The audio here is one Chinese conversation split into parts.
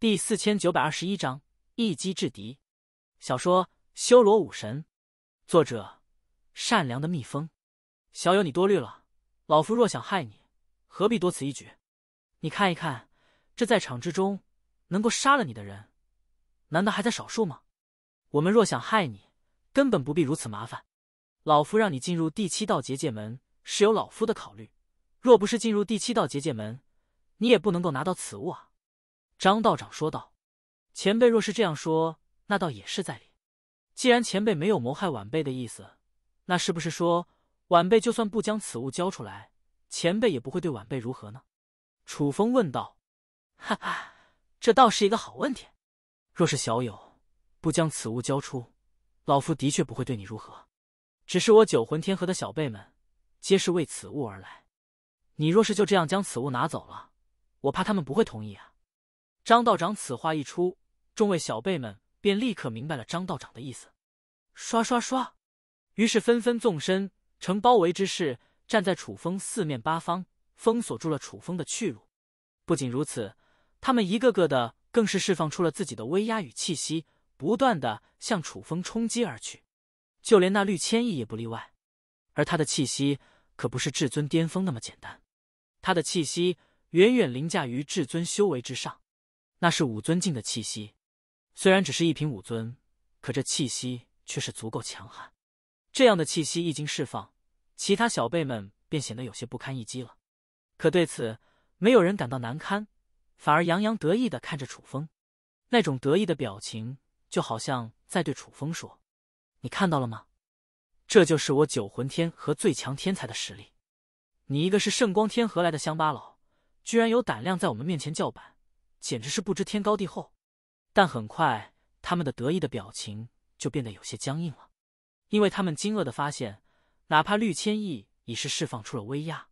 第四千九百二十一章一击制敌。小说《修罗武神》，作者：善良的蜜蜂。小友，你多虑了。老夫若想害你，何必多此一举？你看一看，这在场之中能够杀了你的人，难道还在少数吗？我们若想害你，根本不必如此麻烦。老夫让你进入第七道结界门，是有老夫的考虑。若不是进入第七道结界门，你也不能够拿到此物啊。张道长说道：“前辈若是这样说，那倒也是在理。既然前辈没有谋害晚辈的意思，那是不是说晚辈就算不将此物交出来，前辈也不会对晚辈如何呢？”楚风问道。“哈哈，这倒是一个好问题。若是小友不将此物交出，老夫的确不会对你如何。只是我九魂天河的小辈们，皆是为此物而来。你若是就这样将此物拿走了，我怕他们不会同意啊。”张道长此话一出，众位小辈们便立刻明白了张道长的意思。刷刷刷，于是纷纷纵身成包围之势，站在楚风四面八方，封锁住了楚风的去路。不仅如此，他们一个个的更是释放出了自己的威压与气息，不断的向楚风冲击而去。就连那绿千亿也不例外，而他的气息可不是至尊巅峰那么简单，他的气息远远凌驾于至尊修为之上。那是武尊境的气息，虽然只是一品武尊，可这气息却是足够强悍。这样的气息一经释放，其他小辈们便显得有些不堪一击了。可对此，没有人感到难堪，反而洋洋得意的看着楚风，那种得意的表情，就好像在对楚风说：“你看到了吗？这就是我九魂天和最强天才的实力。你一个是圣光天河来的乡巴佬，居然有胆量在我们面前叫板。”简直是不知天高地厚，但很快他们的得意的表情就变得有些僵硬了，因为他们惊愕的发现，哪怕绿千亿已是释放出了威压，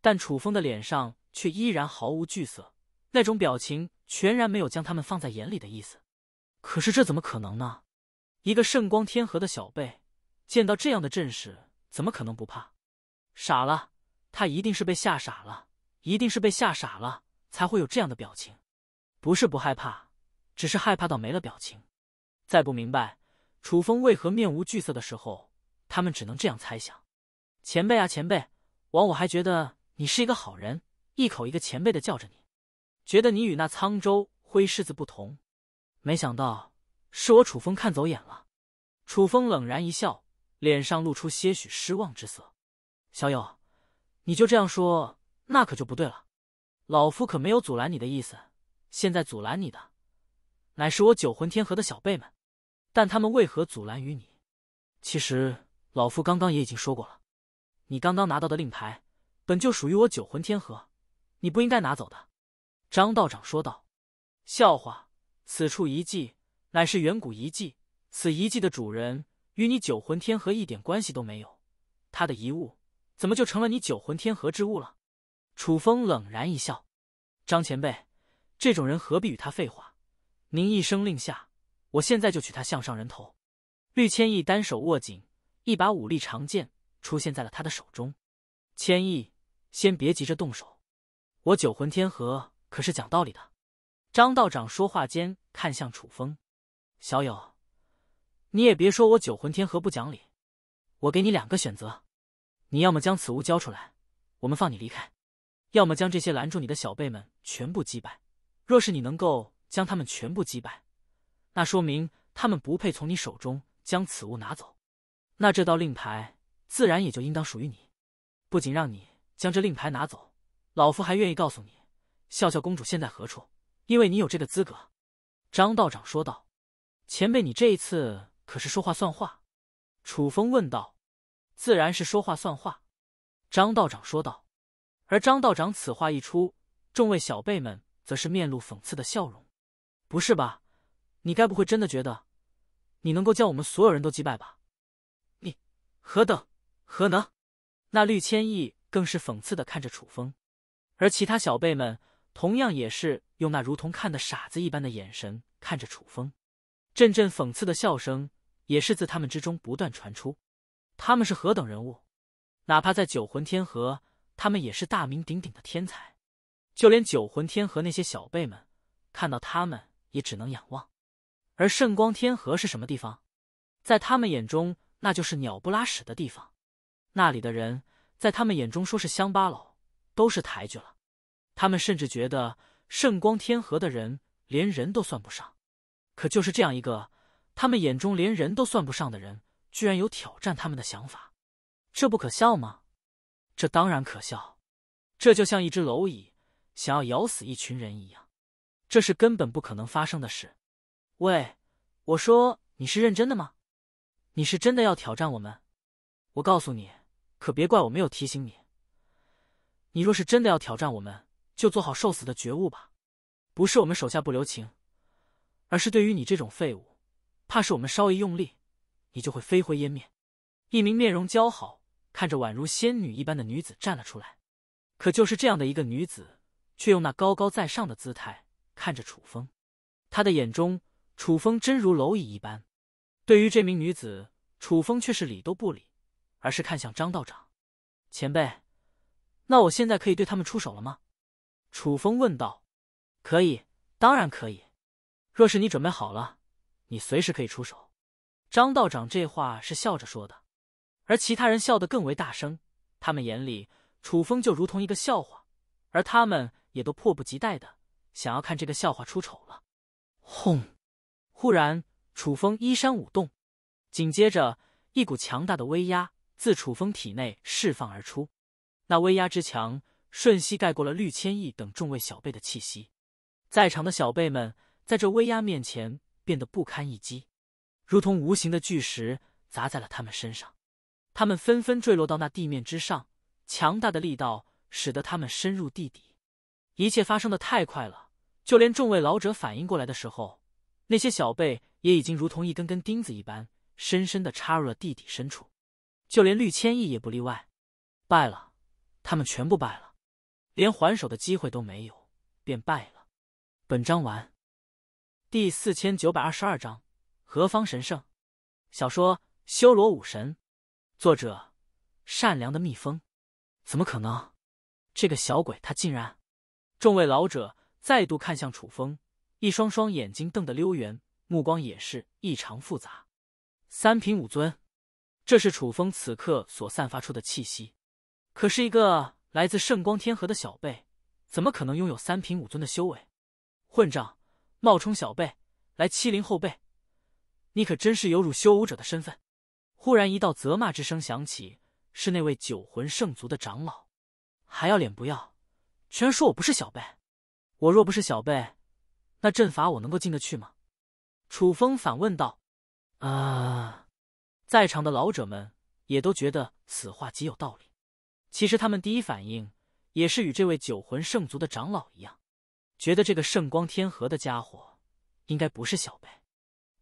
但楚风的脸上却依然毫无惧色，那种表情全然没有将他们放在眼里的意思。可是这怎么可能呢？一个圣光天河的小辈，见到这样的阵势，怎么可能不怕？傻了，他一定是被吓傻了，一定是被吓傻了，才会有这样的表情。不是不害怕，只是害怕到没了表情。再不明白楚风为何面无惧色的时候，他们只能这样猜想：前辈啊，前辈，枉我还觉得你是一个好人，一口一个前辈的叫着你，觉得你与那沧州灰狮子不同。没想到是我楚风看走眼了。楚风冷然一笑，脸上露出些许失望之色。小友，你就这样说，那可就不对了。老夫可没有阻拦你的意思。现在阻拦你的，乃是我九魂天河的小辈们，但他们为何阻拦于你？其实老夫刚刚也已经说过了，你刚刚拿到的令牌本就属于我九魂天河，你不应该拿走的。”张道长说道。“笑话！此处遗迹乃是远古遗迹，此遗迹的主人与你九魂天河一点关系都没有，他的遗物怎么就成了你九魂天河之物了？”楚风冷然一笑，张前辈。这种人何必与他废话？您一声令下，我现在就取他项上人头。绿千亿单手握紧一把武力长剑，出现在了他的手中。千亿，先别急着动手，我九魂天河可是讲道理的。张道长说话间看向楚风，小友，你也别说我九魂天河不讲理，我给你两个选择：你要么将此物交出来，我们放你离开；要么将这些拦住你的小辈们全部击败。若是你能够将他们全部击败，那说明他们不配从你手中将此物拿走，那这道令牌自然也就应当属于你。不仅让你将这令牌拿走，老夫还愿意告诉你笑笑公主现在何处，因为你有这个资格。”张道长说道。“前辈，你这一次可是说话算话？”楚风问道。“自然是说话算话。”张道长说道。而张道长此话一出，众位小辈们。则是面露讽刺的笑容，不是吧？你该不会真的觉得，你能够将我们所有人都击败吧？你何等何能？那绿千亿更是讽刺的看着楚风，而其他小辈们同样也是用那如同看的傻子一般的眼神看着楚风，阵阵讽刺的笑声也是自他们之中不断传出。他们是何等人物？哪怕在九魂天河，他们也是大名鼎鼎的天才。就连九魂天河那些小辈们看到他们也只能仰望，而圣光天河是什么地方？在他们眼中，那就是鸟不拉屎的地方。那里的人在他们眼中说是乡巴佬，都是抬举了。他们甚至觉得圣光天河的人连人都算不上。可就是这样一个他们眼中连人都算不上的人，居然有挑战他们的想法，这不可笑吗？这当然可笑。这就像一只蝼蚁。想要咬死一群人一样，这是根本不可能发生的事。喂，我说你是认真的吗？你是真的要挑战我们？我告诉你，可别怪我没有提醒你。你若是真的要挑战我们，就做好受死的觉悟吧。不是我们手下不留情，而是对于你这种废物，怕是我们稍一用力，你就会飞灰烟灭。一名面容姣好、看着宛如仙女一般的女子站了出来。可就是这样的一个女子。却用那高高在上的姿态看着楚风，他的眼中，楚风真如蝼蚁一般。对于这名女子，楚风却是理都不理，而是看向张道长：“前辈，那我现在可以对他们出手了吗？”楚风问道。“可以，当然可以。若是你准备好了，你随时可以出手。”张道长这话是笑着说的，而其他人笑得更为大声。他们眼里，楚风就如同一个笑话，而他们。也都迫不及待的想要看这个笑话出丑了。轰！忽然，楚风衣衫舞动，紧接着一股强大的威压自楚风体内释放而出。那威压之强，瞬息盖过了绿千亿等众位小辈的气息。在场的小辈们在这威压面前变得不堪一击，如同无形的巨石砸在了他们身上，他们纷纷坠落到那地面之上。强大的力道使得他们深入地底。一切发生的太快了，就连众位老者反应过来的时候，那些小辈也已经如同一根根钉子一般，深深的插入了地底深处，就连绿千亿也不例外，败了，他们全部败了，连还手的机会都没有，便败了。本章完。第四千九百二十二章，何方神圣？小说《修罗武神》，作者：善良的蜜蜂。怎么可能？这个小鬼他竟然！众位老者再度看向楚风，一双双眼睛瞪得溜圆，目光也是异常复杂。三品武尊，这是楚风此刻所散发出的气息。可是一个来自圣光天河的小辈，怎么可能拥有三品武尊的修为？混账，冒充小辈来欺凌后辈，你可真是有辱修武者的身份！忽然一道责骂之声响起，是那位九魂圣族的长老。还要脸不要？居然说我不是小辈。我若不是小辈，那阵法我能够进得去吗？楚风反问道。啊，在场的老者们也都觉得此话极有道理。其实他们第一反应也是与这位九魂圣族的长老一样，觉得这个圣光天河的家伙应该不是小辈。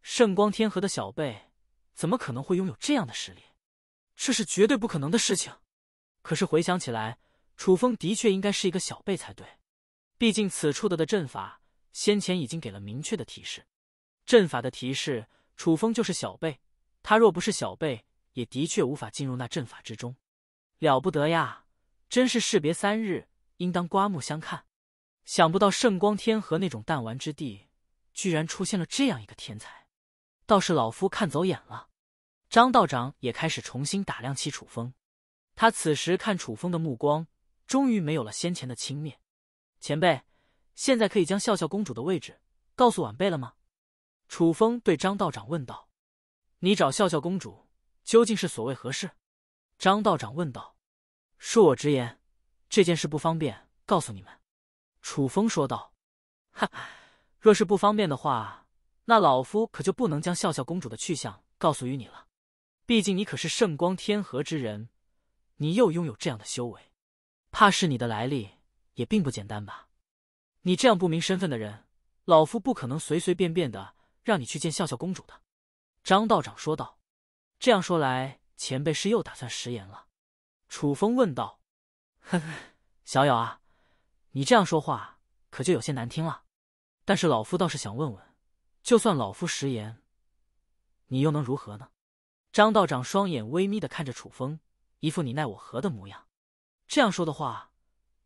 圣光天河的小辈怎么可能会拥有这样的实力？这是绝对不可能的事情。可是回想起来。楚风的确应该是一个小辈才对，毕竟此处的的阵法先前已经给了明确的提示，阵法的提示楚风就是小辈，他若不是小辈，也的确无法进入那阵法之中。了不得呀，真是士别三日，应当刮目相看。想不到圣光天河那种弹丸之地，居然出现了这样一个天才，倒是老夫看走眼了。张道长也开始重新打量起楚风，他此时看楚风的目光。终于没有了先前的轻蔑，前辈，现在可以将笑笑公主的位置告诉晚辈了吗？楚风对张道长问道：“你找笑笑公主究竟是所谓何事？”张道长问道：“恕我直言，这件事不方便告诉你们。”楚风说道：“哈哈，若是不方便的话，那老夫可就不能将笑笑公主的去向告诉于你了。毕竟你可是圣光天河之人，你又拥有这样的修为。”怕是你的来历也并不简单吧？你这样不明身份的人，老夫不可能随随便便的让你去见笑笑公主的。”张道长说道。“这样说来，前辈是又打算食言了？”楚风问道。“呵呵，小友啊，你这样说话可就有些难听了。但是老夫倒是想问问，就算老夫食言，你又能如何呢？”张道长双眼微眯的看着楚风，一副你奈我何的模样。这样说的话，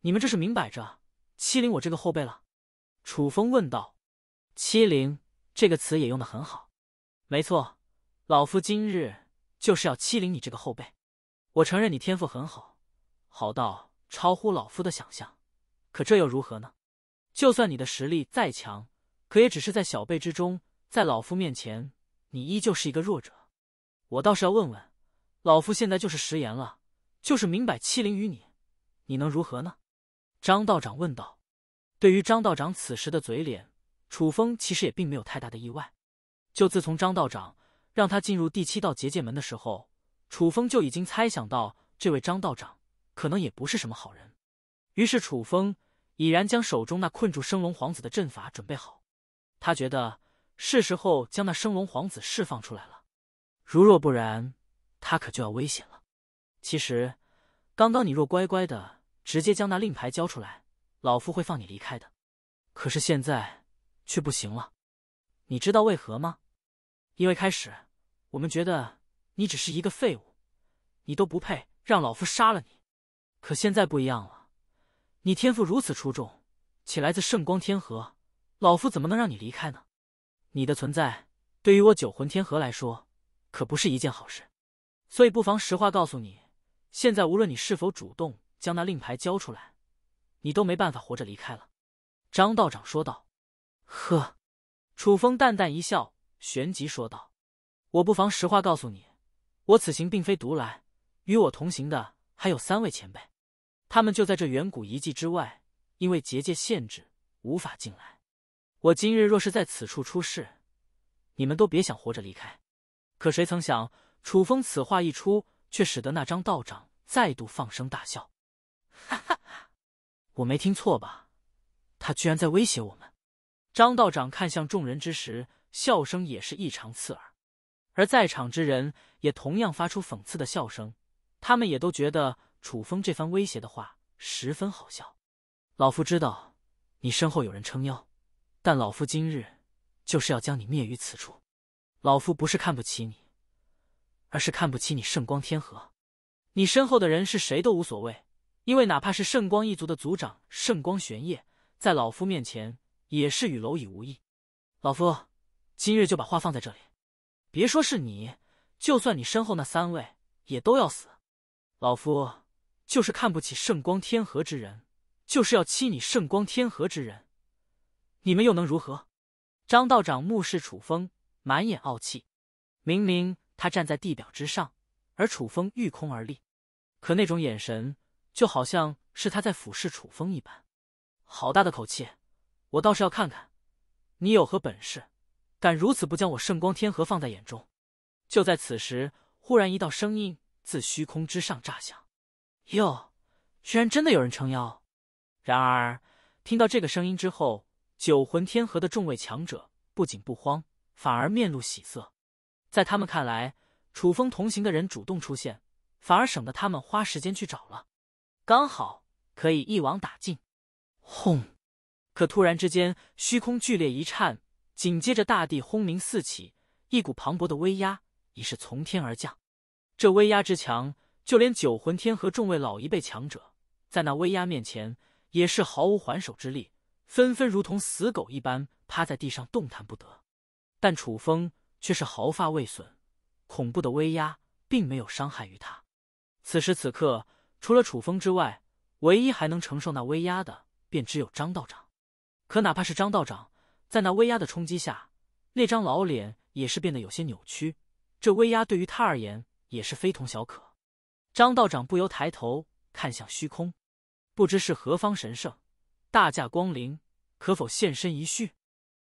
你们这是明摆着欺凌我这个后辈了。”楚风问道。“欺凌”这个词也用的很好。没错，老夫今日就是要欺凌你这个后辈。我承认你天赋很好，好到超乎老夫的想象。可这又如何呢？就算你的实力再强，可也只是在小辈之中，在老夫面前，你依旧是一个弱者。我倒是要问问，老夫现在就是食言了，就是明摆欺凌于你。你能如何呢？张道长问道。对于张道长此时的嘴脸，楚风其实也并没有太大的意外。就自从张道长让他进入第七道结界门的时候，楚风就已经猜想到这位张道长可能也不是什么好人。于是楚风已然将手中那困住升龙皇子的阵法准备好。他觉得是时候将那升龙皇子释放出来了。如若不然，他可就要危险了。其实，刚刚你若乖乖的。直接将那令牌交出来，老夫会放你离开的。可是现在却不行了，你知道为何吗？因为开始我们觉得你只是一个废物，你都不配让老夫杀了你。可现在不一样了，你天赋如此出众，且来自圣光天河，老夫怎么能让你离开呢？你的存在对于我九魂天河来说可不是一件好事，所以不妨实话告诉你：现在无论你是否主动。将那令牌交出来，你都没办法活着离开了。”张道长说道。“呵。”楚风淡淡一笑，旋即说道：“我不妨实话告诉你，我此行并非独来，与我同行的还有三位前辈，他们就在这远古遗迹之外，因为结界限制无法进来。我今日若是在此处出事，你们都别想活着离开。”可谁曾想，楚风此话一出，却使得那张道长再度放声大笑。哈哈哈，我没听错吧？他居然在威胁我们！张道长看向众人之时，笑声也是异常刺耳，而在场之人也同样发出讽刺的笑声。他们也都觉得楚风这番威胁的话十分好笑。老夫知道你身后有人撑腰，但老夫今日就是要将你灭于此处。老夫不是看不起你，而是看不起你圣光天河。你身后的人是谁都无所谓。因为哪怕是圣光一族的族长圣光玄烨，在老夫面前也是与蝼蚁无异。老夫今日就把话放在这里，别说是你，就算你身后那三位也都要死。老夫就是看不起圣光天河之人，就是要欺你圣光天河之人，你们又能如何？张道长目视楚风，满眼傲气。明明他站在地表之上，而楚风御空而立，可那种眼神。就好像是他在俯视楚风一般，好大的口气！我倒是要看看你有何本事，敢如此不将我圣光天河放在眼中。就在此时，忽然一道声音自虚空之上炸响：“哟，居然真的有人撑腰！”然而，听到这个声音之后，九魂天河的众位强者不仅不慌，反而面露喜色。在他们看来，楚风同行的人主动出现，反而省得他们花时间去找了。刚好可以一网打尽，轰！可突然之间，虚空剧烈一颤，紧接着大地轰鸣四起，一股磅礴的威压已是从天而降。这威压之强，就连九魂天和众位老一辈强者，在那威压面前也是毫无还手之力，纷纷如同死狗一般趴在地上动弹不得。但楚风却是毫发未损，恐怖的威压并没有伤害于他。此时此刻。除了楚风之外，唯一还能承受那威压的，便只有张道长。可哪怕是张道长，在那威压的冲击下，那张老脸也是变得有些扭曲。这威压对于他而言，也是非同小可。张道长不由抬头看向虚空，不知是何方神圣，大驾光临，可否现身一叙？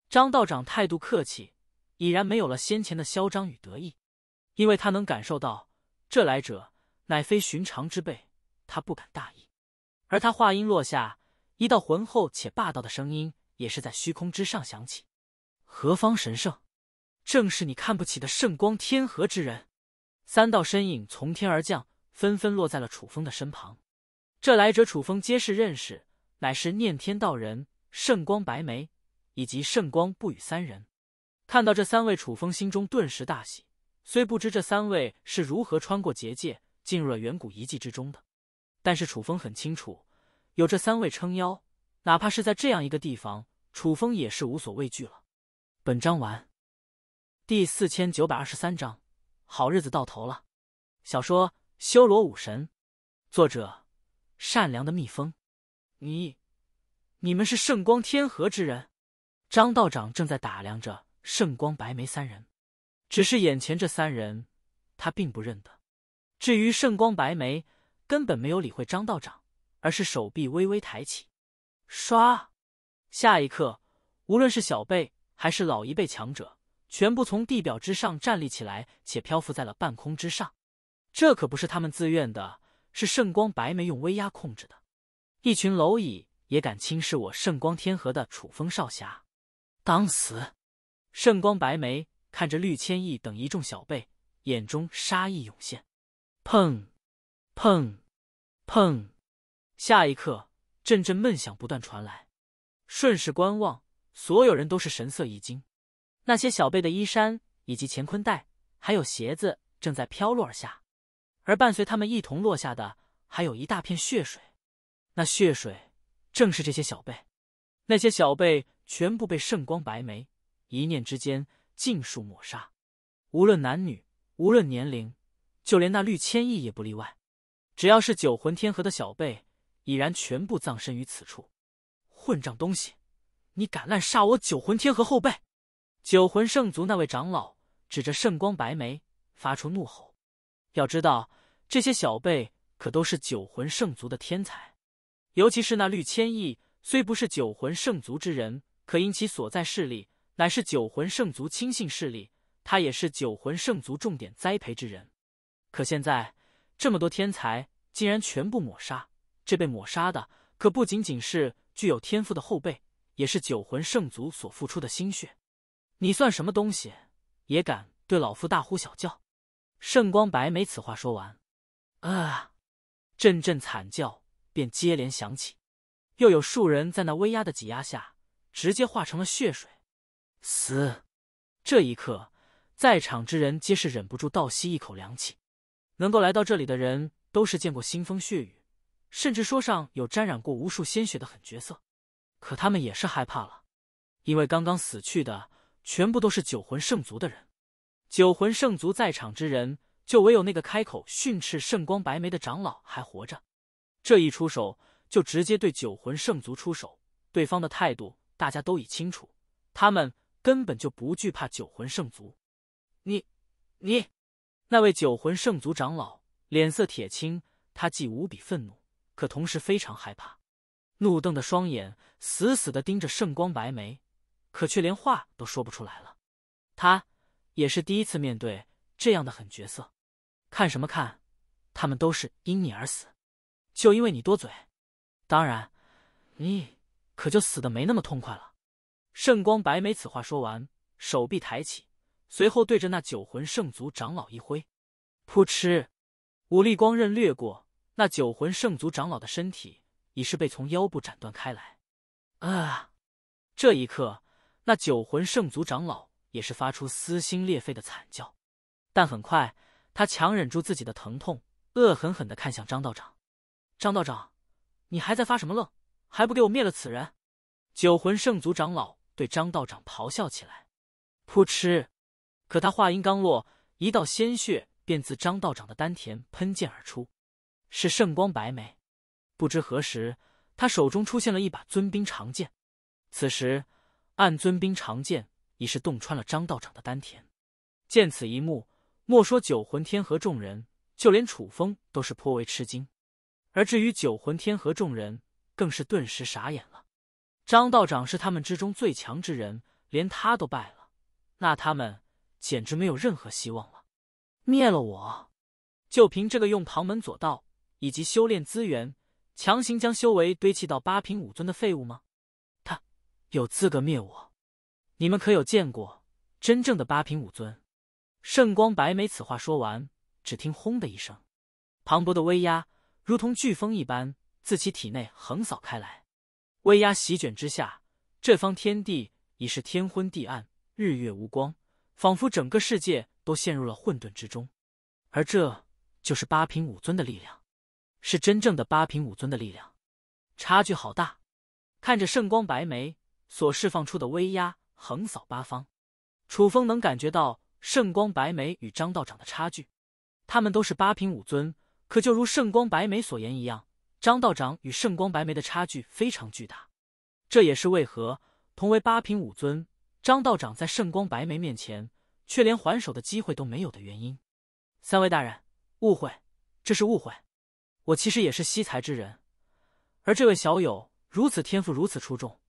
张道长态度客气，已然没有了先前的嚣张与得意，因为他能感受到，这来者乃非寻常之辈。他不敢大意，而他话音落下，一道浑厚且霸道的声音也是在虚空之上响起：“何方神圣？正是你看不起的圣光天河之人。”三道身影从天而降，纷纷落在了楚风的身旁。这来者，楚风皆是认识，乃是念天道人、圣光白眉以及圣光不语三人。看到这三位，楚风心中顿时大喜，虽不知这三位是如何穿过结界，进入了远古遗迹之中的。但是楚风很清楚，有这三位撑腰，哪怕是在这样一个地方，楚风也是无所畏惧了。本章完。第四千九百二十三章，好日子到头了。小说《修罗武神》，作者：善良的蜜蜂。你，你们是圣光天河之人？张道长正在打量着圣光白眉三人，只是眼前这三人，他并不认得。至于圣光白眉。根本没有理会张道长，而是手臂微微抬起，唰！下一刻，无论是小辈还是老一辈强者，全部从地表之上站立起来，且漂浮在了半空之上。这可不是他们自愿的，是圣光白眉用威压控制的。一群蝼蚁也敢轻视我圣光天河的楚风少侠，当死！圣光白眉看着绿千亿等一众小辈，眼中杀意涌现。砰！砰，砰！下一刻，阵阵闷响不断传来。顺势观望，所有人都是神色一惊。那些小辈的衣衫、以及乾坤袋，还有鞋子，正在飘落而下。而伴随他们一同落下的，还有一大片血水。那血水，正是这些小辈。那些小辈全部被圣光白眉一念之间尽数抹杀，无论男女，无论年龄，就连那绿千亿也不例外。只要是九魂天河的小辈，已然全部葬身于此处。混账东西，你敢滥杀我九魂天河后辈！九魂圣族那位长老指着圣光白眉，发出怒吼。要知道，这些小辈可都是九魂圣族的天才，尤其是那绿千翼，虽不是九魂圣族之人，可因其所在势力乃是九魂圣族亲信势力，他也是九魂圣族重点栽培之人。可现在。这么多天才竟然全部抹杀！这被抹杀的可不仅仅是具有天赋的后辈，也是九魂圣族所付出的心血。你算什么东西，也敢对老夫大呼小叫？圣光白眉此话说完，啊！阵阵惨叫便接连响起，又有数人在那威压的挤压下直接化成了血水。死！这一刻，在场之人皆是忍不住倒吸一口凉气。能够来到这里的人，都是见过腥风血雨，甚至说上有沾染过无数鲜血的狠角色。可他们也是害怕了，因为刚刚死去的全部都是九魂圣族的人。九魂圣族在场之人，就唯有那个开口训斥圣光白眉的长老还活着。这一出手，就直接对九魂圣族出手。对方的态度，大家都已清楚，他们根本就不惧怕九魂圣族。你，你。那位九魂圣族长老脸色铁青，他既无比愤怒，可同时非常害怕，怒瞪的双眼死死的盯着圣光白眉，可却连话都说不出来了。他也是第一次面对这样的狠角色，看什么看？他们都是因你而死，就因为你多嘴，当然，你可就死的没那么痛快了。圣光白眉此话说完，手臂抬起。随后对着那九魂圣族长老一挥，扑哧，武力光刃掠过，那九魂圣族长老的身体已是被从腰部斩断开来。啊！这一刻，那九魂圣族长老也是发出撕心裂肺的惨叫，但很快他强忍住自己的疼痛，恶狠狠的看向张道长：“张道长，你还在发什么愣？还不给我灭了此人！”九魂圣族长老对张道长咆哮起来，扑哧。可他话音刚落，一道鲜血便自张道长的丹田喷溅而出，是圣光白眉。不知何时，他手中出现了一把尊兵长剑，此时暗尊兵长剑已是洞穿了张道长的丹田。见此一幕，莫说九魂天河众人，就连楚风都是颇为吃惊。而至于九魂天河众人，更是顿时傻眼了。张道长是他们之中最强之人，连他都败了，那他们？简直没有任何希望了！灭了我，就凭这个用旁门左道以及修炼资源强行将修为堆砌到八品武尊的废物吗？他有资格灭我？你们可有见过真正的八品武尊？圣光白眉此话说完，只听轰的一声，磅礴的威压如同飓风一般自其体内横扫开来，威压席卷之下，这方天地已是天昏地暗，日月无光。仿佛整个世界都陷入了混沌之中，而这就是八品武尊的力量，是真正的八品武尊的力量，差距好大。看着圣光白眉所释放出的威压横扫八方，楚风能感觉到圣光白眉与张道长的差距。他们都是八品武尊，可就如圣光白眉所言一样，张道长与圣光白眉的差距非常巨大。这也是为何同为八品武尊。张道长在圣光白眉面前却连还手的机会都没有的原因，三位大人，误会，这是误会。我其实也是惜才之人，而这位小友如此天赋如此出众，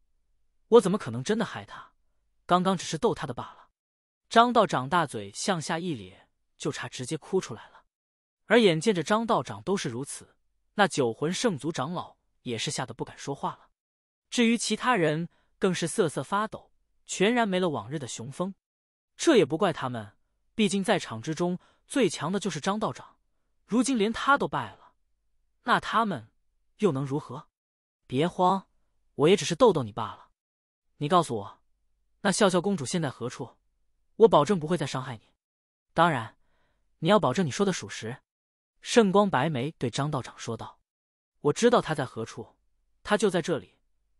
我怎么可能真的害他？刚刚只是逗他的罢了。张道长大嘴向下一咧，就差直接哭出来了。而眼见着张道长都是如此，那九魂圣族长老也是吓得不敢说话了。至于其他人，更是瑟瑟发抖。全然没了往日的雄风，这也不怪他们，毕竟在场之中最强的就是张道长，如今连他都败了，那他们又能如何？别慌，我也只是逗逗你罢了。你告诉我，那笑笑公主现在何处？我保证不会再伤害你，当然，你要保证你说的属实。”圣光白眉对张道长说道：“我知道她在何处，她就在这里，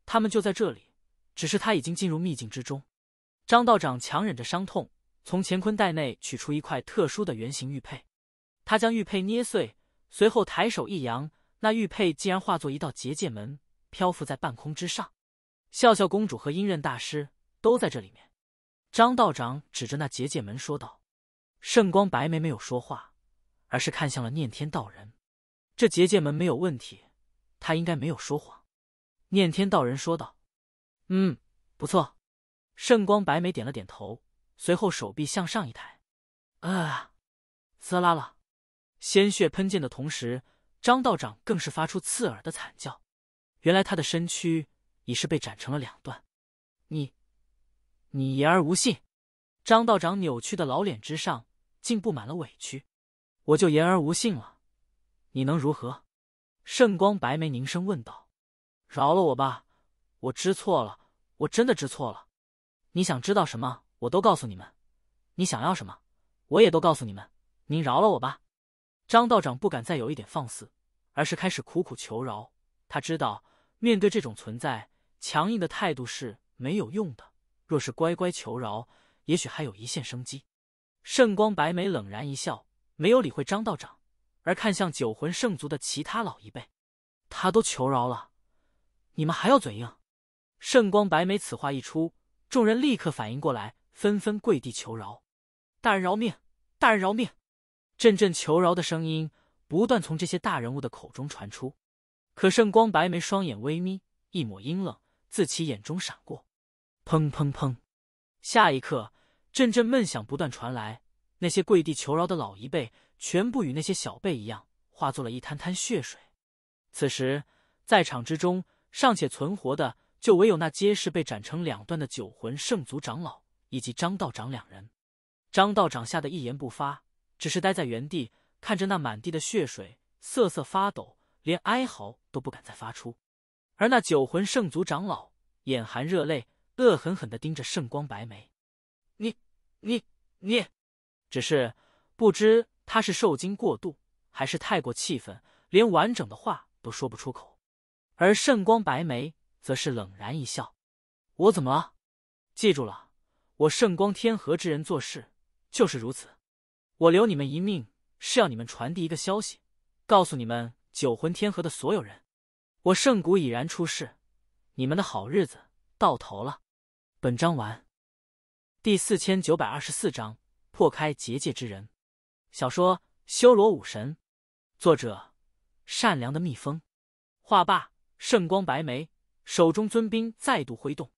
他们就在这里。”只是他已经进入秘境之中，张道长强忍着伤痛，从乾坤袋内取出一块特殊的圆形玉佩，他将玉佩捏碎，随后抬手一扬，那玉佩竟然化作一道结界门，漂浮在半空之上。笑笑公主和阴刃大师都在这里面。张道长指着那结界门说道：“圣光白眉没有说话，而是看向了念天道人。这结界门没有问题，他应该没有说谎。”念天道人说道。嗯，不错。圣光白眉点了点头，随后手臂向上一抬，啊，撕拉了！鲜血喷溅的同时，张道长更是发出刺耳的惨叫。原来他的身躯已是被斩成了两段。你，你言而无信！张道长扭曲的老脸之上，竟布满了委屈。我就言而无信了，你能如何？圣光白眉凝声问道：“饶了我吧。”我知错了，我真的知错了。你想知道什么，我都告诉你们；你想要什么，我也都告诉你们。您饶了我吧。张道长不敢再有一点放肆，而是开始苦苦求饶。他知道，面对这种存在，强硬的态度是没有用的。若是乖乖求饶，也许还有一线生机。圣光白眉冷然一笑，没有理会张道长，而看向九魂圣族的其他老一辈。他都求饶了，你们还要嘴硬？圣光白眉此话一出，众人立刻反应过来，纷纷跪地求饶：“大人饶命，大人饶命！”阵阵求饶的声音不断从这些大人物的口中传出。可圣光白眉双眼微眯，一抹阴冷自其眼中闪过。砰砰砰！下一刻，阵阵闷响不断传来，那些跪地求饶的老一辈，全部与那些小辈一样，化作了一滩滩血水。此时，在场之中尚且存活的，就唯有那皆是被斩成两段的九魂圣族长老以及张道长两人，张道长吓得一言不发，只是呆在原地，看着那满地的血水，瑟瑟发抖，连哀嚎都不敢再发出。而那九魂圣族长老眼含热泪，恶狠狠的盯着圣光白眉：“你、你、你！”只是不知他是受惊过度，还是太过气愤，连完整的话都说不出口。而圣光白眉。则是冷然一笑：“我怎么了？记住了，我圣光天河之人做事就是如此。我留你们一命，是要你们传递一个消息，告诉你们九魂天河的所有人，我圣谷已然出世，你们的好日子到头了。”本章完。第四千九百二十四章破开结界之人。小说《修罗武神》，作者：善良的蜜蜂。画罢，圣光白眉。手中尊兵再度挥动，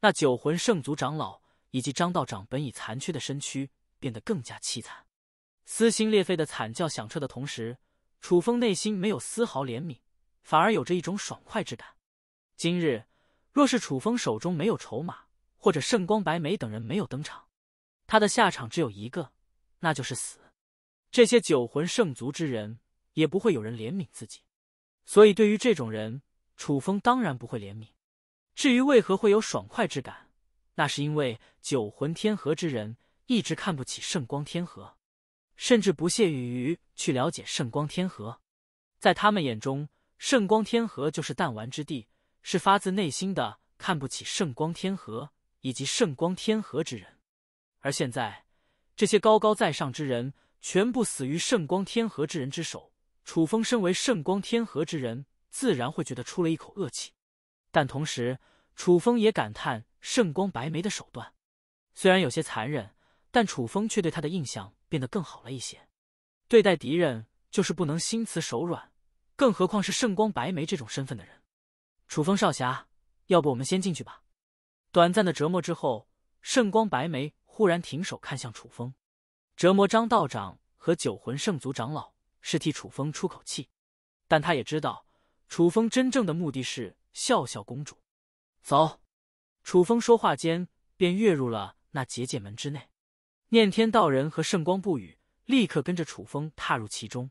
那九魂圣族长老以及张道长本已残缺的身躯变得更加凄惨，撕心裂肺的惨叫响彻的同时，楚风内心没有丝毫怜悯，反而有着一种爽快之感。今日若是楚风手中没有筹码，或者圣光白眉等人没有登场，他的下场只有一个，那就是死。这些九魂圣族之人也不会有人怜悯自己，所以对于这种人。楚风当然不会怜悯，至于为何会有爽快之感，那是因为九魂天河之人一直看不起圣光天河，甚至不屑于去了解圣光天河。在他们眼中，圣光天河就是弹丸之地，是发自内心的看不起圣光天河以及圣光天河之人。而现在，这些高高在上之人全部死于圣光天河之人之手。楚风身为圣光天河之人。自然会觉得出了一口恶气，但同时，楚风也感叹圣光白眉的手段，虽然有些残忍，但楚风却对他的印象变得更好了一些。对待敌人，就是不能心慈手软，更何况是圣光白眉这种身份的人。楚风少侠，要不我们先进去吧？短暂的折磨之后，圣光白眉忽然停手，看向楚风。折磨张道长和九魂圣族长老是替楚风出口气，但他也知道。楚风真正的目的是笑笑公主。走！楚风说话间便跃入了那结界门之内。念天道人和圣光不语立刻跟着楚风踏入其中，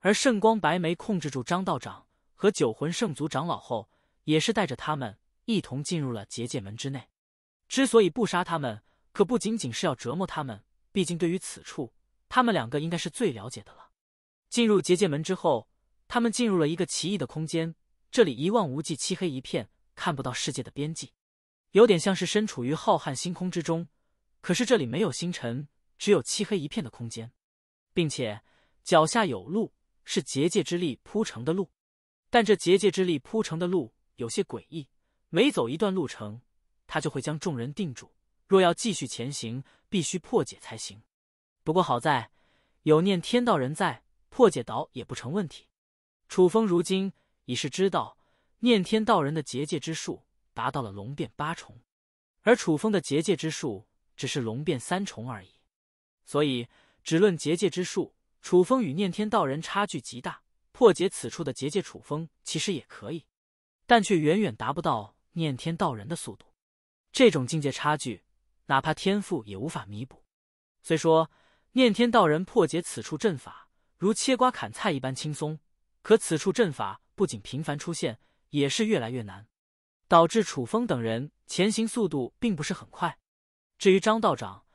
而圣光白眉控制住张道长和九魂圣族长老后，也是带着他们一同进入了结界门之内。之所以不杀他们，可不仅仅是要折磨他们，毕竟对于此处，他们两个应该是最了解的了。进入结界门之后。他们进入了一个奇异的空间，这里一望无际，漆黑一片，看不到世界的边际，有点像是身处于浩瀚星空之中。可是这里没有星辰，只有漆黑一片的空间，并且脚下有路，是结界之力铺成的路。但这结界之力铺成的路有些诡异，每走一段路程，它就会将众人定住。若要继续前行，必须破解才行。不过好在有念天道人在，破解倒也不成问题。楚风如今已是知道，念天道人的结界之术达到了龙变八重，而楚风的结界之术只是龙变三重而已。所以，只论结界之术，楚风与念天道人差距极大。破解此处的结界，楚风其实也可以，但却远远达不到念天道人的速度。这种境界差距，哪怕天赋也无法弥补。虽说念天道人破解此处阵法如切瓜砍菜一般轻松。可此处阵法不仅频繁出现，也是越来越难，导致楚风等人前行速度并不是很快。至于张道长，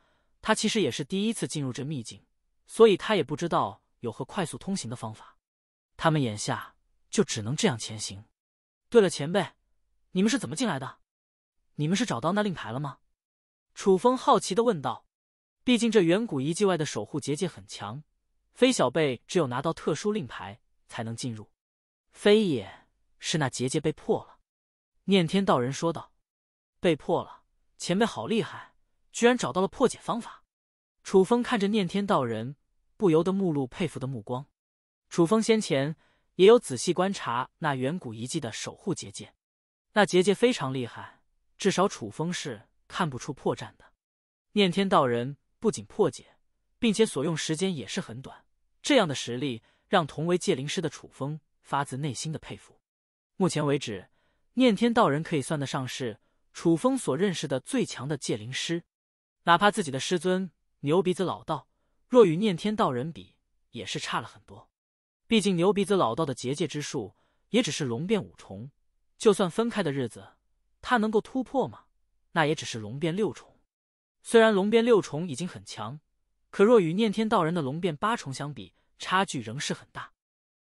他其实也是第一次进入这秘境，所以他也不知道有何快速通行的方法。他们眼下就只能这样前行。对了，前辈，你们是怎么进来的？你们是找到那令牌了吗？楚风好奇的问道。毕竟这远古遗迹外的守护结界很强，非小辈只有拿到特殊令牌。才能进入，非也是那结界被破了。”念天道人说道，“被破了，前辈好厉害，居然找到了破解方法。”楚风看着念天道人，不由得目露佩服的目光。楚风先前也有仔细观察那远古遗迹的守护结界，那结界非常厉害，至少楚风是看不出破绽的。念天道人不仅破解，并且所用时间也是很短，这样的实力。让同为界灵师的楚风发自内心的佩服。目前为止，念天道人可以算得上是楚风所认识的最强的界灵师。哪怕自己的师尊牛鼻子老道，若与念天道人比，也是差了很多。毕竟牛鼻子老道的结界之术也只是龙变五重，就算分开的日子，他能够突破吗？那也只是龙变六重。虽然龙变六重已经很强，可若与念天道人的龙变八重相比，差距仍是很大，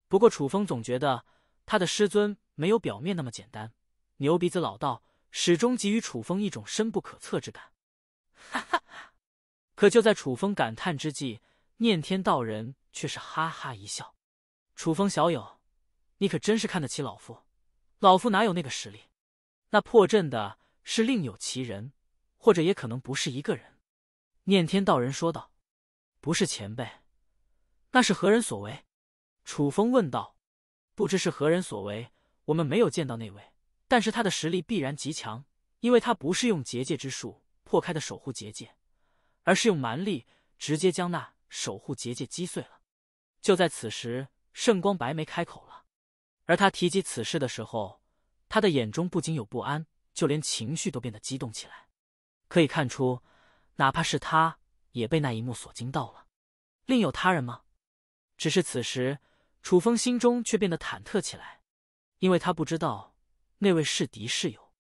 不过楚风总觉得他的师尊没有表面那么简单，牛鼻子老道始终给予楚风一种深不可测之感。哈哈哈！可就在楚风感叹之际，念天道人却是哈哈一笑：“楚风小友，你可真是看得起老夫，老夫哪有那个实力？那破阵的是另有其人，或者也可能不是一个人。”念天道人说道：“不是前辈。”那是何人所为？楚风问道。不知是何人所为，我们没有见到那位，但是他的实力必然极强，因为他不是用结界之术破开的守护结界，而是用蛮力直接将那守护结界击碎了。就在此时，圣光白眉开口了。而他提及此事的时候，他的眼中不仅有不安，就连情绪都变得激动起来。可以看出，哪怕是他也被那一幕所惊到了。另有他人吗？只是此时，楚风心中却变得忐忑起来，因为他不知道那位是敌是友。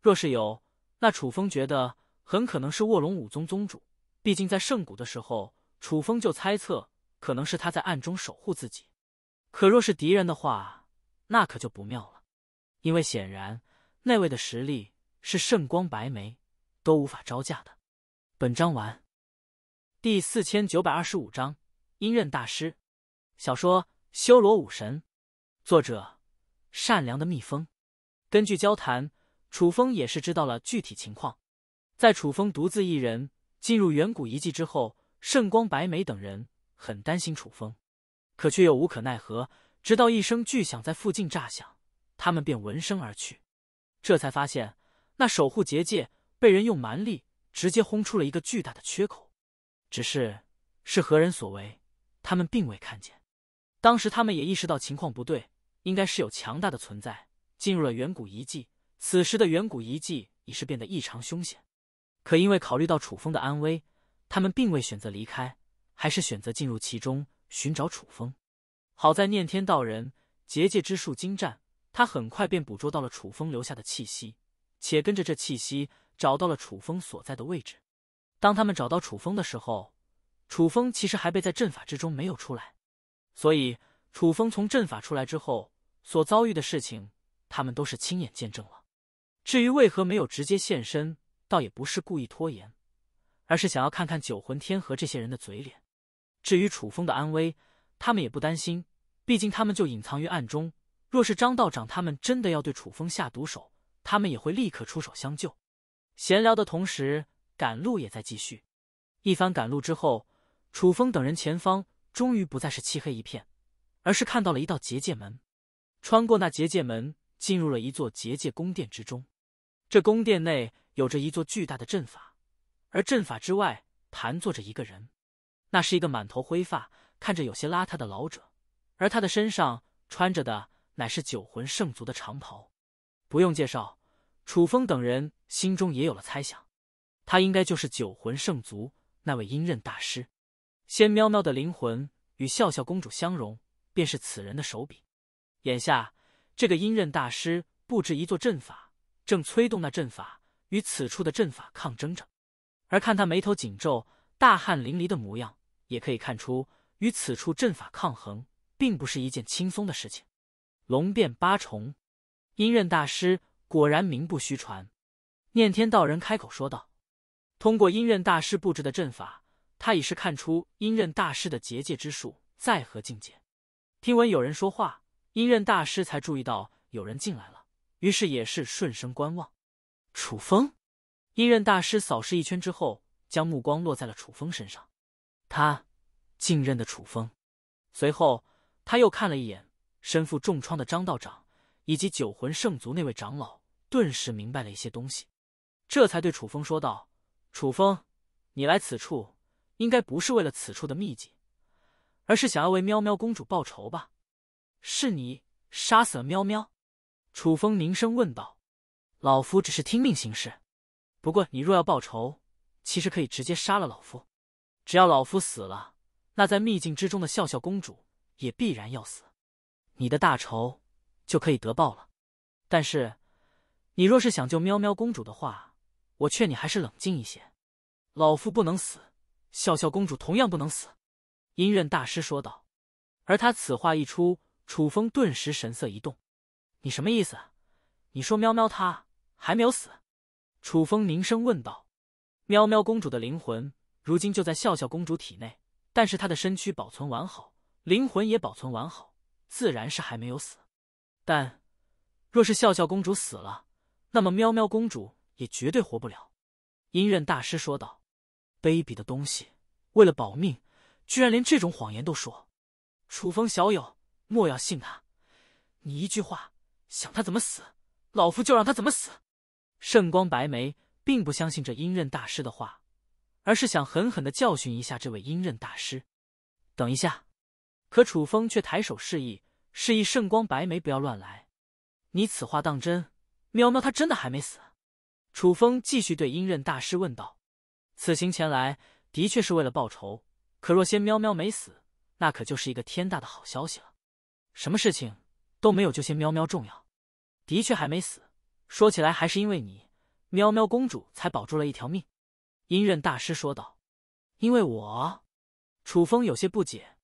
若是有，那楚风觉得很可能是卧龙武宗宗主，毕竟在圣谷的时候，楚风就猜测可能是他在暗中守护自己。可若是敌人的话，那可就不妙了，因为显然那位的实力是圣光白眉都无法招架的。本章完。第四千九百二十五章阴刃大师。小说《修罗武神》，作者：善良的蜜蜂。根据交谈，楚风也是知道了具体情况。在楚风独自一人进入远古遗迹之后，圣光、白眉等人很担心楚风，可却又无可奈何。直到一声巨响在附近炸响，他们便闻声而去，这才发现那守护结界被人用蛮力直接轰出了一个巨大的缺口。只是是何人所为，他们并未看见。当时他们也意识到情况不对，应该是有强大的存在进入了远古遗迹。此时的远古遗迹已是变得异常凶险，可因为考虑到楚风的安危，他们并未选择离开，还是选择进入其中寻找楚风。好在念天道人结界之术精湛，他很快便捕捉到了楚风留下的气息，且跟着这气息找到了楚风所在的位置。当他们找到楚风的时候，楚风其实还被在阵法之中没有出来。所以，楚风从阵法出来之后所遭遇的事情，他们都是亲眼见证了。至于为何没有直接现身，倒也不是故意拖延，而是想要看看九魂天和这些人的嘴脸。至于楚风的安危，他们也不担心，毕竟他们就隐藏于暗中。若是张道长他们真的要对楚风下毒手，他们也会立刻出手相救。闲聊的同时，赶路也在继续。一番赶路之后，楚风等人前方。终于不再是漆黑一片，而是看到了一道结界门。穿过那结界门，进入了一座结界宫殿之中。这宫殿内有着一座巨大的阵法，而阵法之外盘坐着一个人。那是一个满头灰发、看着有些邋遢的老者，而他的身上穿着的乃是九魂圣族的长袍。不用介绍，楚风等人心中也有了猜想：他应该就是九魂圣族那位阴刃大师。仙喵喵的灵魂与笑笑公主相融，便是此人的手笔。眼下，这个阴刃大师布置一座阵法，正催动那阵法与此处的阵法抗争着。而看他眉头紧皱、大汗淋漓的模样，也可以看出，与此处阵法抗衡，并不是一件轻松的事情。龙变八重，阴刃大师果然名不虚传。念天道人开口说道：“通过阴刃大师布置的阵法。”他已是看出阴刃大师的结界之术在何境界。听闻有人说话，阴刃大师才注意到有人进来了，于是也是顺声观望。楚风，阴刃大师扫视一圈之后，将目光落在了楚风身上。他，进任的楚风。随后他又看了一眼身负重创的张道长以及九魂圣族那位长老，顿时明白了一些东西，这才对楚风说道：“楚风，你来此处。”应该不是为了此处的秘境，而是想要为喵喵公主报仇吧？是你杀死了喵喵？楚风凝声问道。老夫只是听命行事，不过你若要报仇，其实可以直接杀了老夫。只要老夫死了，那在秘境之中的笑笑公主也必然要死，你的大仇就可以得报了。但是，你若是想救喵喵公主的话，我劝你还是冷静一些。老夫不能死。笑笑公主同样不能死，音刃大师说道。而他此话一出，楚风顿时神色一动。“你什么意思？你说喵喵她还没有死？”楚风凝声问道。“喵喵公主的灵魂如今就在笑笑公主体内，但是她的身躯保存完好，灵魂也保存完好，自然是还没有死。但若是笑笑公主死了，那么喵喵公主也绝对活不了。”音乐大师说道。卑鄙的东西，为了保命，居然连这种谎言都说。楚风小友，莫要信他，你一句话，想他怎么死，老夫就让他怎么死。圣光白眉并不相信这阴刃大师的话，而是想狠狠的教训一下这位阴刃大师。等一下，可楚风却抬手示意，示意圣光白眉不要乱来。你此话当真？喵喵，他真的还没死？楚风继续对阴刃大师问道。此行前来的确是为了报仇，可若仙喵喵没死，那可就是一个天大的好消息了。什么事情都没有，就仙喵喵重要。的确还没死。说起来还是因为你，喵喵公主才保住了一条命。音刃大师说道：“因为我。”楚风有些不解。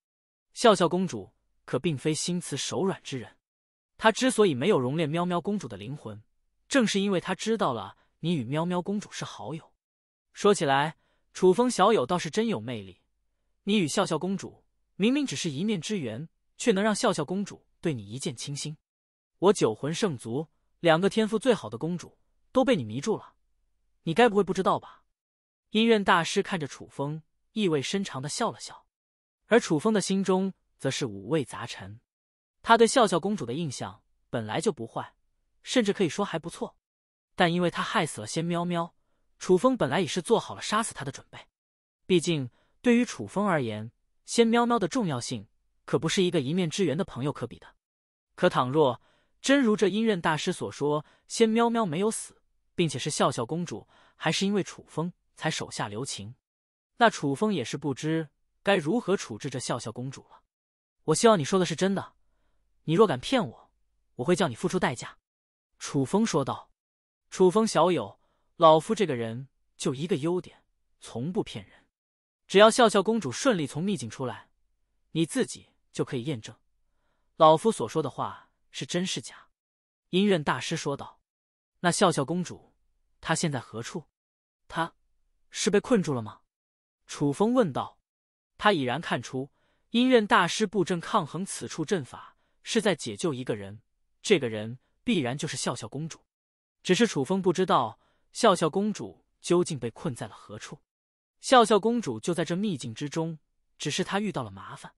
笑笑公主可并非心慈手软之人，她之所以没有熔炼喵喵公主的灵魂，正是因为她知道了你与喵喵公主是好友。说起来，楚风小友倒是真有魅力。你与笑笑公主明明只是一面之缘，却能让笑笑公主对你一见倾心。我九魂圣族两个天赋最好的公主都被你迷住了，你该不会不知道吧？音韵大师看着楚风，意味深长的笑了笑。而楚风的心中则是五味杂陈。他对笑笑公主的印象本来就不坏，甚至可以说还不错，但因为他害死了仙喵喵。楚风本来已是做好了杀死他的准备，毕竟对于楚风而言，仙喵喵的重要性可不是一个一面之缘的朋友可比的。可倘若真如这阴刃大师所说，仙喵喵没有死，并且是笑笑公主，还是因为楚风才手下留情，那楚风也是不知该如何处置这笑笑公主了。我希望你说的是真的，你若敢骗我，我会叫你付出代价。”楚风说道。“楚风小友。”老夫这个人就一个优点，从不骗人。只要笑笑公主顺利从秘境出来，你自己就可以验证老夫所说的话是真是假。”音韵大师说道。“那笑笑公主她现在何处？她是被困住了吗？”楚风问道。他已然看出，音韵大师布阵抗衡此处阵法，是在解救一个人。这个人必然就是笑笑公主。只是楚风不知道。笑笑公主究竟被困在了何处？笑笑公主就在这秘境之中，只是她遇到了麻烦。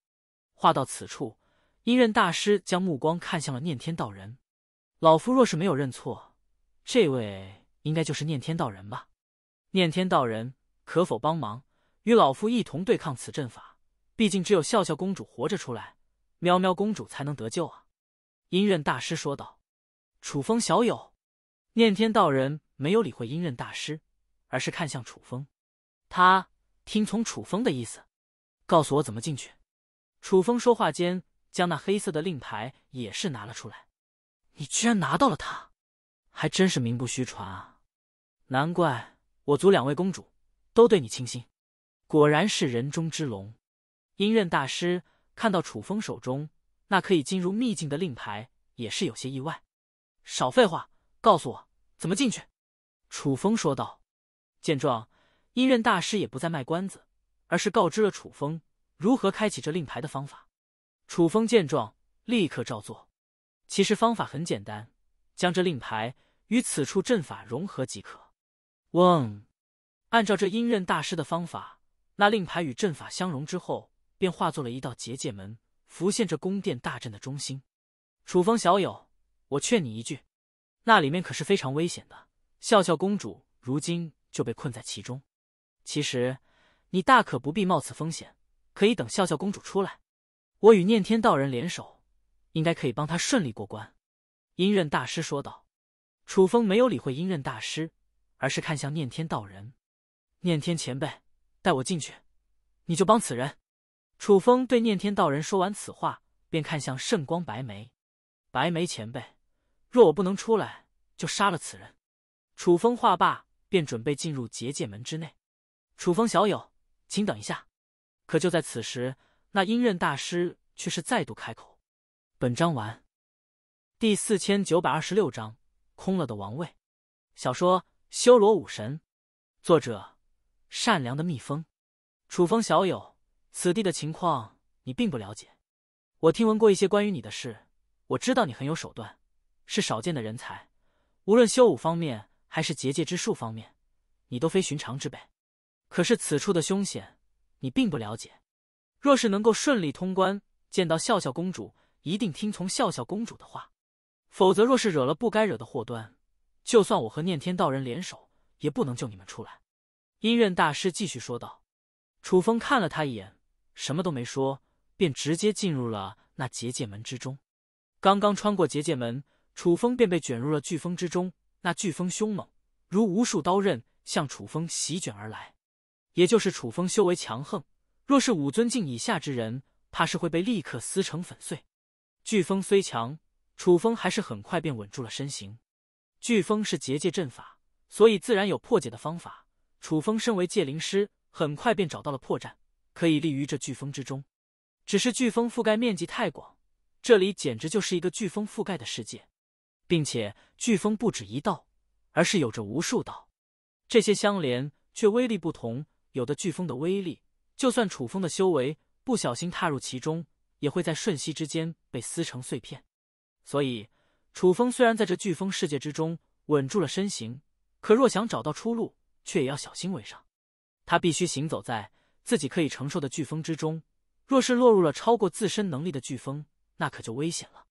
话到此处，阴刃大师将目光看向了念天道人。老夫若是没有认错，这位应该就是念天道人吧？念天道人，可否帮忙与老夫一同对抗此阵法？毕竟只有笑笑公主活着出来，喵喵公主才能得救啊！阴刃大师说道：“楚风小友。”念天道人没有理会阴刃大师，而是看向楚风。他听从楚风的意思，告诉我怎么进去。楚风说话间，将那黑色的令牌也是拿了出来。你居然拿到了它，还真是名不虚传啊！难怪我族两位公主都对你倾心，果然是人中之龙。阴刃大师看到楚风手中那可以进入秘境的令牌，也是有些意外。少废话。告诉我怎么进去，楚风说道。见状，阴刃大师也不再卖关子，而是告知了楚风如何开启这令牌的方法。楚风见状，立刻照做。其实方法很简单，将这令牌与此处阵法融合即可。嗡，按照这阴刃大师的方法，那令牌与阵法相融之后，便化作了一道结界门，浮现这宫殿大阵的中心。楚风小友，我劝你一句。那里面可是非常危险的，笑笑公主如今就被困在其中。其实你大可不必冒此风险，可以等笑笑公主出来，我与念天道人联手，应该可以帮她顺利过关。”阴刃大师说道。楚风没有理会阴刃大师，而是看向念天道人：“念天前辈，带我进去，你就帮此人。”楚风对念天道人说完此话，便看向圣光白眉：“白眉前辈。”若我不能出来，就杀了此人。楚风话罢，便准备进入结界门之内。楚风小友，请等一下。可就在此时，那阴刃大师却是再度开口。本章完。第四千九百二十六章空了的王位。小说《修罗武神》，作者：善良的蜜蜂。楚风小友，此地的情况你并不了解。我听闻过一些关于你的事，我知道你很有手段。是少见的人才，无论修武方面还是结界之术方面，你都非寻常之辈。可是此处的凶险，你并不了解。若是能够顺利通关，见到笑笑公主，一定听从笑笑公主的话。否则，若是惹了不该惹的祸端，就算我和念天道人联手，也不能救你们出来。音韵大师继续说道。楚风看了他一眼，什么都没说，便直接进入了那结界门之中。刚刚穿过结界门。楚风便被卷入了飓风之中，那飓风凶猛，如无数刀刃向楚风席卷而来。也就是楚风修为强横，若是武尊境以下之人，怕是会被立刻撕成粉碎。飓风虽强，楚风还是很快便稳住了身形。飓风是结界阵法，所以自然有破解的方法。楚风身为界灵师，很快便找到了破绽，可以立于这飓风之中。只是飓风覆盖面积太广，这里简直就是一个飓风覆盖的世界。并且飓风不止一道，而是有着无数道，这些相连却威力不同。有的飓风的威力，就算楚风的修为不小心踏入其中，也会在瞬息之间被撕成碎片。所以，楚风虽然在这飓风世界之中稳住了身形，可若想找到出路，却也要小心为上。他必须行走在自己可以承受的飓风之中，若是落入了超过自身能力的飓风，那可就危险了。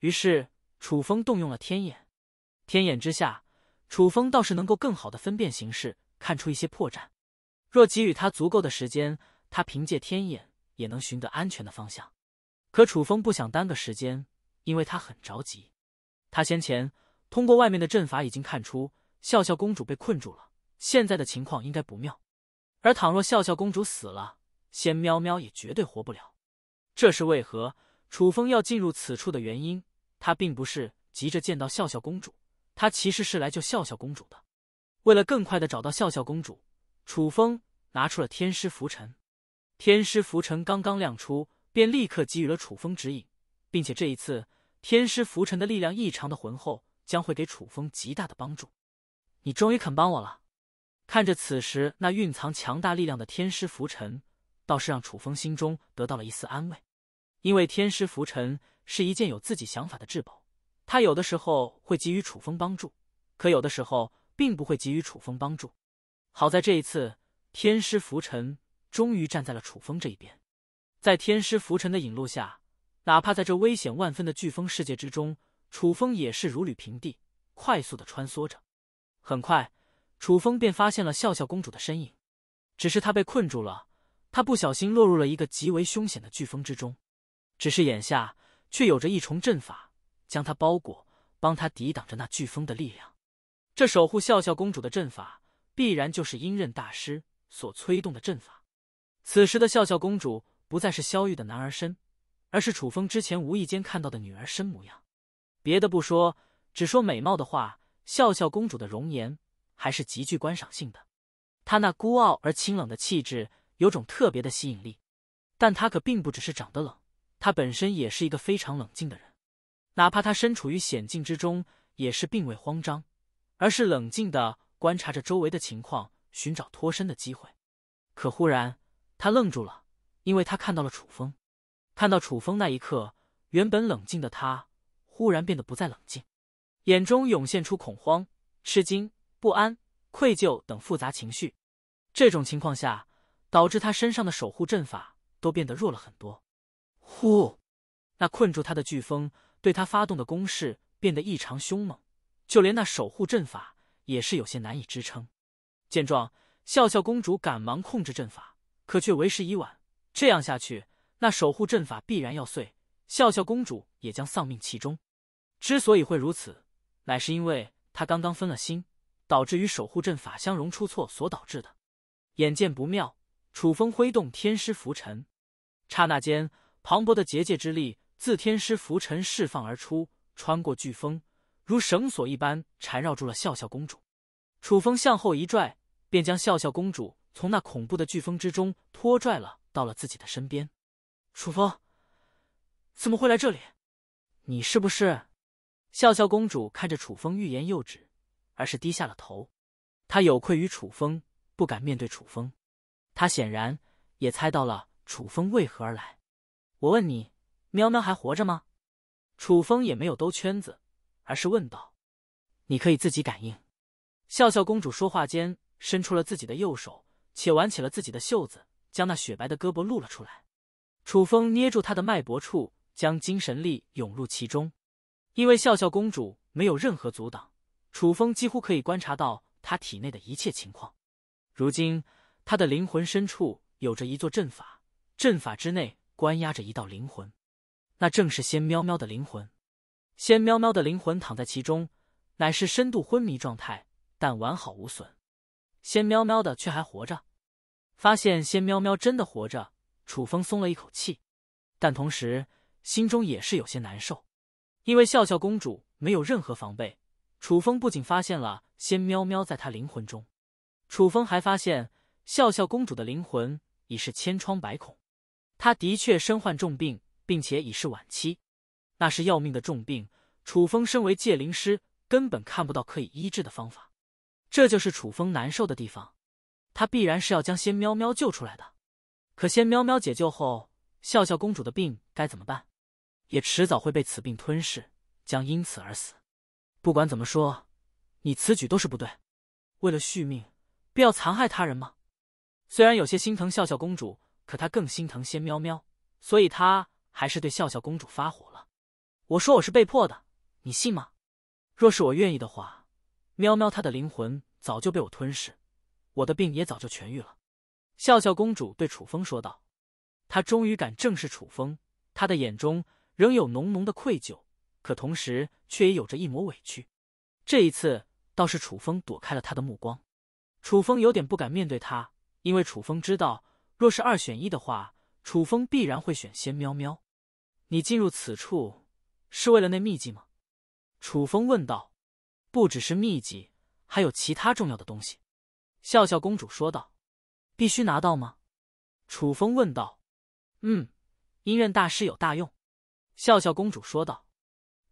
于是。楚风动用了天眼，天眼之下，楚风倒是能够更好的分辨形势，看出一些破绽。若给予他足够的时间，他凭借天眼也能寻得安全的方向。可楚风不想耽搁时间，因为他很着急。他先前通过外面的阵法已经看出笑笑公主被困住了，现在的情况应该不妙。而倘若笑笑公主死了，仙喵喵也绝对活不了。这是为何？楚风要进入此处的原因。他并不是急着见到笑笑公主，他其实是来救笑笑公主的。为了更快的找到笑笑公主，楚风拿出了天师拂尘。天师拂尘刚刚亮出，便立刻给予了楚风指引，并且这一次天师拂尘的力量异常的浑厚，将会给楚风极大的帮助。你终于肯帮我了！看着此时那蕴藏强大力量的天师拂尘，倒是让楚风心中得到了一丝安慰，因为天师拂尘。是一件有自己想法的至宝，他有的时候会给予楚风帮助，可有的时候并不会给予楚风帮助。好在这一次，天师浮尘终于站在了楚风这一边，在天师浮尘的引路下，哪怕在这危险万分的飓风世界之中，楚风也是如履平地，快速的穿梭着。很快，楚风便发现了笑笑公主的身影，只是她被困住了，她不小心落入了一个极为凶险的飓风之中，只是眼下。却有着一重阵法将她包裹，帮她抵挡着那飓风的力量。这守护笑笑公主的阵法，必然就是阴刃大师所催动的阵法。此时的笑笑公主不再是萧玉的男儿身，而是楚风之前无意间看到的女儿身模样。别的不说，只说美貌的话，笑笑公主的容颜还是极具观赏性的。她那孤傲而清冷的气质，有种特别的吸引力。但她可并不只是长得冷。他本身也是一个非常冷静的人，哪怕他身处于险境之中，也是并未慌张，而是冷静的观察着周围的情况，寻找脱身的机会。可忽然，他愣住了，因为他看到了楚风。看到楚风那一刻，原本冷静的他忽然变得不再冷静，眼中涌现出恐慌、吃惊、不安、愧疚等复杂情绪。这种情况下，导致他身上的守护阵法都变得弱了很多。呼！那困住他的飓风对他发动的攻势变得异常凶猛，就连那守护阵法也是有些难以支撑。见状，笑笑公主赶忙控制阵法，可却为时已晚。这样下去，那守护阵法必然要碎，笑笑公主也将丧命其中。之所以会如此，乃是因为她刚刚分了心，导致与守护阵法相容出错所导致的。眼见不妙，楚风挥动天师拂尘，刹那间。磅礴的结界之力自天师浮尘释放而出，穿过飓风，如绳索一般缠绕住了笑笑公主。楚风向后一拽，便将笑笑公主从那恐怖的飓风之中拖拽了到了自己的身边。楚风怎么会来这里？你是不是？笑笑公主看着楚风，欲言又止，而是低下了头。她有愧于楚风，不敢面对楚风。她显然也猜到了楚风为何而来。我问你，喵喵还活着吗？楚风也没有兜圈子，而是问道：“你可以自己感应。”笑笑公主说话间，伸出了自己的右手，且挽起了自己的袖子，将那雪白的胳膊露了出来。楚风捏住她的脉搏处，将精神力涌入其中。因为笑笑公主没有任何阻挡，楚风几乎可以观察到她体内的一切情况。如今，她的灵魂深处有着一座阵法，阵法之内。关押着一道灵魂，那正是仙喵喵的灵魂。仙喵喵的灵魂躺在其中，乃是深度昏迷状态，但完好无损。仙喵喵的却还活着。发现仙喵喵真的活着，楚风松了一口气，但同时心中也是有些难受，因为笑笑公主没有任何防备，楚风不仅发现了仙喵喵在她灵魂中，楚风还发现笑笑公主的灵魂已是千疮百孔。他的确身患重病，并且已是晚期，那是要命的重病。楚风身为戒灵师，根本看不到可以医治的方法，这就是楚风难受的地方。他必然是要将仙喵喵救出来的，可仙喵喵解救后，笑笑公主的病该怎么办？也迟早会被此病吞噬，将因此而死。不管怎么说，你此举都是不对。为了续命，必要残害他人吗？虽然有些心疼笑笑公主。可他更心疼仙喵喵，所以他还是对笑笑公主发火了。我说我是被迫的，你信吗？若是我愿意的话，喵喵，她的灵魂早就被我吞噬，我的病也早就痊愈了。笑笑公主对楚风说道。她终于敢正视楚风，她的眼中仍有浓浓的愧疚，可同时却也有着一抹委屈。这一次倒是楚风躲开了他的目光，楚风有点不敢面对他，因为楚风知道。若是二选一的话，楚风必然会选仙喵喵。你进入此处是为了那秘籍吗？楚风问道。不只是秘籍，还有其他重要的东西。笑笑公主说道。必须拿到吗？楚风问道。嗯，音乐大师有大用。笑笑公主说道。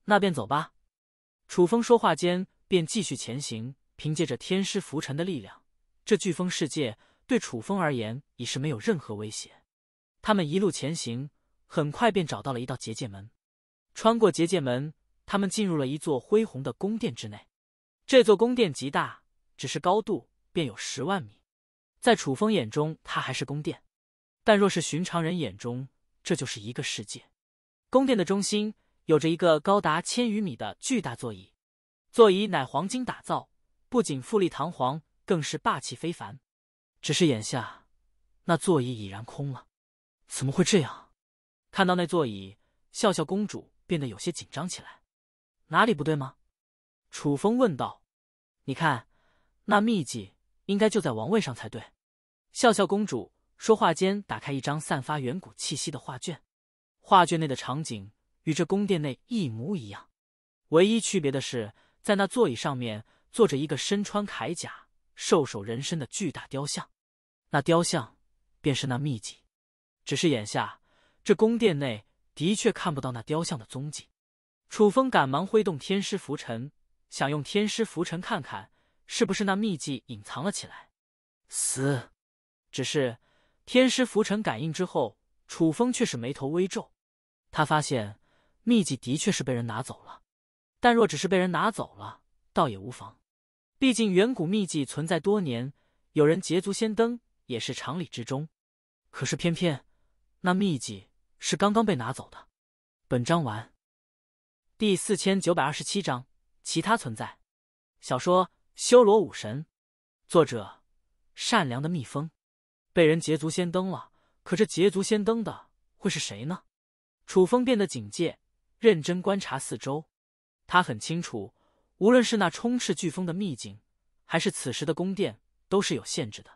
那便走吧。楚风说话间便继续前行，凭借着天师浮尘的力量，这飓风世界。对楚风而言已是没有任何威胁。他们一路前行，很快便找到了一道结界门。穿过结界门，他们进入了一座恢宏的宫殿之内。这座宫殿极大，只是高度便有十万米。在楚风眼中，它还是宫殿；但若是寻常人眼中，这就是一个世界。宫殿的中心有着一个高达千余米的巨大座椅，座椅乃黄金打造，不仅富丽堂皇，更是霸气非凡。只是眼下，那座椅已然空了，怎么会这样？看到那座椅，笑笑公主变得有些紧张起来。哪里不对吗？楚风问道。你看，那秘籍应该就在王位上才对。笑笑公主说话间，打开一张散发远古气息的画卷，画卷内的场景与这宫殿内一模一样，唯一区别的是，在那座椅上面坐着一个身穿铠甲、兽首人身的巨大雕像。那雕像便是那秘籍，只是眼下这宫殿内的确看不到那雕像的踪迹。楚风赶忙挥动天师拂尘，想用天师拂尘看看是不是那秘籍隐藏了起来。嘶！只是天师拂尘感应之后，楚风却是眉头微皱。他发现秘籍的确是被人拿走了，但若只是被人拿走了，倒也无妨。毕竟远古秘籍存在多年，有人捷足先登。也是常理之中，可是偏偏那秘籍是刚刚被拿走的。本章完。第四千九百二十七章其他存在。小说《修罗武神》，作者：善良的蜜蜂。被人捷足先登了，可这捷足先登的会是谁呢？楚风变得警戒，认真观察四周。他很清楚，无论是那充斥飓风的秘境，还是此时的宫殿，都是有限制的。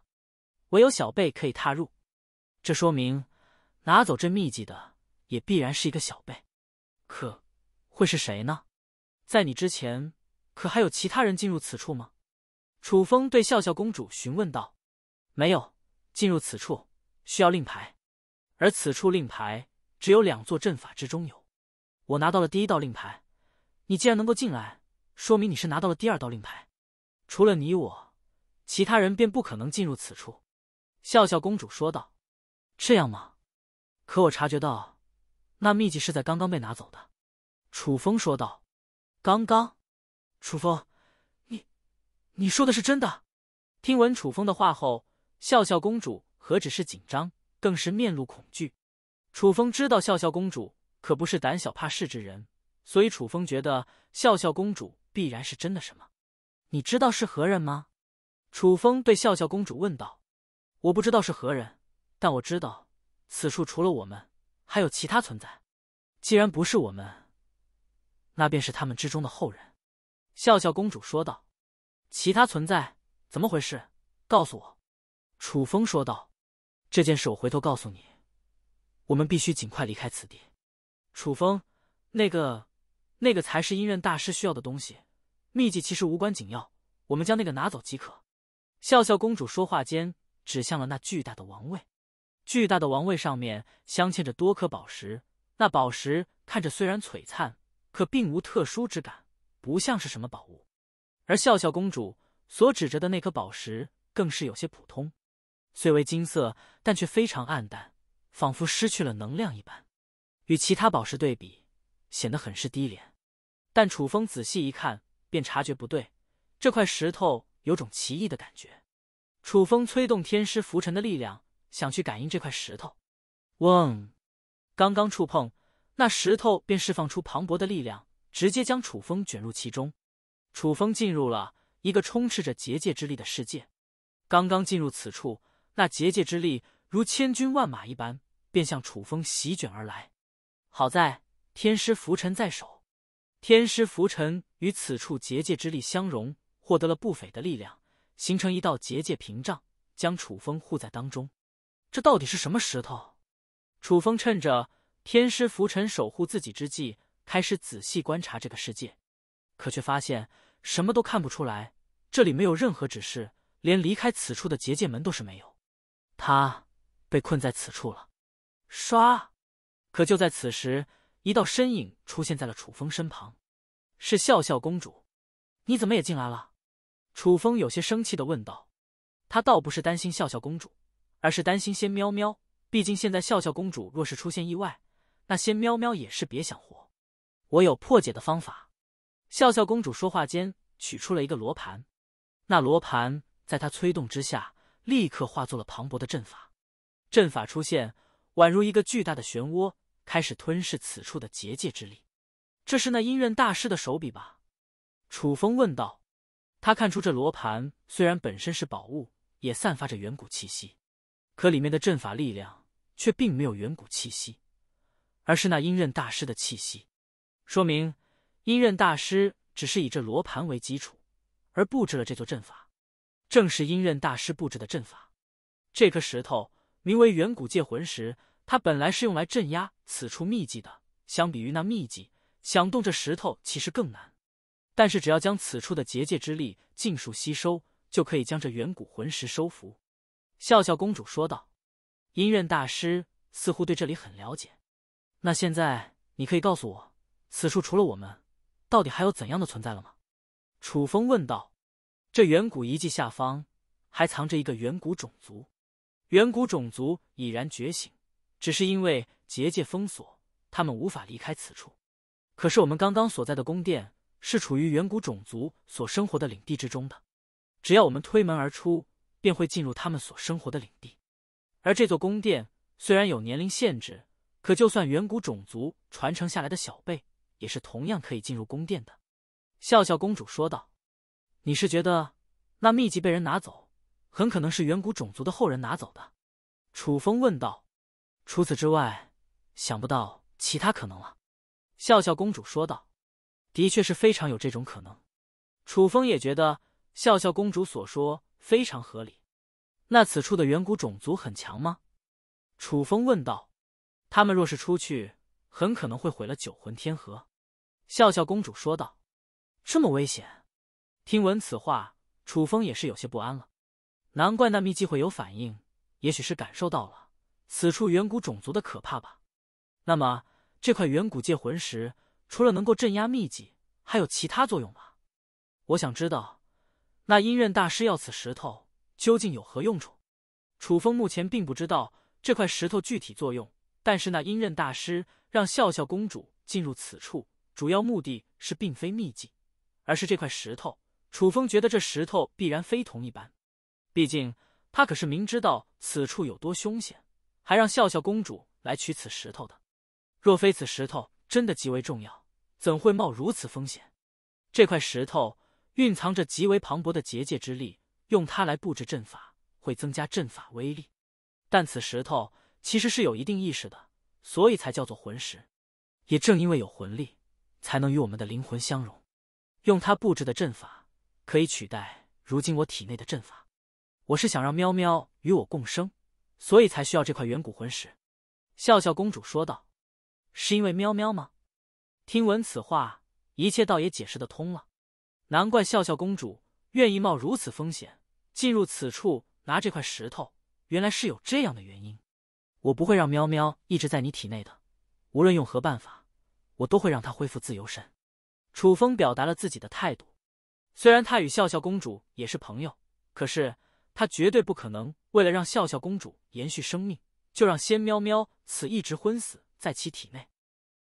唯有小辈可以踏入，这说明拿走这秘籍的也必然是一个小辈，可会是谁呢？在你之前，可还有其他人进入此处吗？楚风对笑笑公主询问道：“没有，进入此处需要令牌，而此处令牌只有两座阵法之中有。我拿到了第一道令牌，你既然能够进来，说明你是拿到了第二道令牌。除了你我，其他人便不可能进入此处。”笑笑公主说道：“这样吗？可我察觉到，那秘籍是在刚刚被拿走的。”楚风说道：“刚刚，楚风，你你说的是真的？”听闻楚风的话后，笑笑公主何止是紧张，更是面露恐惧。楚风知道笑笑公主可不是胆小怕事之人，所以楚风觉得笑笑公主必然是真的。什么？你知道是何人吗？楚风对笑笑公主问道。我不知道是何人，但我知道此处除了我们，还有其他存在。既然不是我们，那便是他们之中的后人。”笑笑公主说道。“其他存在？怎么回事？告诉我。”楚风说道。“这件事我回头告诉你。我们必须尽快离开此地。”楚风，“那个，那个才是音韵大师需要的东西。秘籍其实无关紧要，我们将那个拿走即可。”笑笑公主说话间。指向了那巨大的王位，巨大的王位上面镶嵌着多颗宝石。那宝石看着虽然璀璨，可并无特殊之感，不像是什么宝物。而笑笑公主所指着的那颗宝石更是有些普通，虽为金色，但却非常暗淡，仿佛失去了能量一般。与其他宝石对比，显得很是低廉。但楚风仔细一看，便察觉不对，这块石头有种奇异的感觉。楚风催动天师浮尘的力量，想去感应这块石头。嗡！刚刚触碰，那石头便释放出磅礴的力量，直接将楚风卷入其中。楚风进入了一个充斥着结界之力的世界。刚刚进入此处，那结界之力如千军万马一般，便向楚风席卷而来。好在天师浮尘在手，天师浮尘与此处结界之力相融，获得了不菲的力量。形成一道结界屏障，将楚风护在当中。这到底是什么石头？楚风趁着天师拂尘守护自己之际，开始仔细观察这个世界，可却发现什么都看不出来。这里没有任何指示，连离开此处的结界门都是没有。他被困在此处了。唰！可就在此时，一道身影出现在了楚风身旁，是笑笑公主。你怎么也进来了？楚风有些生气的问道：“他倒不是担心笑笑公主，而是担心仙喵喵。毕竟现在笑笑公主若是出现意外，那仙喵喵也是别想活。”“我有破解的方法。”笑笑公主说话间，取出了一个罗盘。那罗盘在她催动之下，立刻化作了磅礴的阵法。阵法出现，宛如一个巨大的漩涡，开始吞噬此处的结界之力。这是那阴刃大师的手笔吧？楚风问道。他看出这罗盘虽然本身是宝物，也散发着远古气息，可里面的阵法力量却并没有远古气息，而是那阴刃大师的气息。说明阴刃大师只是以这罗盘为基础，而布置了这座阵法，正是阴刃大师布置的阵法。这颗石头名为远古界魂石，它本来是用来镇压此处秘籍的。相比于那秘籍，想动这石头其实更难。但是只要将此处的结界之力尽数吸收，就可以将这远古魂石收服。”笑笑公主说道。“音刃大师似乎对这里很了解，那现在你可以告诉我，此处除了我们，到底还有怎样的存在了吗？”楚风问道。“这远古遗迹下方还藏着一个远古种族，远古种族已然觉醒，只是因为结界封锁，他们无法离开此处。可是我们刚刚所在的宫殿……”是处于远古种族所生活的领地之中的，只要我们推门而出，便会进入他们所生活的领地。而这座宫殿虽然有年龄限制，可就算远古种族传承下来的小辈，也是同样可以进入宫殿的。”笑笑公主说道。“你是觉得那秘籍被人拿走，很可能是远古种族的后人拿走的？”楚风问道。“除此之外，想不到其他可能了。”笑笑公主说道。的确是非常有这种可能，楚风也觉得笑笑公主所说非常合理。那此处的远古种族很强吗？楚风问道。他们若是出去，很可能会毁了九魂天河。笑笑公主说道。这么危险？听闻此话，楚风也是有些不安了。难怪那秘籍会有反应，也许是感受到了此处远古种族的可怕吧。那么这块远古界魂石。除了能够镇压秘籍，还有其他作用吗？我想知道，那阴刃大师要此石头究竟有何用处？楚风目前并不知道这块石头具体作用，但是那阴刃大师让笑笑公主进入此处，主要目的，是并非秘籍，而是这块石头。楚风觉得这石头必然非同一般，毕竟他可是明知道此处有多凶险，还让笑笑公主来取此石头的。若非此石头真的极为重要。怎会冒如此风险？这块石头蕴藏着极为磅礴的结界之力，用它来布置阵法会增加阵法威力。但此石头其实是有一定意识的，所以才叫做魂石。也正因为有魂力，才能与我们的灵魂相融。用它布置的阵法可以取代如今我体内的阵法。我是想让喵喵与我共生，所以才需要这块远古魂石。”笑笑公主说道，“是因为喵喵吗？”听闻此话，一切倒也解释得通了。难怪笑笑公主愿意冒如此风险进入此处拿这块石头，原来是有这样的原因。我不会让喵喵一直在你体内的，无论用何办法，我都会让它恢复自由身。楚风表达了自己的态度。虽然他与笑笑公主也是朋友，可是他绝对不可能为了让笑笑公主延续生命，就让仙喵喵此一直昏死在其体内。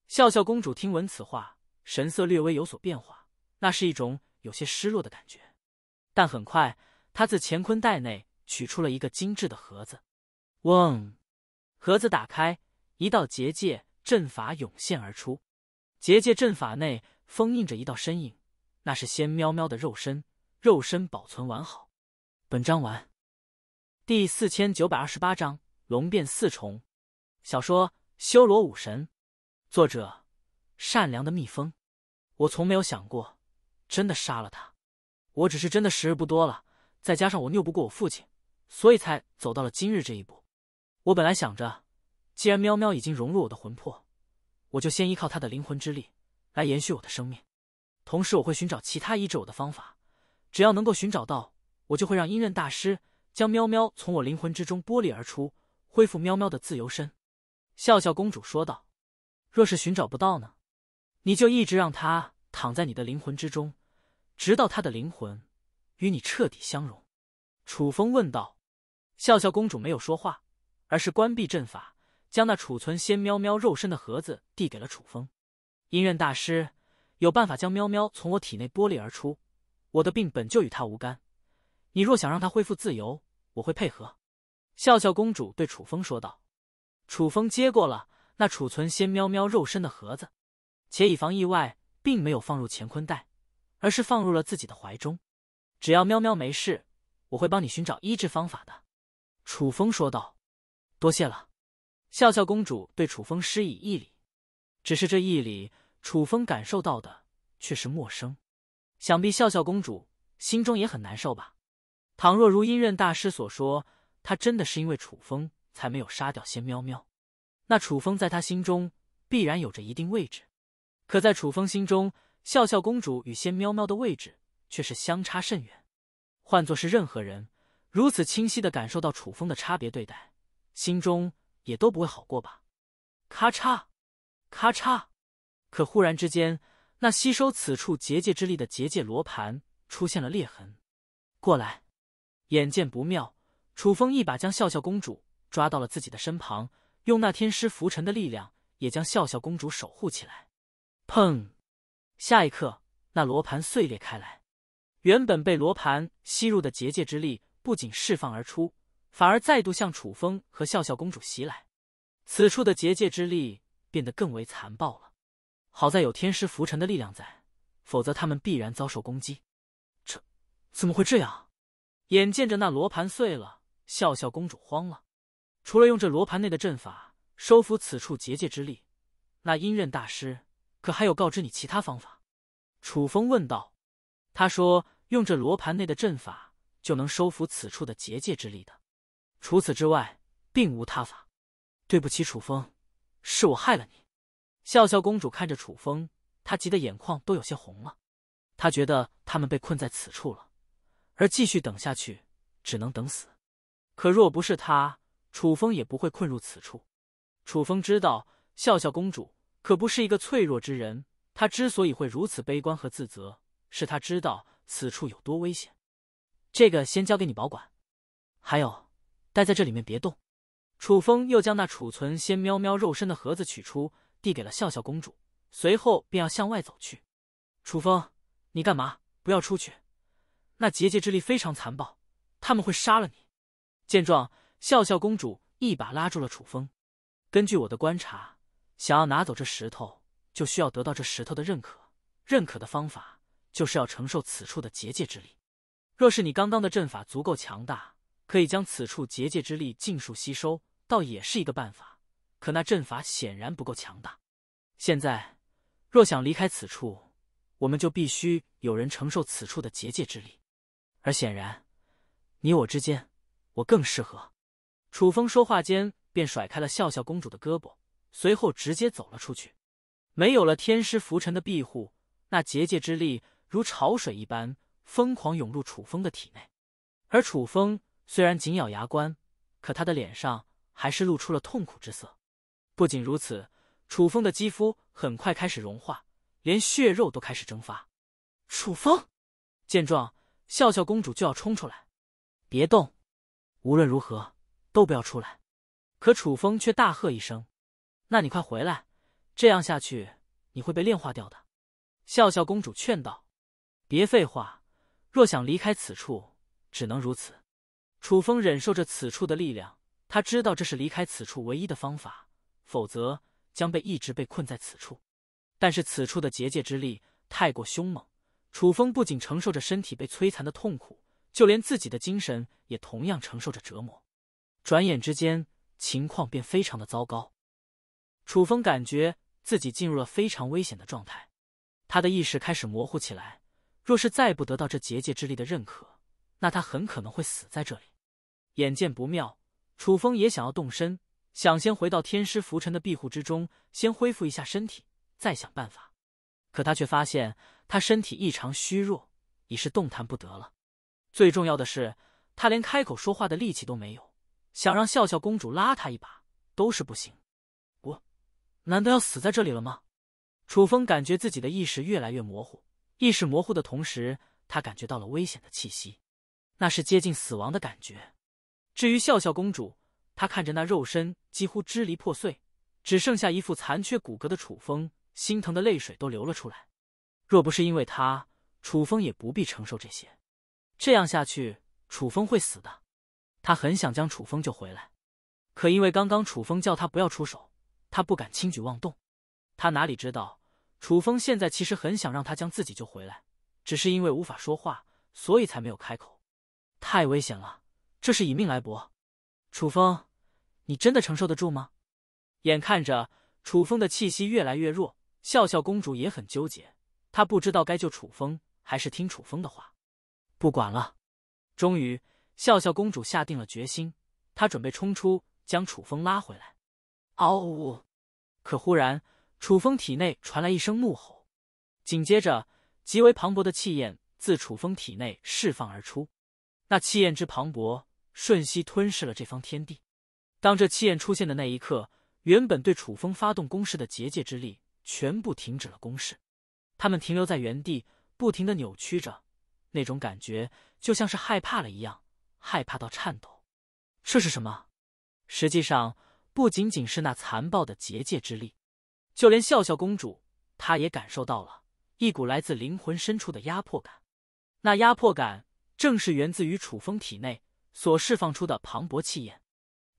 笑笑公主听闻此话，神色略微有所变化，那是一种有些失落的感觉。但很快，她自乾坤袋内取出了一个精致的盒子。嗡，盒子打开，一道结界阵法涌现而出。结界阵法内封印着一道身影，那是仙喵喵的肉身，肉身保存完好。本章完。第四千九百二十八章龙变四重。小说《修罗武神》。作者，善良的蜜蜂，我从没有想过真的杀了他，我只是真的时日不多了，再加上我拗不过我父亲，所以才走到了今日这一步。我本来想着，既然喵喵已经融入我的魂魄，我就先依靠它的灵魂之力来延续我的生命，同时我会寻找其他医治我的方法，只要能够寻找到，我就会让阴刃大师将喵喵从我灵魂之中剥离而出，恢复喵喵的自由身。笑笑公主说道。若是寻找不到呢，你就一直让他躺在你的灵魂之中，直到他的灵魂与你彻底相融。”楚风问道。笑笑公主没有说话，而是关闭阵法，将那储存仙喵喵肉身的盒子递给了楚风。音怨大师有办法将喵喵从我体内剥离而出，我的病本就与他无干。你若想让他恢复自由，我会配合。”笑笑公主对楚风说道。楚风接过了。那储存仙喵喵肉身的盒子，且以防意外，并没有放入乾坤袋，而是放入了自己的怀中。只要喵喵没事，我会帮你寻找医治方法的。”楚风说道。“多谢了。”笑笑公主对楚风施以一礼。只是这一礼，楚风感受到的却是陌生。想必笑笑公主心中也很难受吧？倘若如音刃大师所说，她真的是因为楚风才没有杀掉仙喵喵。那楚风在他心中必然有着一定位置，可在楚风心中，笑笑公主与仙喵喵的位置却是相差甚远。换作是任何人，如此清晰的感受到楚风的差别对待，心中也都不会好过吧？咔嚓，咔嚓！可忽然之间，那吸收此处结界之力的结界罗盘出现了裂痕。过来！眼见不妙，楚风一把将笑笑公主抓到了自己的身旁。用那天师拂尘的力量，也将笑笑公主守护起来。砰！下一刻，那罗盘碎裂开来，原本被罗盘吸入的结界之力不仅释放而出，反而再度向楚风和笑笑公主袭来。此处的结界之力变得更为残暴了。好在有天师拂尘的力量在，否则他们必然遭受攻击。这怎么会这样？眼见着那罗盘碎了，笑笑公主慌了。除了用这罗盘内的阵法收服此处结界之力，那阴刃大师可还有告知你其他方法？楚风问道。他说：“用这罗盘内的阵法就能收服此处的结界之力的，除此之外并无他法。”对不起，楚风，是我害了你。笑笑公主看着楚风，她急得眼眶都有些红了。她觉得他们被困在此处了，而继续等下去只能等死。可若不是他……楚风也不会困入此处。楚风知道笑笑公主可不是一个脆弱之人，她之所以会如此悲观和自责，是她知道此处有多危险。这个先交给你保管，还有，待在这里面别动。楚风又将那储存仙喵喵肉身的盒子取出，递给了笑笑公主，随后便要向外走去。楚风，你干嘛？不要出去！那结界之力非常残暴，他们会杀了你。见状。笑笑公主一把拉住了楚风。根据我的观察，想要拿走这石头，就需要得到这石头的认可。认可的方法，就是要承受此处的结界之力。若是你刚刚的阵法足够强大，可以将此处结界之力尽数吸收，倒也是一个办法。可那阵法显然不够强大。现在，若想离开此处，我们就必须有人承受此处的结界之力。而显然，你我之间，我更适合。楚风说话间，便甩开了笑笑公主的胳膊，随后直接走了出去。没有了天师拂尘的庇护，那结界之力如潮水一般疯狂涌入楚风的体内。而楚风虽然紧咬牙关，可他的脸上还是露出了痛苦之色。不仅如此，楚风的肌肤很快开始融化，连血肉都开始蒸发。楚风见状，笑笑公主就要冲出来，别动！无论如何。都不要出来！可楚风却大喝一声：“那你快回来！这样下去，你会被炼化掉的。”笑笑公主劝道：“别废话，若想离开此处，只能如此。”楚风忍受着此处的力量，他知道这是离开此处唯一的方法，否则将被一直被困在此处。但是此处的结界之力太过凶猛，楚风不仅承受着身体被摧残的痛苦，就连自己的精神也同样承受着折磨。转眼之间，情况便非常的糟糕。楚风感觉自己进入了非常危险的状态，他的意识开始模糊起来。若是再不得到这结界之力的认可，那他很可能会死在这里。眼见不妙，楚风也想要动身，想先回到天师浮尘的庇护之中，先恢复一下身体，再想办法。可他却发现，他身体异常虚弱，已是动弹不得了。最重要的是，他连开口说话的力气都没有。想让笑笑公主拉他一把都是不行，我难道要死在这里了吗？楚风感觉自己的意识越来越模糊，意识模糊的同时，他感觉到了危险的气息，那是接近死亡的感觉。至于笑笑公主，她看着那肉身几乎支离破碎，只剩下一副残缺骨骼的楚风，心疼的泪水都流了出来。若不是因为他，楚风也不必承受这些。这样下去，楚风会死的。他很想将楚风救回来，可因为刚刚楚风叫他不要出手，他不敢轻举妄动。他哪里知道，楚风现在其实很想让他将自己救回来，只是因为无法说话，所以才没有开口。太危险了，这是以命来搏。楚风，你真的承受得住吗？眼看着楚风的气息越来越弱，笑笑公主也很纠结，她不知道该救楚风还是听楚风的话。不管了，终于。笑笑公主下定了决心，她准备冲出，将楚风拉回来。嗷呜！可忽然，楚风体内传来一声怒吼，紧接着，极为磅礴的气焰自楚风体内释放而出。那气焰之磅礴，瞬息吞噬了这方天地。当这气焰出现的那一刻，原本对楚风发动攻势的结界之力全部停止了攻势，他们停留在原地，不停的扭曲着，那种感觉就像是害怕了一样。害怕到颤抖，这是什么？实际上不仅仅是那残暴的结界之力，就连笑笑公主，她也感受到了一股来自灵魂深处的压迫感。那压迫感正是源自于楚风体内所释放出的磅礴气焰。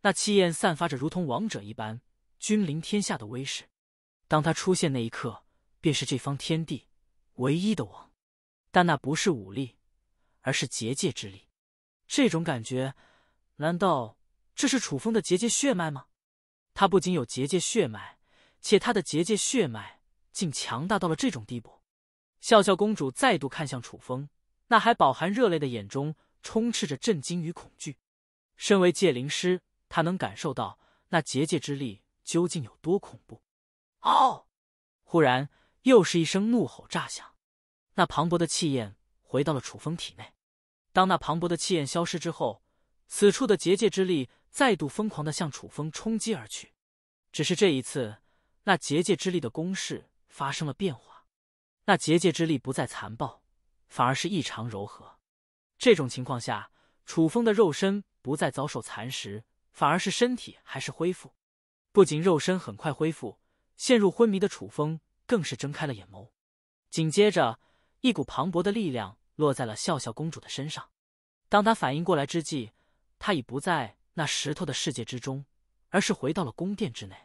那气焰散发着如同王者一般君临天下的威势。当他出现那一刻，便是这方天地唯一的王。但那不是武力，而是结界之力。这种感觉，难道这是楚风的结界血脉吗？他不仅有结界血脉，且他的结界血脉竟强大到了这种地步。笑笑公主再度看向楚风，那还饱含热泪的眼中充斥着震惊与恐惧。身为界灵师，她能感受到那结界之力究竟有多恐怖。哦！忽然又是一声怒吼炸响，那磅礴的气焰回到了楚风体内。当那磅礴的气焰消失之后，此处的结界之力再度疯狂的向楚风冲击而去。只是这一次，那结界之力的攻势发生了变化，那结界之力不再残暴，反而是异常柔和。这种情况下，楚风的肉身不再遭受蚕食，反而是身体还是恢复。不仅肉身很快恢复，陷入昏迷的楚风更是睁开了眼眸。紧接着，一股磅礴的力量。落在了笑笑公主的身上。当她反应过来之际，她已不在那石头的世界之中，而是回到了宫殿之内。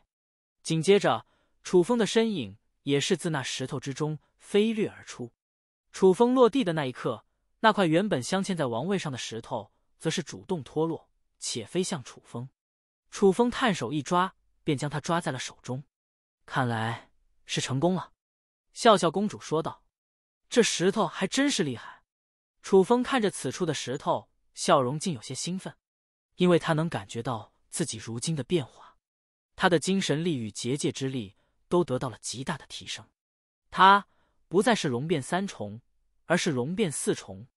紧接着，楚风的身影也是自那石头之中飞掠而出。楚风落地的那一刻，那块原本镶嵌在王位上的石头则是主动脱落，且飞向楚风。楚风探手一抓，便将它抓在了手中。看来是成功了。笑笑公主说道：“这石头还真是厉害。”楚风看着此处的石头，笑容竟有些兴奋，因为他能感觉到自己如今的变化，他的精神力与结界之力都得到了极大的提升，他不再是龙变三重，而是龙变四重。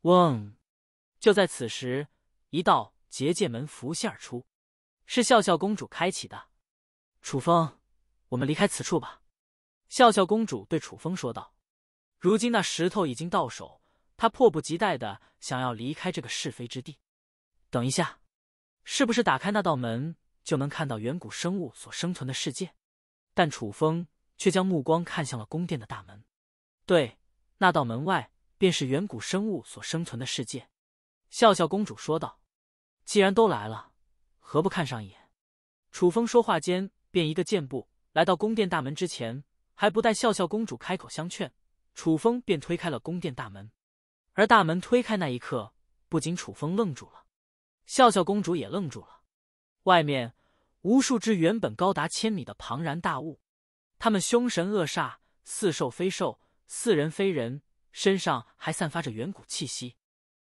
嗡，就在此时，一道结界门浮现而出，是笑笑公主开启的。楚风，我们离开此处吧。”笑笑公主对楚风说道，“如今那石头已经到手。”他迫不及待的想要离开这个是非之地。等一下，是不是打开那道门就能看到远古生物所生存的世界？但楚风却将目光看向了宫殿的大门。对，那道门外便是远古生物所生存的世界。笑笑公主说道：“既然都来了，何不看上一眼？”楚风说话间便一个箭步来到宫殿大门之前，还不待笑笑公主开口相劝，楚风便推开了宫殿大门。而大门推开那一刻，不仅楚风愣住了，笑笑公主也愣住了。外面无数只原本高达千米的庞然大物，它们凶神恶煞，似兽非兽，似人非人，身上还散发着远古气息。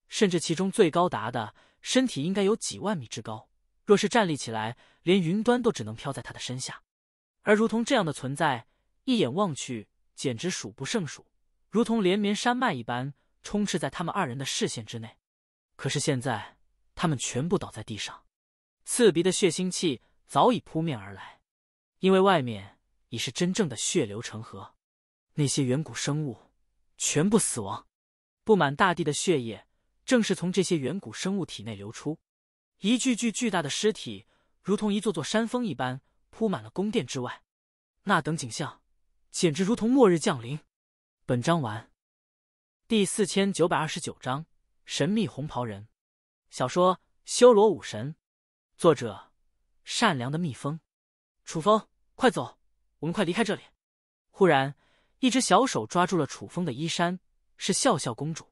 甚至其中最高达的，身体应该有几万米之高，若是站立起来，连云端都只能飘在他的身下。而如同这样的存在，一眼望去简直数不胜数，如同连绵山脉一般。充斥在他们二人的视线之内，可是现在他们全部倒在地上，刺鼻的血腥气早已扑面而来，因为外面已是真正的血流成河，那些远古生物全部死亡，布满大地的血液正是从这些远古生物体内流出，一具具巨大的尸体如同一座座山峰一般铺满了宫殿之外，那等景象简直如同末日降临。本章完。第四千九百二十九章神秘红袍人。小说《修罗武神》，作者：善良的蜜蜂。楚风，快走，我们快离开这里！忽然，一只小手抓住了楚风的衣衫，是笑笑公主。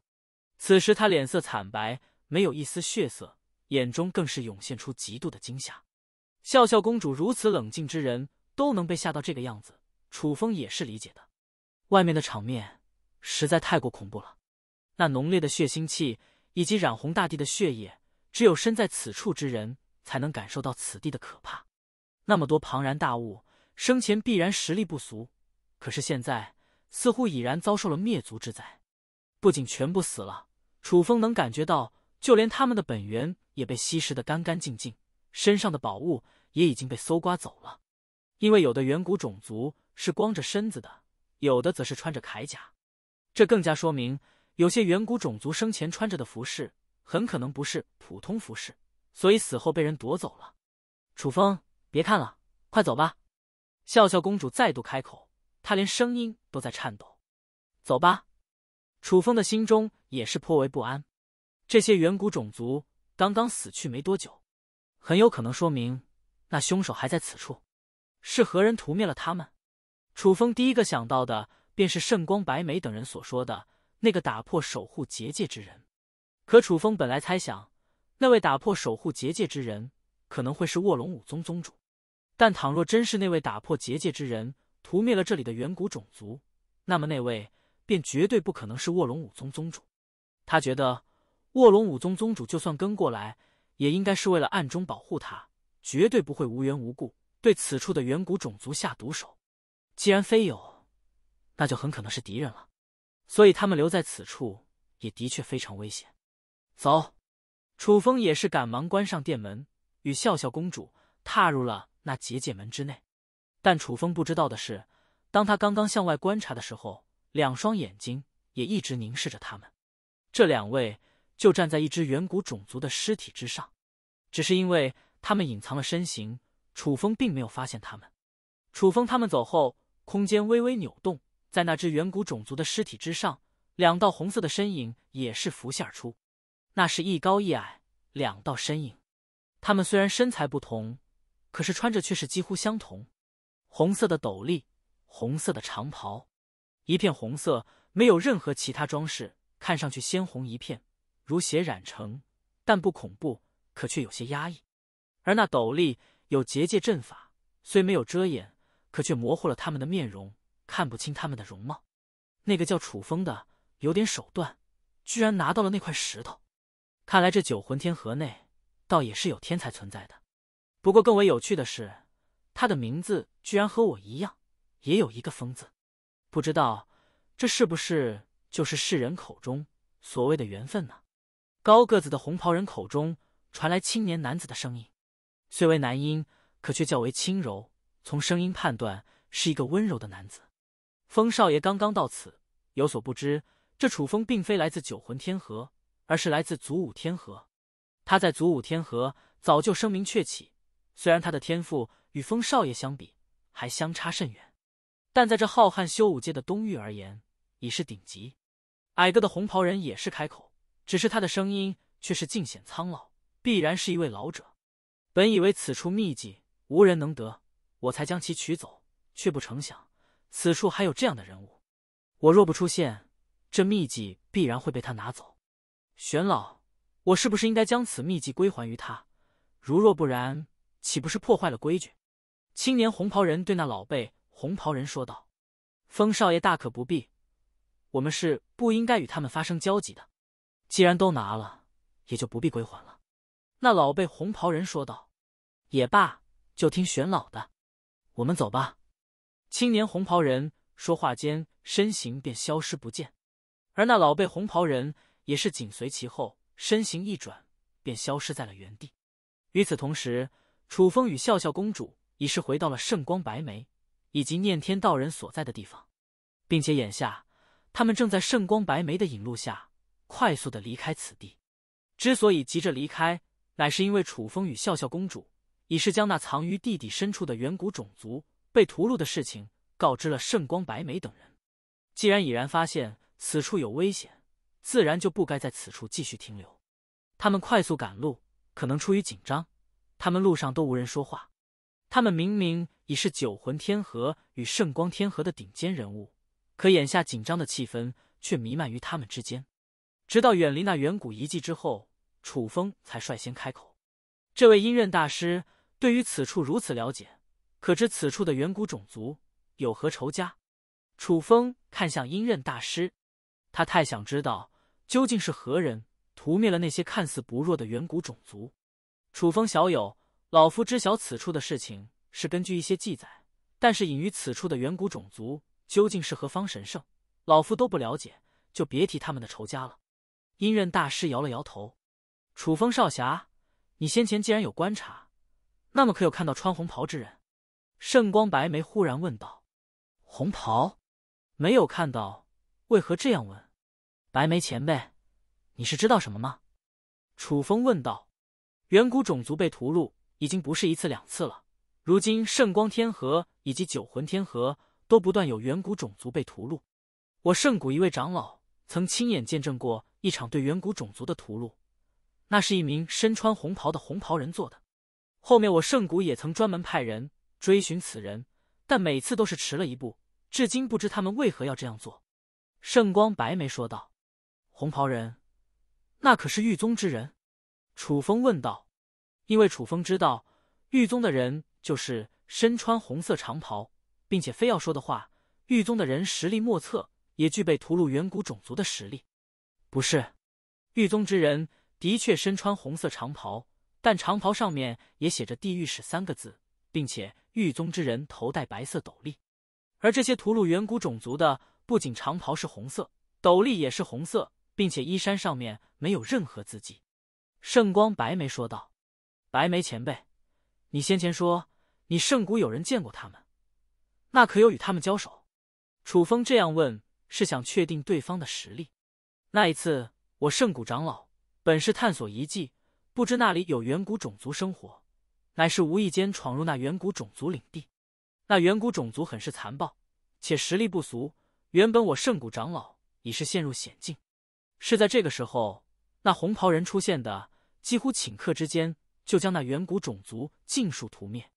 此时她脸色惨白，没有一丝血色，眼中更是涌现出极度的惊吓。笑笑公主如此冷静之人，都能被吓到这个样子，楚风也是理解的。外面的场面。实在太过恐怖了，那浓烈的血腥气以及染红大地的血液，只有身在此处之人才能感受到此地的可怕。那么多庞然大物，生前必然实力不俗，可是现在似乎已然遭受了灭族之灾，不仅全部死了，楚风能感觉到，就连他们的本源也被吸食的干干净净，身上的宝物也已经被搜刮走了。因为有的远古种族是光着身子的，有的则是穿着铠甲。这更加说明，有些远古种族生前穿着的服饰很可能不是普通服饰，所以死后被人夺走了。楚风，别看了，快走吧！笑笑公主再度开口，她连声音都在颤抖。走吧。楚风的心中也是颇为不安。这些远古种族刚刚死去没多久，很有可能说明那凶手还在此处。是何人屠灭了他们？楚风第一个想到的。便是圣光白眉等人所说的那个打破守护结界之人，可楚风本来猜想，那位打破守护结界之人可能会是卧龙武宗宗主，但倘若真是那位打破结界之人屠灭了这里的远古种族，那么那位便绝对不可能是卧龙武宗宗主。他觉得卧龙武宗宗主就算跟过来，也应该是为了暗中保护他，绝对不会无缘无故对此处的远古种族下毒手。既然非有。那就很可能是敌人了，所以他们留在此处也的确非常危险。走，楚风也是赶忙关上店门，与笑笑公主踏入了那结界门之内。但楚风不知道的是，当他刚刚向外观察的时候，两双眼睛也一直凝视着他们。这两位就站在一只远古种族的尸体之上，只是因为他们隐藏了身形，楚风并没有发现他们。楚风他们走后，空间微微扭动。在那只远古种族的尸体之上，两道红色的身影也是浮现而出。那是一高一矮两道身影，他们虽然身材不同，可是穿着却是几乎相同：红色的斗笠，红色的长袍，一片红色，没有任何其他装饰，看上去鲜红一片，如血染成，但不恐怖，可却有些压抑。而那斗笠有结界阵法，虽没有遮掩，可却模糊了他们的面容。看不清他们的容貌，那个叫楚风的有点手段，居然拿到了那块石头。看来这九魂天河内倒也是有天才存在的。不过更为有趣的是，他的名字居然和我一样，也有一个“风”字。不知道这是不是就是世人口中所谓的缘分呢？高个子的红袍人口中传来青年男子的声音，虽为男音，可却较为轻柔。从声音判断，是一个温柔的男子。风少爷刚刚到此，有所不知，这楚风并非来自九魂天河，而是来自祖武天河。他在祖武天河早就声名鹊起，虽然他的天赋与风少爷相比还相差甚远，但在这浩瀚修武界的东域而言，已是顶级。矮个的红袍人也是开口，只是他的声音却是尽显苍老，必然是一位老者。本以为此处秘籍无人能得，我才将其取走，却不成想。此处还有这样的人物，我若不出现，这秘籍必然会被他拿走。玄老，我是不是应该将此秘籍归还于他？如若不然，岂不是破坏了规矩？青年红袍人对那老辈红袍人说道：“风少爷大可不必，我们是不应该与他们发生交集的。既然都拿了，也就不必归还了。”那老辈红袍人说道：“也罢，就听玄老的，我们走吧。”青年红袍人说话间，身形便消失不见，而那老辈红袍人也是紧随其后，身形一转便消失在了原地。与此同时，楚风与笑笑公主已是回到了圣光白眉以及念天道人所在的地方，并且眼下他们正在圣光白眉的引路下快速的离开此地。之所以急着离开，乃是因为楚风与笑笑公主已是将那藏于地底深处的远古种族。被屠戮的事情告知了圣光、白眉等人。既然已然发现此处有危险，自然就不该在此处继续停留。他们快速赶路，可能出于紧张，他们路上都无人说话。他们明明已是九魂天河与圣光天河的顶尖人物，可眼下紧张的气氛却弥漫于他们之间。直到远离那远古遗迹之后，楚风才率先开口：“这位阴刃大师对于此处如此了解。”可知此处的远古种族有何仇家？楚风看向阴刃大师，他太想知道究竟是何人屠灭了那些看似不弱的远古种族。楚风小友，老夫知晓此处的事情是根据一些记载，但是隐于此处的远古种族究竟是何方神圣，老夫都不了解，就别提他们的仇家了。阴刃大师摇了摇头。楚风少侠，你先前既然有观察，那么可有看到穿红袍之人？圣光白眉忽然问道：“红袍，没有看到，为何这样问？”白眉前辈，你是知道什么吗？”楚风问道：“远古种族被屠戮，已经不是一次两次了。如今圣光天河以及九魂天河，都不断有远古种族被屠戮。我圣古一位长老，曾亲眼见证过一场对远古种族的屠戮，那是一名身穿红袍的红袍人做的。后面我圣谷也曾专门派人。”追寻此人，但每次都是迟了一步，至今不知他们为何要这样做。”圣光白眉说道。“红袍人，那可是玉宗之人。”楚风问道。因为楚风知道，玉宗的人就是身穿红色长袍，并且非要说的话，玉宗的人实力莫测，也具备屠戮远古种族的实力。不是，玉宗之人的确身穿红色长袍，但长袍上面也写着“地狱使”三个字，并且。狱宗之人头戴白色斗笠，而这些屠戮远古种族的，不仅长袍是红色，斗笠也是红色，并且衣衫上面没有任何字迹。圣光白眉说道：“白眉前辈，你先前说你圣谷有人见过他们，那可有与他们交手？”楚风这样问是想确定对方的实力。那一次，我圣谷长老本是探索遗迹，不知那里有远古种族生活。乃是无意间闯入那远古种族领地，那远古种族很是残暴，且实力不俗。原本我圣古长老已是陷入险境，是在这个时候，那红袍人出现的，几乎顷刻之间就将那远古种族尽数屠灭。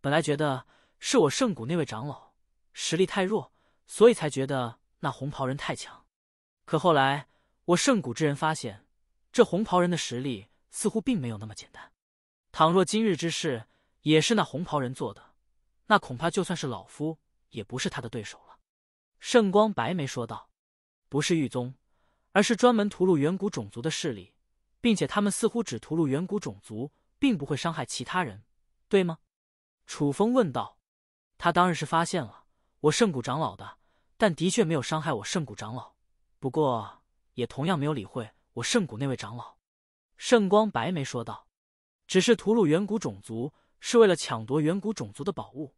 本来觉得是我圣古那位长老实力太弱，所以才觉得那红袍人太强，可后来我圣古之人发现，这红袍人的实力似乎并没有那么简单。倘若今日之事也是那红袍人做的，那恐怕就算是老夫也不是他的对手了。”圣光白眉说道，“不是玉宗，而是专门屠戮远古种族的势力，并且他们似乎只屠戮远古种族，并不会伤害其他人，对吗？”楚风问道。“他当日是发现了我圣古长老的，但的确没有伤害我圣古长老，不过也同样没有理会我圣谷那位长老。”圣光白眉说道。只是屠戮远古种族是为了抢夺远古种族的宝物，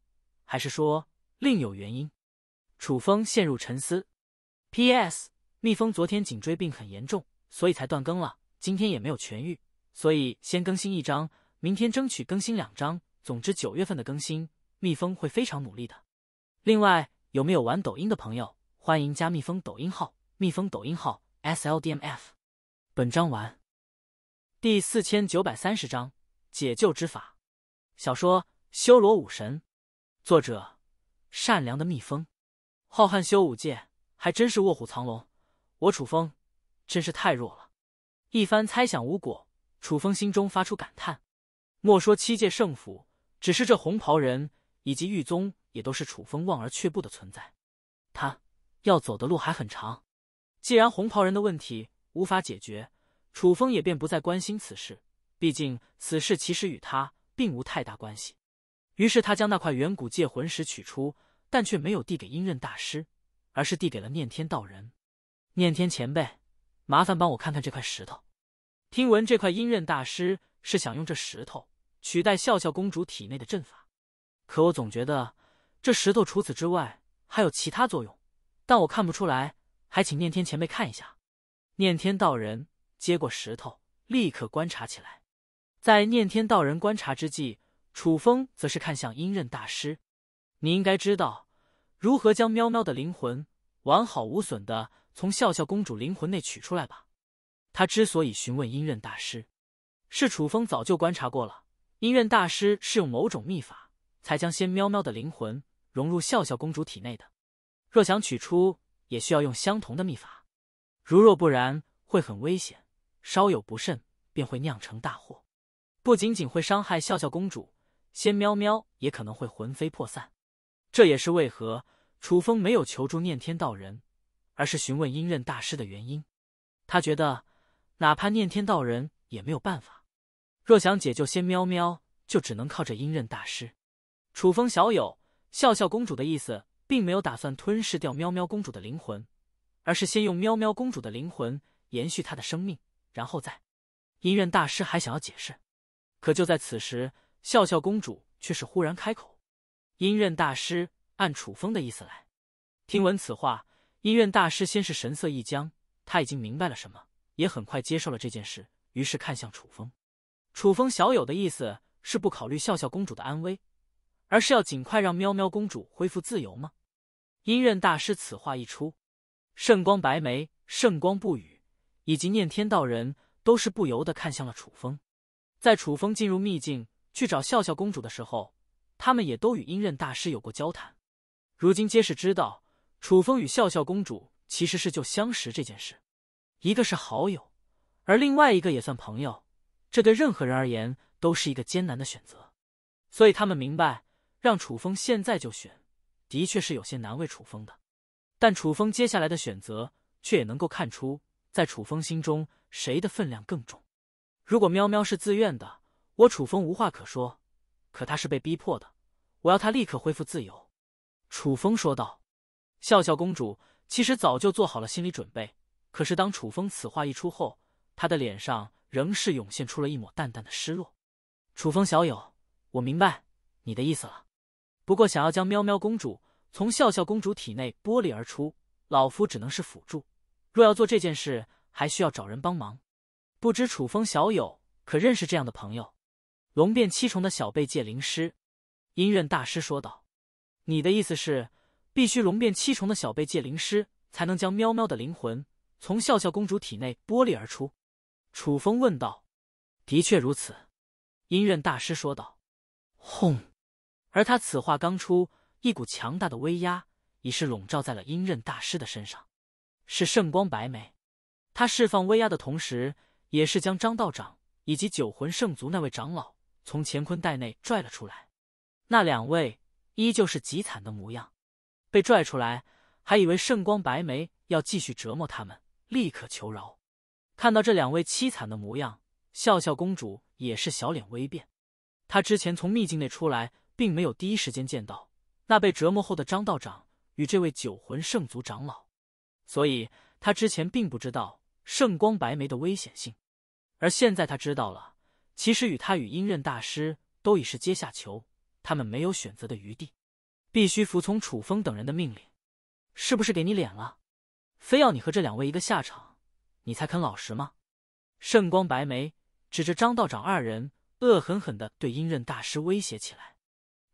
还是说另有原因？楚风陷入沉思。P.S. 蜜蜂昨天颈椎病很严重，所以才断更了。今天也没有痊愈，所以先更新一章，明天争取更新两章。总之，九月份的更新，蜜蜂会非常努力的。另外，有没有玩抖音的朋友，欢迎加蜜蜂抖音号：蜜蜂抖音号 S L D M F。本章完。第四千九百三十章。解救之法，小说《修罗武神》，作者：善良的蜜蜂。浩瀚修武界还真是卧虎藏龙，我楚风真是太弱了。一番猜想无果，楚风心中发出感叹：莫说七界圣府，只是这红袍人以及玉宗，也都是楚风望而却步的存在。他要走的路还很长。既然红袍人的问题无法解决，楚风也便不再关心此事。毕竟此事其实与他并无太大关系，于是他将那块远古界魂石取出，但却没有递给阴刃大师，而是递给了念天道人。念天前辈，麻烦帮我看看这块石头。听闻这块阴刃大师是想用这石头取代笑笑公主体内的阵法，可我总觉得这石头除此之外还有其他作用，但我看不出来，还请念天前辈看一下。念天道人接过石头，立刻观察起来。在念天道人观察之际，楚风则是看向阴刃大师：“你应该知道如何将喵喵的灵魂完好无损的从笑笑公主灵魂内取出来吧？”他之所以询问阴刃大师，是楚风早就观察过了，阴刃大师是用某种秘法才将先喵喵的灵魂融入笑笑公主体内的。若想取出，也需要用相同的秘法。如若不然，会很危险，稍有不慎便会酿成大祸。不仅仅会伤害笑笑公主，仙喵喵也可能会魂飞魄散。这也是为何楚风没有求助念天道人，而是询问阴刃大师的原因。他觉得，哪怕念天道人也没有办法。若想解救仙喵喵，就只能靠着阴刃大师。楚风小友，笑笑公主的意思，并没有打算吞噬掉喵喵公主的灵魂，而是先用喵喵公主的灵魂延续她的生命，然后再。阴刃大师还想要解释。可就在此时，笑笑公主却是忽然开口：“音刃大师，按楚风的意思来。”听闻此话，音刃大师先是神色一僵，他已经明白了什么，也很快接受了这件事，于是看向楚风：“楚风小友的意思是不考虑笑笑公主的安危，而是要尽快让喵喵公主恢复自由吗？”音刃大师此话一出，圣光白眉、圣光不语以及念天道人都是不由得看向了楚风。在楚风进入秘境去找笑笑公主的时候，他们也都与阴刃大师有过交谈，如今皆是知道楚风与笑笑公主其实是就相识这件事，一个是好友，而另外一个也算朋友，这对任何人而言都是一个艰难的选择，所以他们明白让楚风现在就选，的确是有些难为楚风的，但楚风接下来的选择却也能够看出，在楚风心中谁的分量更重。如果喵喵是自愿的，我楚风无话可说；可他是被逼迫的，我要他立刻恢复自由。”楚风说道。笑笑公主其实早就做好了心理准备，可是当楚风此话一出后，她的脸上仍是涌现出了一抹淡淡的失落。“楚风小友，我明白你的意思了。不过，想要将喵喵公主从笑笑公主体内剥离而出，老夫只能是辅助。若要做这件事，还需要找人帮忙。”不知楚风小友可认识这样的朋友，龙变七重的小辈界灵师，音刃大师说道：“你的意思是，必须龙变七重的小辈界灵师才能将喵喵的灵魂从笑笑公主体内剥离而出？”楚风问道。“的确如此。”音刃大师说道。轰！而他此话刚出，一股强大的威压已是笼罩在了音刃大师的身上。是圣光白眉，他释放威压的同时。也是将张道长以及九魂圣族那位长老从乾坤袋内拽了出来，那两位依旧是极惨的模样。被拽出来，还以为圣光白眉要继续折磨他们，立刻求饶。看到这两位凄惨的模样，笑笑公主也是小脸微变。她之前从秘境内出来，并没有第一时间见到那被折磨后的张道长与这位九魂圣族长老，所以她之前并不知道圣光白眉的危险性。而现在他知道了，其实与他与阴刃大师都已是阶下囚，他们没有选择的余地，必须服从楚风等人的命令。是不是给你脸了？非要你和这两位一个下场，你才肯老实吗？圣光白眉指着张道长二人，恶狠狠地对阴刃大师威胁起来。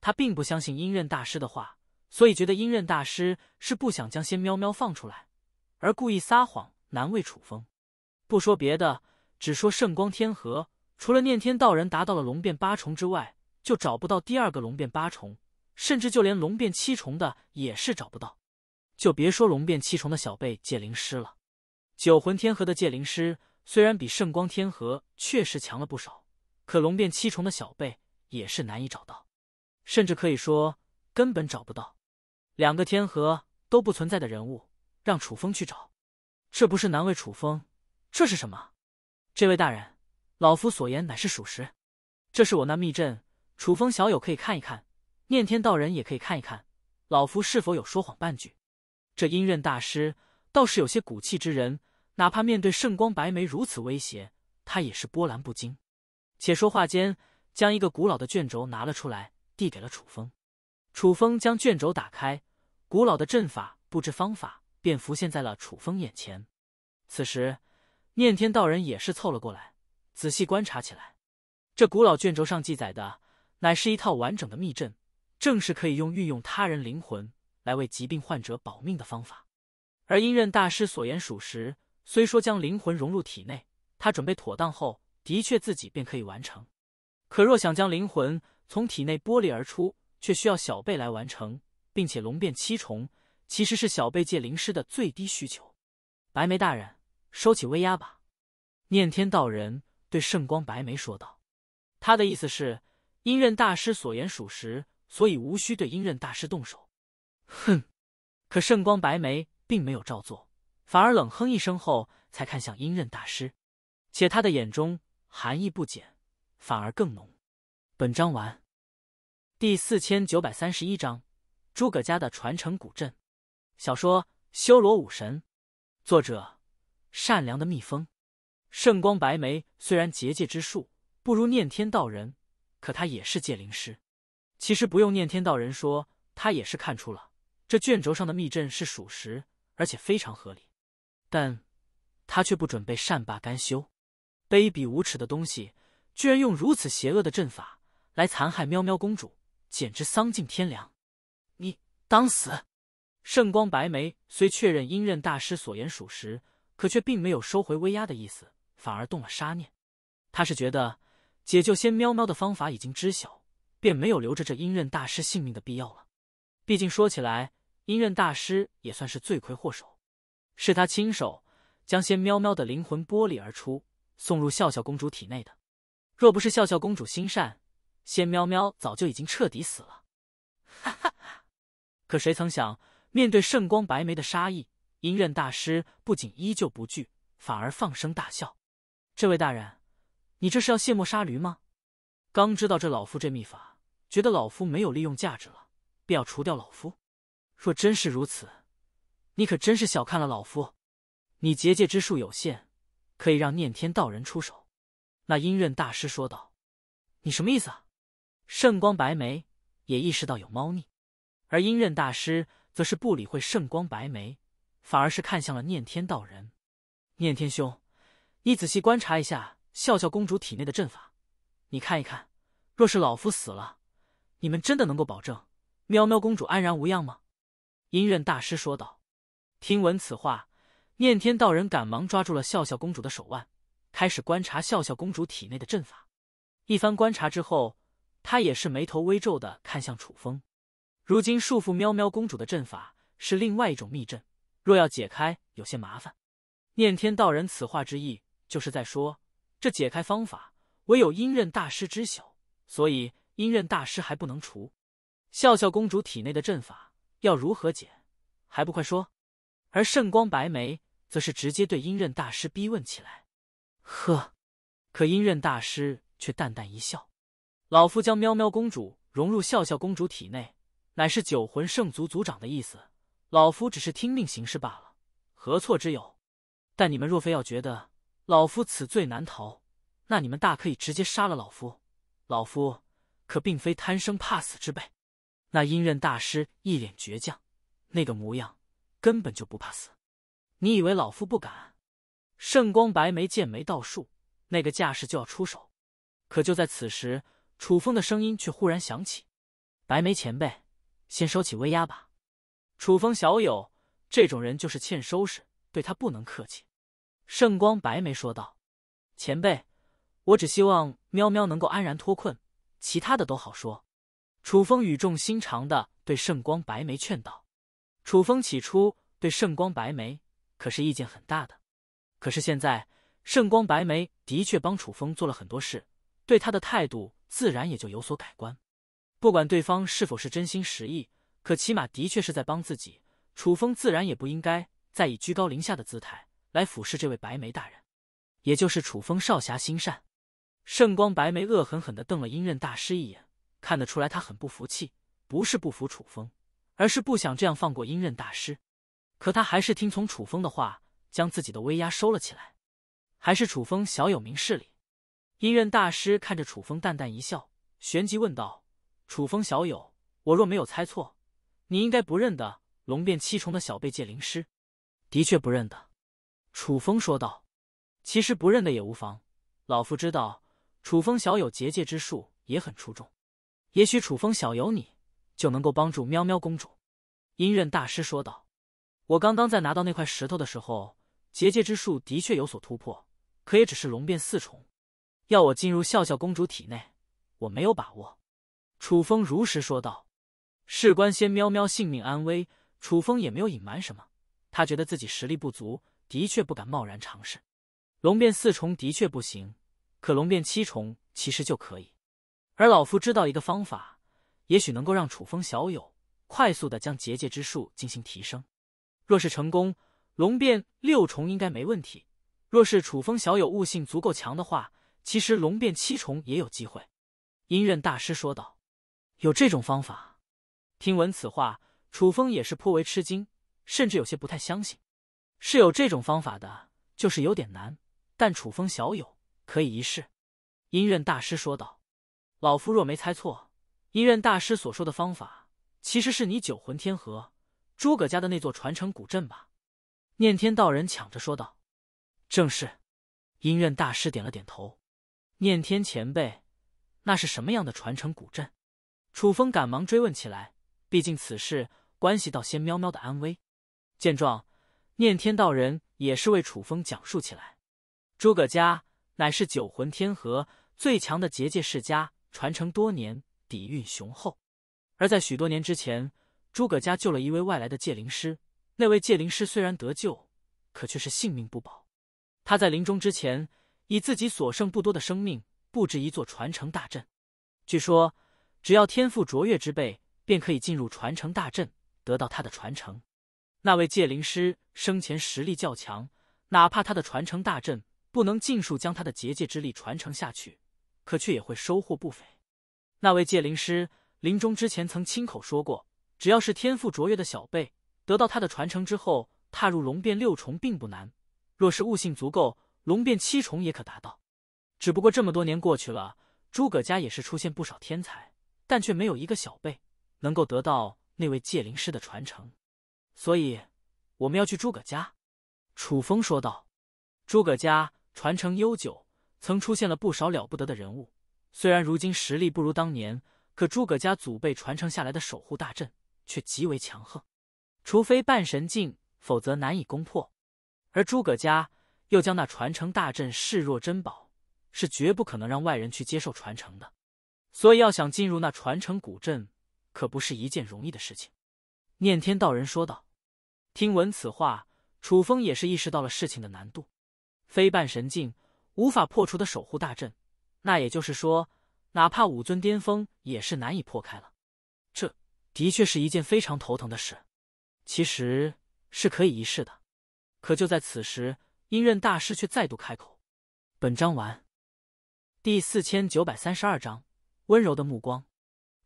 他并不相信阴刃大师的话，所以觉得阴刃大师是不想将仙喵喵放出来，而故意撒谎难为楚风。不说别的。只说圣光天河，除了念天道人达到了龙变八重之外，就找不到第二个龙变八重，甚至就连龙变七重的也是找不到，就别说龙变七重的小辈界灵师了。九魂天河的界灵师虽然比圣光天河确实强了不少，可龙变七重的小辈也是难以找到，甚至可以说根本找不到。两个天河都不存在的人物，让楚风去找，这不是难为楚风，这是什么？这位大人，老夫所言乃是属实。这是我那秘阵，楚风小友可以看一看，念天道人也可以看一看，老夫是否有说谎半句？这阴刃大师倒是有些骨气之人，哪怕面对圣光白眉如此威胁，他也是波澜不惊。且说话间，将一个古老的卷轴拿了出来，递给了楚风。楚风将卷轴打开，古老的阵法布置方法便浮现在了楚风眼前。此时。念天道人也是凑了过来，仔细观察起来。这古老卷轴上记载的，乃是一套完整的密阵，正是可以用运用他人灵魂来为疾病患者保命的方法。而阴刃大师所言属实，虽说将灵魂融入体内，他准备妥当后，的确自己便可以完成。可若想将灵魂从体内剥离而出，却需要小辈来完成，并且龙变七重，其实是小辈借灵师的最低需求。白眉大人。收起威压吧，念天道人对圣光白眉说道。他的意思是，阴刃大师所言属实，所以无需对阴刃大师动手。哼！可圣光白眉并没有照做，反而冷哼一声后，才看向阴刃大师，且他的眼中寒意不减，反而更浓。本章完。第四千九百三十一章：诸葛家的传承古镇。小说《修罗武神》，作者。善良的蜜蜂，圣光白眉虽然结界之术不如念天道人，可他也是界灵师。其实不用念天道人说，他也是看出了这卷轴上的密阵是属实，而且非常合理。但他却不准备善罢甘休。卑鄙无耻的东西，居然用如此邪恶的阵法来残害喵喵公主，简直丧尽天良！你当死！圣光白眉虽确认阴刃大师所言属实。可却并没有收回威压的意思，反而动了杀念。他是觉得解救仙喵喵的方法已经知晓，便没有留着这阴刃大师性命的必要了。毕竟说起来，阴刃大师也算是罪魁祸首，是他亲手将仙喵喵的灵魂剥离而出，送入笑笑公主体内的。若不是笑笑公主心善，仙喵喵早就已经彻底死了。哈哈哈！可谁曾想，面对圣光白眉的杀意？阴刃大师不仅依旧不惧，反而放声大笑：“这位大人，你这是要卸磨杀驴吗？刚知道这老夫这秘法，觉得老夫没有利用价值了，便要除掉老夫。若真是如此，你可真是小看了老夫。你结界之术有限，可以让念天道人出手。”那阴刃大师说道：“你什么意思？”啊？”圣光白眉也意识到有猫腻，而阴刃大师则是不理会圣光白眉。反而是看向了念天道人，念天兄，你仔细观察一下笑笑公主体内的阵法，你看一看。若是老夫死了，你们真的能够保证喵喵公主安然无恙吗？阴韵大师说道。听闻此话，念天道人赶忙抓住了笑笑公主的手腕，开始观察笑笑公主体内的阵法。一番观察之后，他也是眉头微皱的看向楚风。如今束缚喵喵公主的阵法是另外一种密阵。若要解开，有些麻烦。念天道人此话之意，就是在说这解开方法，唯有阴刃大师知晓，所以阴刃大师还不能除。笑笑公主体内的阵法要如何解？还不快说！而圣光白眉则是直接对阴刃大师逼问起来：“呵！”可阴刃大师却淡淡一笑：“老夫将喵喵公主融入笑笑公主体内，乃是九魂圣族族长的意思。”老夫只是听命行事罢了，何错之有？但你们若非要觉得老夫此罪难逃，那你们大可以直接杀了老夫。老夫可并非贪生怕死之辈。那阴刃大师一脸倔强，那个模样根本就不怕死。你以为老夫不敢？圣光白眉剑眉倒竖，那个架势就要出手。可就在此时，楚风的声音却忽然响起：“白眉前辈，先收起威压吧。”楚风小友，这种人就是欠收拾，对他不能客气。”圣光白眉说道。“前辈，我只希望喵喵能够安然脱困，其他的都好说。”楚风语重心长的对圣光白眉劝道。楚风起初对圣光白眉可是意见很大的，可是现在圣光白眉的确帮楚风做了很多事，对他的态度自然也就有所改观。不管对方是否是真心实意。可起码的确是在帮自己，楚风自然也不应该再以居高临下的姿态来俯视这位白眉大人，也就是楚风少侠心善。圣光白眉恶狠狠的瞪了阴刃大师一眼，看得出来他很不服气，不是不服楚风，而是不想这样放过阴刃大师。可他还是听从楚风的话，将自己的威压收了起来。还是楚风小有名势理。阴刃大师看着楚风淡淡一笑，旋即问道：“楚风小友，我若没有猜错。”你应该不认得龙变七重的小辈界灵师，的确不认得。楚风说道：“其实不认得也无妨，老夫知道楚风小有结界之术也很出众，也许楚风小有你就能够帮助喵喵公主。”音刃大师说道：“我刚刚在拿到那块石头的时候，结界之术的确有所突破，可也只是龙变四重。要我进入笑笑公主体内，我没有把握。”楚风如实说道。事关先喵喵性命安危，楚风也没有隐瞒什么。他觉得自己实力不足，的确不敢贸然尝试。龙变四重的确不行，可龙变七重其实就可以。而老夫知道一个方法，也许能够让楚风小友快速的将结界之术进行提升。若是成功，龙变六重应该没问题。若是楚风小友悟性足够强的话，其实龙变七重也有机会。音刃大师说道：“有这种方法。”听闻此话，楚风也是颇为吃惊，甚至有些不太相信。是有这种方法的，就是有点难。但楚风小友可以一试。”音刃大师说道。“老夫若没猜错，音刃大师所说的方法，其实是你九魂天河诸葛家的那座传承古镇吧？”念天道人抢着说道。“正是。”音刃大师点了点头。“念天前辈，那是什么样的传承古镇？”楚风赶忙追问起来。毕竟此事关系到仙喵喵的安危。见状，念天道人也是为楚风讲述起来：诸葛家乃是九魂天河最强的结界世家，传承多年，底蕴雄厚。而在许多年之前，诸葛家救了一位外来的界灵师。那位界灵师虽然得救，可却是性命不保。他在临终之前，以自己所剩不多的生命布置一座传承大阵。据说，只要天赋卓越之辈。便可以进入传承大阵，得到他的传承。那位戒灵师生前实力较强，哪怕他的传承大阵不能尽数将他的结界之力传承下去，可却也会收获不菲。那位戒灵师临终之前曾亲口说过，只要是天赋卓越的小辈，得到他的传承之后，踏入龙变六重并不难；若是悟性足够，龙变七重也可达到。只不过这么多年过去了，诸葛家也是出现不少天才，但却没有一个小辈。能够得到那位界灵师的传承，所以我们要去诸葛家。”楚风说道，“诸葛家传承悠久，曾出现了不少了不得的人物。虽然如今实力不如当年，可诸葛家祖辈传承下来的守护大阵却极为强横，除非半神境，否则难以攻破。而诸葛家又将那传承大阵视若珍宝，是绝不可能让外人去接受传承的。所以，要想进入那传承古镇，可不是一件容易的事情，念天道人说道。听闻此话，楚风也是意识到了事情的难度。非半神境无法破除的守护大阵，那也就是说，哪怕武尊巅峰也是难以破开了。这的确是一件非常头疼的事。其实是可以一试的。可就在此时，阴刃大师却再度开口。本章完。第四千九百三十二章温柔的目光。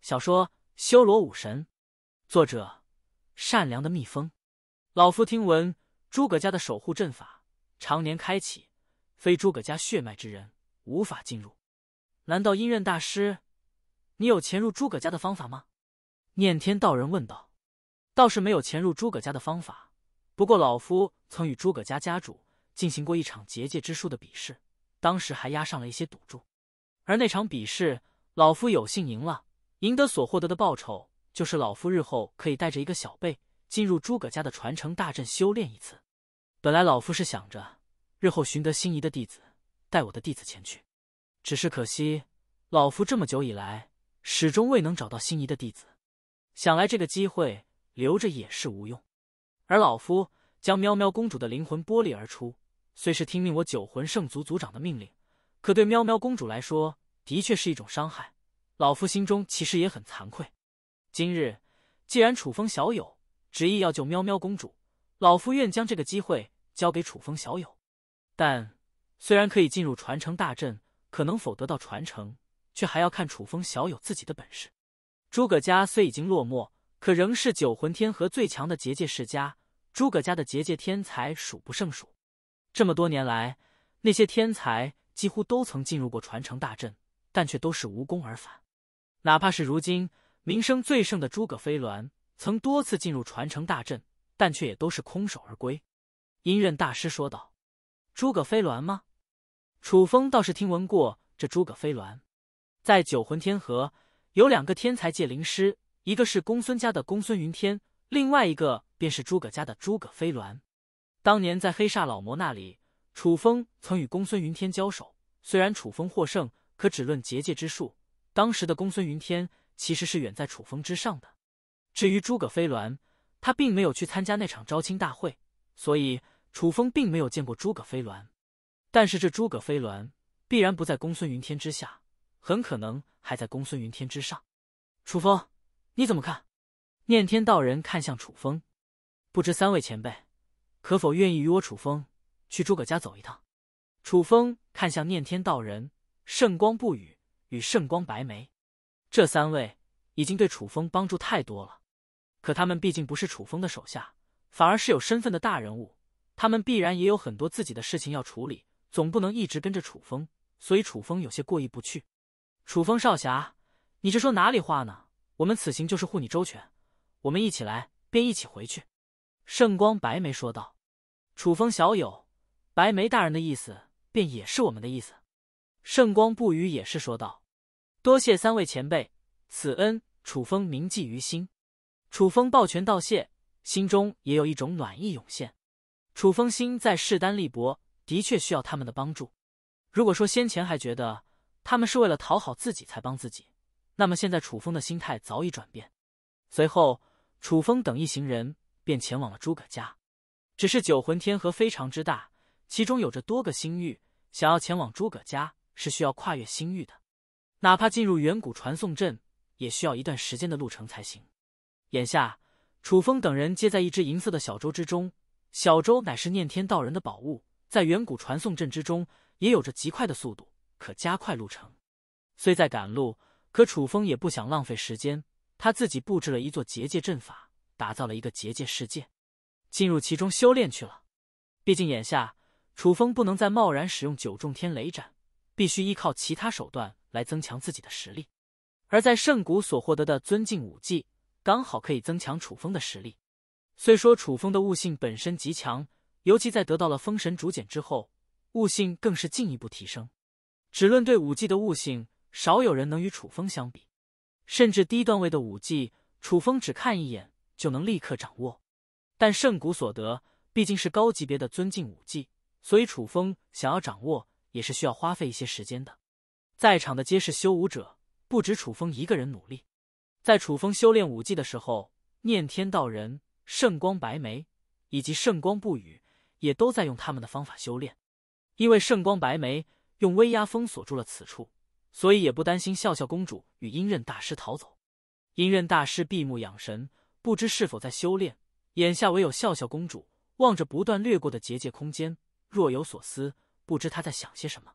小说。修罗武神，作者善良的蜜蜂。老夫听闻诸葛家的守护阵法常年开启，非诸葛家血脉之人无法进入。难道阴刃大师，你有潜入诸葛家的方法吗？念天道人问道。倒是没有潜入诸葛家的方法，不过老夫曾与诸葛家家主进行过一场结界之术的比试，当时还押上了一些赌注。而那场比试，老夫有幸赢了。赢得所获得的报酬，就是老夫日后可以带着一个小辈进入诸葛家的传承大阵修炼一次。本来老夫是想着日后寻得心仪的弟子，带我的弟子前去，只是可惜老夫这么久以来始终未能找到心仪的弟子，想来这个机会留着也是无用。而老夫将喵喵公主的灵魂剥离而出，虽是听命我九魂圣族族长的命令，可对喵喵公主来说，的确是一种伤害。老夫心中其实也很惭愧。今日既然楚风小友执意要救喵喵公主，老夫愿将这个机会交给楚风小友。但虽然可以进入传承大阵，可能否得到传承，却还要看楚风小友自己的本事。诸葛家虽已经落寞，可仍是九魂天河最强的结界世家。诸葛家的结界天才数不胜数，这么多年来，那些天才几乎都曾进入过传承大阵，但却都是无功而返。哪怕是如今名声最盛的诸葛飞鸾，曾多次进入传承大阵，但却也都是空手而归。音韵大师说道：“诸葛飞鸾吗？楚风倒是听闻过这诸葛飞鸾，在九魂天河有两个天才界灵师，一个是公孙家的公孙云天，另外一个便是诸葛家的诸葛飞鸾。当年在黑煞老魔那里，楚风曾与公孙云天交手，虽然楚风获胜，可只论结界之术。”当时的公孙云天其实是远在楚风之上的。至于诸葛飞鸾，他并没有去参加那场招亲大会，所以楚风并没有见过诸葛飞鸾。但是这诸葛飞鸾必然不在公孙云天之下，很可能还在公孙云天之上。楚风，你怎么看？念天道人看向楚风，不知三位前辈可否愿意与我楚风去诸葛家走一趟？楚风看向念天道人，圣光不语。与圣光白眉，这三位已经对楚风帮助太多了，可他们毕竟不是楚风的手下，反而是有身份的大人物，他们必然也有很多自己的事情要处理，总不能一直跟着楚风，所以楚风有些过意不去。楚风少侠，你这说哪里话呢？我们此行就是护你周全，我们一起来，便一起回去。”圣光白眉说道。“楚风小友，白眉大人的意思，便也是我们的意思。”圣光不语，也是说道。多谢三位前辈，此恩楚风铭记于心。楚风抱拳道谢，心中也有一种暖意涌现。楚风心在势单力薄，的确需要他们的帮助。如果说先前还觉得他们是为了讨好自己才帮自己，那么现在楚风的心态早已转变。随后，楚风等一行人便前往了诸葛家。只是九魂天河非常之大，其中有着多个星域，想要前往诸葛家是需要跨越星域的。哪怕进入远古传送阵，也需要一段时间的路程才行。眼下，楚风等人皆在一只银色的小舟之中，小舟乃是念天道人的宝物，在远古传送阵之中也有着极快的速度，可加快路程。虽在赶路，可楚风也不想浪费时间，他自己布置了一座结界阵法，打造了一个结界世界，进入其中修炼去了。毕竟眼下，楚风不能再贸然使用九重天雷斩，必须依靠其他手段。来增强自己的实力，而在圣谷所获得的尊敬武技，刚好可以增强楚风的实力。虽说楚风的悟性本身极强，尤其在得到了封神竹简之后，悟性更是进一步提升。只论对武技的悟性，少有人能与楚风相比。甚至低段位的武技，楚风只看一眼就能立刻掌握。但圣谷所得毕竟是高级别的尊敬武技，所以楚风想要掌握，也是需要花费一些时间的。在场的皆是修武者，不止楚风一个人努力。在楚风修炼武技的时候，念天道人、圣光白眉以及圣光不语也都在用他们的方法修炼。因为圣光白眉用威压封锁住了此处，所以也不担心笑笑公主与阴刃大师逃走。阴刃大师闭目养神，不知是否在修炼。眼下唯有笑笑公主望着不断掠过的结界空间，若有所思，不知她在想些什么。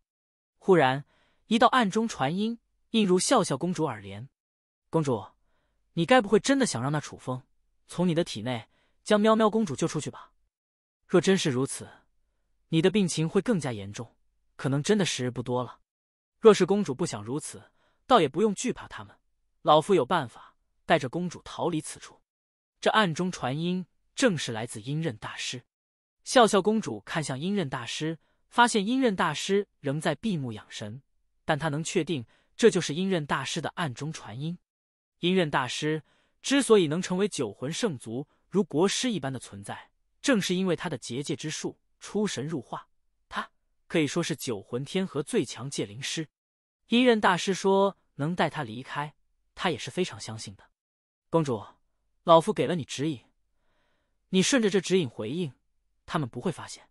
忽然。一道暗中传音，映入笑笑公主耳帘。公主，你该不会真的想让那楚风从你的体内将喵喵公主救出去吧？若真是如此，你的病情会更加严重，可能真的时日不多了。若是公主不想如此，倒也不用惧怕他们。老夫有办法带着公主逃离此处。这暗中传音正是来自阴刃大师。笑笑公主看向阴刃大师，发现阴刃大师仍在闭目养神。但他能确定，这就是音刃大师的暗中传音。音刃大师之所以能成为九魂圣族如国师一般的存在，正是因为他的结界之术出神入化。他可以说是九魂天河最强界灵师。音刃大师说能带他离开，他也是非常相信的。公主，老夫给了你指引，你顺着这指引回应，他们不会发现。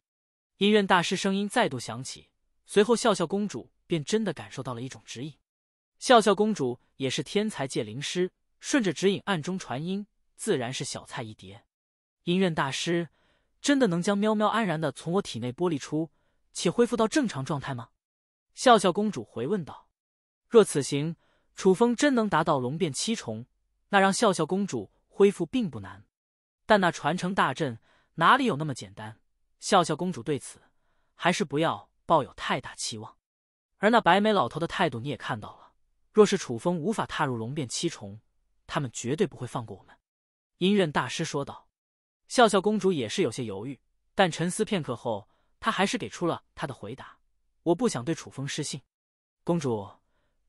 音刃大师声音再度响起，随后笑笑公主。便真的感受到了一种指引。笑笑公主也是天才界灵师，顺着指引暗中传音，自然是小菜一碟。音韵大师真的能将喵喵安然的从我体内剥离出，且恢复到正常状态吗？笑笑公主回问道。若此行楚风真能达到龙变七重，那让笑笑公主恢复并不难。但那传承大阵哪里有那么简单？笑笑公主对此还是不要抱有太大期望。而那白眉老头的态度你也看到了，若是楚风无法踏入龙变七重，他们绝对不会放过我们。”音刃大师说道。笑笑公主也是有些犹豫，但沉思片刻后，她还是给出了她的回答：“我不想对楚风失信。”公主，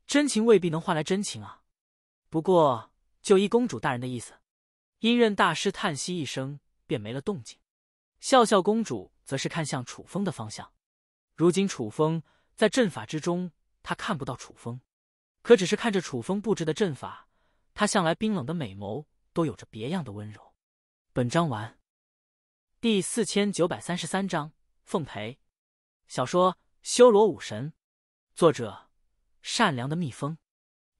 真情未必能换来真情啊。不过就依公主大人的意思。”音刃大师叹息一声，便没了动静。笑笑公主则是看向楚风的方向。如今楚风。在阵法之中，他看不到楚风，可只是看着楚风布置的阵法，他向来冰冷的美眸都有着别样的温柔。本章完，第四千九百三十三章奉陪。小说《修罗武神》，作者：善良的蜜蜂。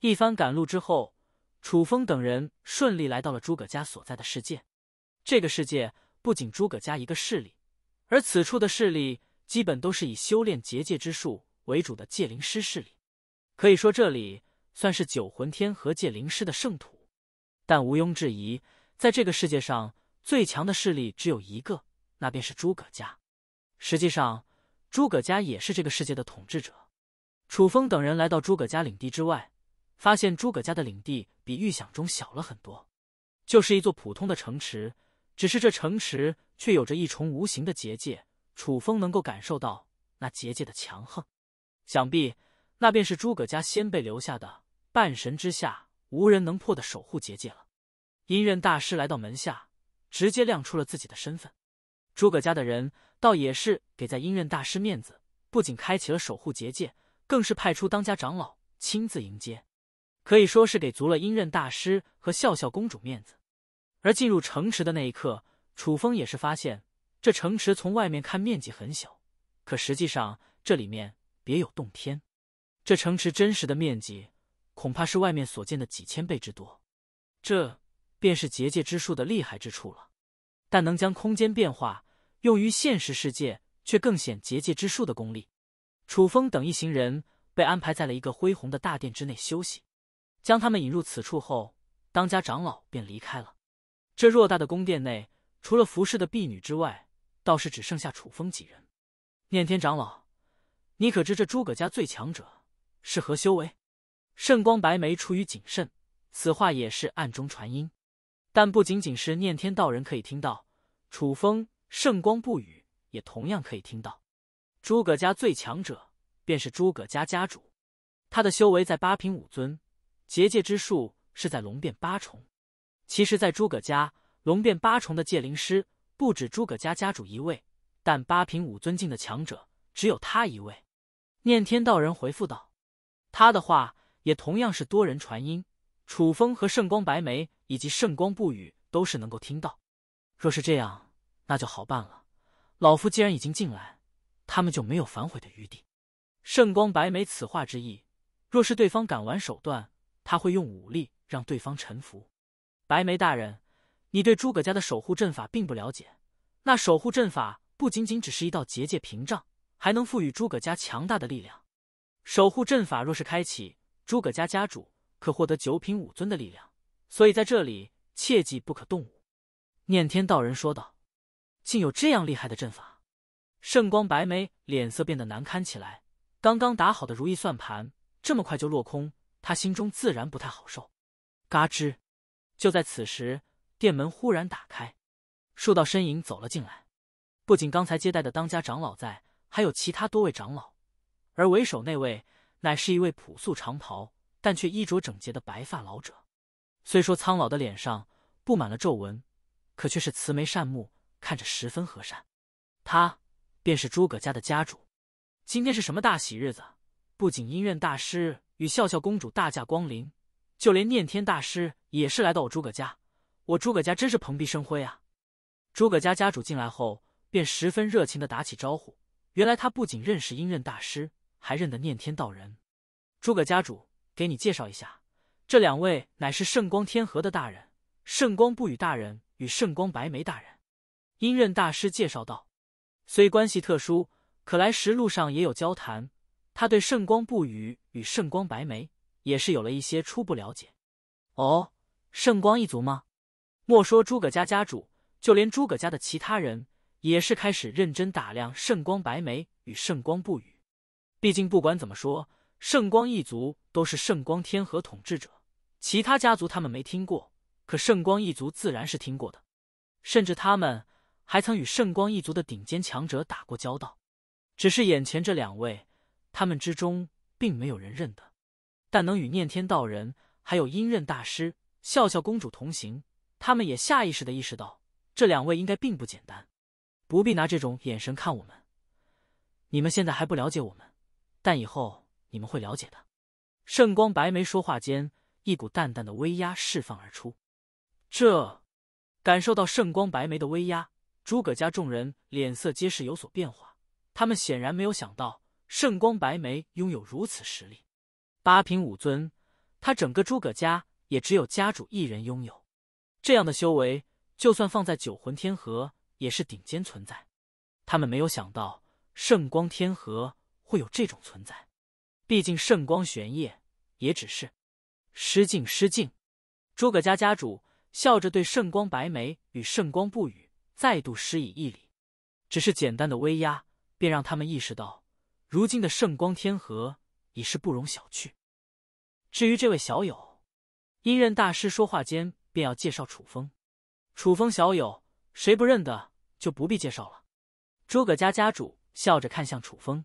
一番赶路之后，楚风等人顺利来到了诸葛家所在的世界。这个世界不仅诸葛家一个势力，而此处的势力基本都是以修炼结界之术。为主的界灵师势力，可以说这里算是九魂天和界灵师的圣土。但毋庸置疑，在这个世界上最强的势力只有一个，那便是诸葛家。实际上，诸葛家也是这个世界的统治者。楚风等人来到诸葛家领地之外，发现诸葛家的领地比预想中小了很多，就是一座普通的城池。只是这城池却有着一重无形的结界，楚风能够感受到那结界的强横。想必那便是诸葛家先辈留下的半神之下无人能破的守护结界了。阴刃大师来到门下，直接亮出了自己的身份。诸葛家的人倒也是给在阴刃大师面子，不仅开启了守护结界，更是派出当家长老亲自迎接，可以说是给足了阴刃大师和笑笑公主面子。而进入城池的那一刻，楚风也是发现，这城池从外面看面积很小，可实际上这里面。别有洞天，这城池真实的面积恐怕是外面所见的几千倍之多，这便是结界之术的厉害之处了。但能将空间变化用于现实世界，却更显结界之术的功力。楚风等一行人被安排在了一个恢宏的大殿之内休息，将他们引入此处后，当家长老便离开了。这偌大的宫殿内，除了服侍的婢女之外，倒是只剩下楚风几人。念天长老。你可知这诸葛家最强者是何修为？圣光白眉出于谨慎，此话也是暗中传音，但不仅仅是念天道人可以听到，楚风圣光不语也同样可以听到。诸葛家最强者便是诸葛家家主，他的修为在八品武尊，结界之术是在龙变八重。其实，在诸葛家，龙变八重的界灵师不止诸葛家家主一位，但八品武尊境的强者只有他一位。念天道人回复道：“他的话也同样是多人传音，楚风和圣光白眉以及圣光不语都是能够听到。若是这样，那就好办了。老夫既然已经进来，他们就没有反悔的余地。”圣光白眉此话之意，若是对方敢玩手段，他会用武力让对方臣服。白眉大人，你对诸葛家的守护阵法并不了解，那守护阵法不仅仅只是一道结界屏障。”还能赋予诸葛家强大的力量。守护阵法若是开启，诸葛家家主可获得九品武尊的力量。所以在这里切记不可动武。”念天道人说道。“竟有这样厉害的阵法！”圣光白眉脸色变得难堪起来。刚刚打好的如意算盘，这么快就落空，他心中自然不太好受。嘎吱！就在此时，店门忽然打开，数道身影走了进来。不仅刚才接待的当家长老在。还有其他多位长老，而为首那位乃是一位朴素长袍，但却衣着整洁的白发老者。虽说苍老的脸上布满了皱纹，可却是慈眉善目，看着十分和善。他便是诸葛家的家主。今天是什么大喜日子？不仅音院大师与笑笑公主大驾光临，就连念天大师也是来到我诸葛家。我诸葛家真是蓬荜生辉啊！诸葛家家主进来后，便十分热情的打起招呼。原来他不仅认识阴刃大师，还认得念天道人。诸葛家主，给你介绍一下，这两位乃是圣光天河的大人，圣光不语大人与圣光白眉大人。阴刃大师介绍道，虽关系特殊，可来时路上也有交谈，他对圣光不语与圣光白眉也是有了一些初步了解。哦，圣光一族吗？莫说诸葛家家主，就连诸葛家的其他人。也是开始认真打量圣光白眉与圣光不语，毕竟不管怎么说，圣光一族都是圣光天河统治者，其他家族他们没听过，可圣光一族自然是听过的，甚至他们还曾与圣光一族的顶尖强者打过交道。只是眼前这两位，他们之中并没有人认得，但能与念天道人还有阴刃大师、笑笑公主同行，他们也下意识的意识到，这两位应该并不简单。不必拿这种眼神看我们，你们现在还不了解我们，但以后你们会了解的。圣光白眉说话间，一股淡淡的威压释放而出。这，感受到圣光白眉的威压，诸葛家众人脸色皆是有所变化。他们显然没有想到圣光白眉拥有如此实力，八品武尊，他整个诸葛家也只有家主一人拥有这样的修为，就算放在九魂天河。也是顶尖存在，他们没有想到圣光天河会有这种存在，毕竟圣光玄烨也只是。失敬失敬，诸葛家家主笑着对圣光白眉与圣光不语再度施以一礼，只是简单的威压便让他们意识到，如今的圣光天河已是不容小觑。至于这位小友，阴任大师说话间便要介绍楚风，楚风小友。谁不认得，就不必介绍了。诸葛家家主笑着看向楚风：“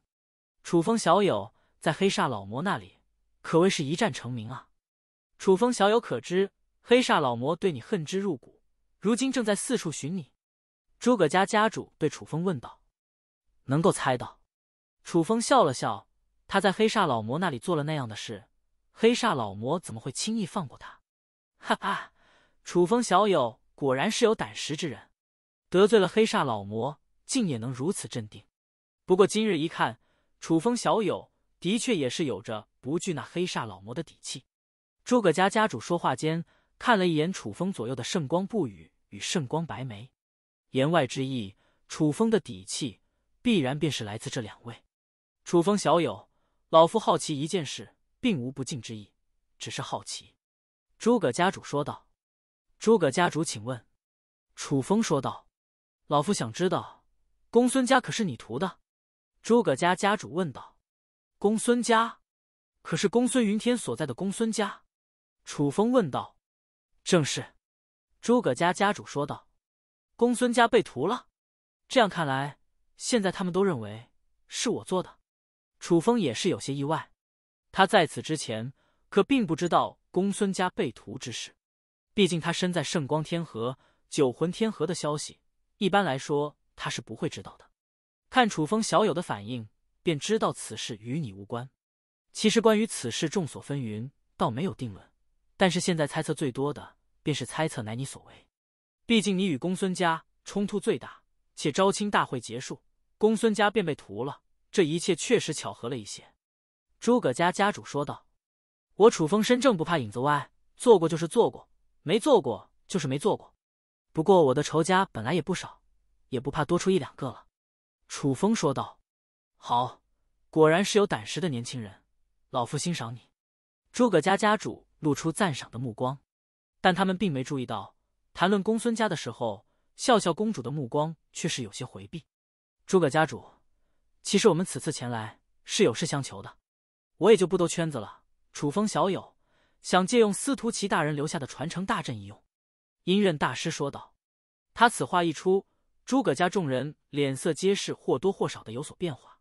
楚风小友，在黑煞老魔那里可谓是一战成名啊。”楚风小友可知，黑煞老魔对你恨之入骨，如今正在四处寻你。”诸葛家家主对楚风问道。“能够猜到。”楚风笑了笑。他在黑煞老魔那里做了那样的事，黑煞老魔怎么会轻易放过他？哈哈，楚风小友果然是有胆识之人。得罪了黑煞老魔，竟也能如此镇定。不过今日一看，楚风小友的确也是有着不惧那黑煞老魔的底气。诸葛家家主说话间看了一眼楚风左右的圣光不语与圣光白眉，言外之意，楚风的底气必然便是来自这两位。楚风小友，老夫好奇一件事，并无不敬之意，只是好奇。”诸葛家主说道。“诸葛家主，请问。”楚风说道。老夫想知道，公孙家可是你屠的？诸葛家家主问道。公孙家，可是公孙云天所在的公孙家？楚风问道。正是。诸葛家家主说道。公孙家被屠了？这样看来，现在他们都认为是我做的。楚风也是有些意外，他在此之前可并不知道公孙家被屠之事，毕竟他身在圣光天河、九魂天河的消息。一般来说，他是不会知道的。看楚风小友的反应，便知道此事与你无关。其实关于此事，众所纷纭，倒没有定论。但是现在猜测最多的，便是猜测乃你所为。毕竟你与公孙家冲突最大，且招亲大会结束，公孙家便被屠了。这一切确实巧合了一些。”诸葛家家主说道，“我楚风身正不怕影子歪，做过就是做过，没做过就是没做过。”不过我的仇家本来也不少，也不怕多出一两个了。”楚风说道。“好，果然是有胆识的年轻人，老夫欣赏你。”诸葛家家主露出赞赏的目光，但他们并没注意到，谈论公孙家的时候，笑笑公主的目光却是有些回避。诸葛家主，其实我们此次前来是有事相求的，我也就不兜圈子了。楚风小友，想借用司徒齐大人留下的传承大阵一用。音韵大师说道：“他此话一出，诸葛家众人脸色皆是或多或少的有所变化。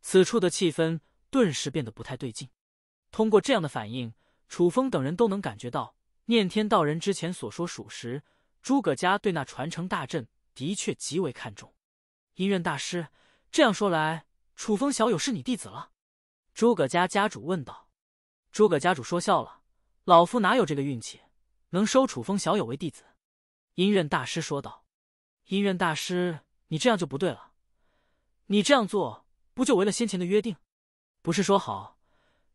此处的气氛顿时变得不太对劲。通过这样的反应，楚风等人都能感觉到念天道人之前所说属实。诸葛家对那传承大阵的确极为看重。”音韵大师这样说来，楚风小友是你弟子了？”诸葛家家主问道。“诸葛家主说笑了，老夫哪有这个运气？”能收楚风小友为弟子，音韵大师说道：“音韵大师，你这样就不对了，你这样做不就违了先前的约定？不是说好，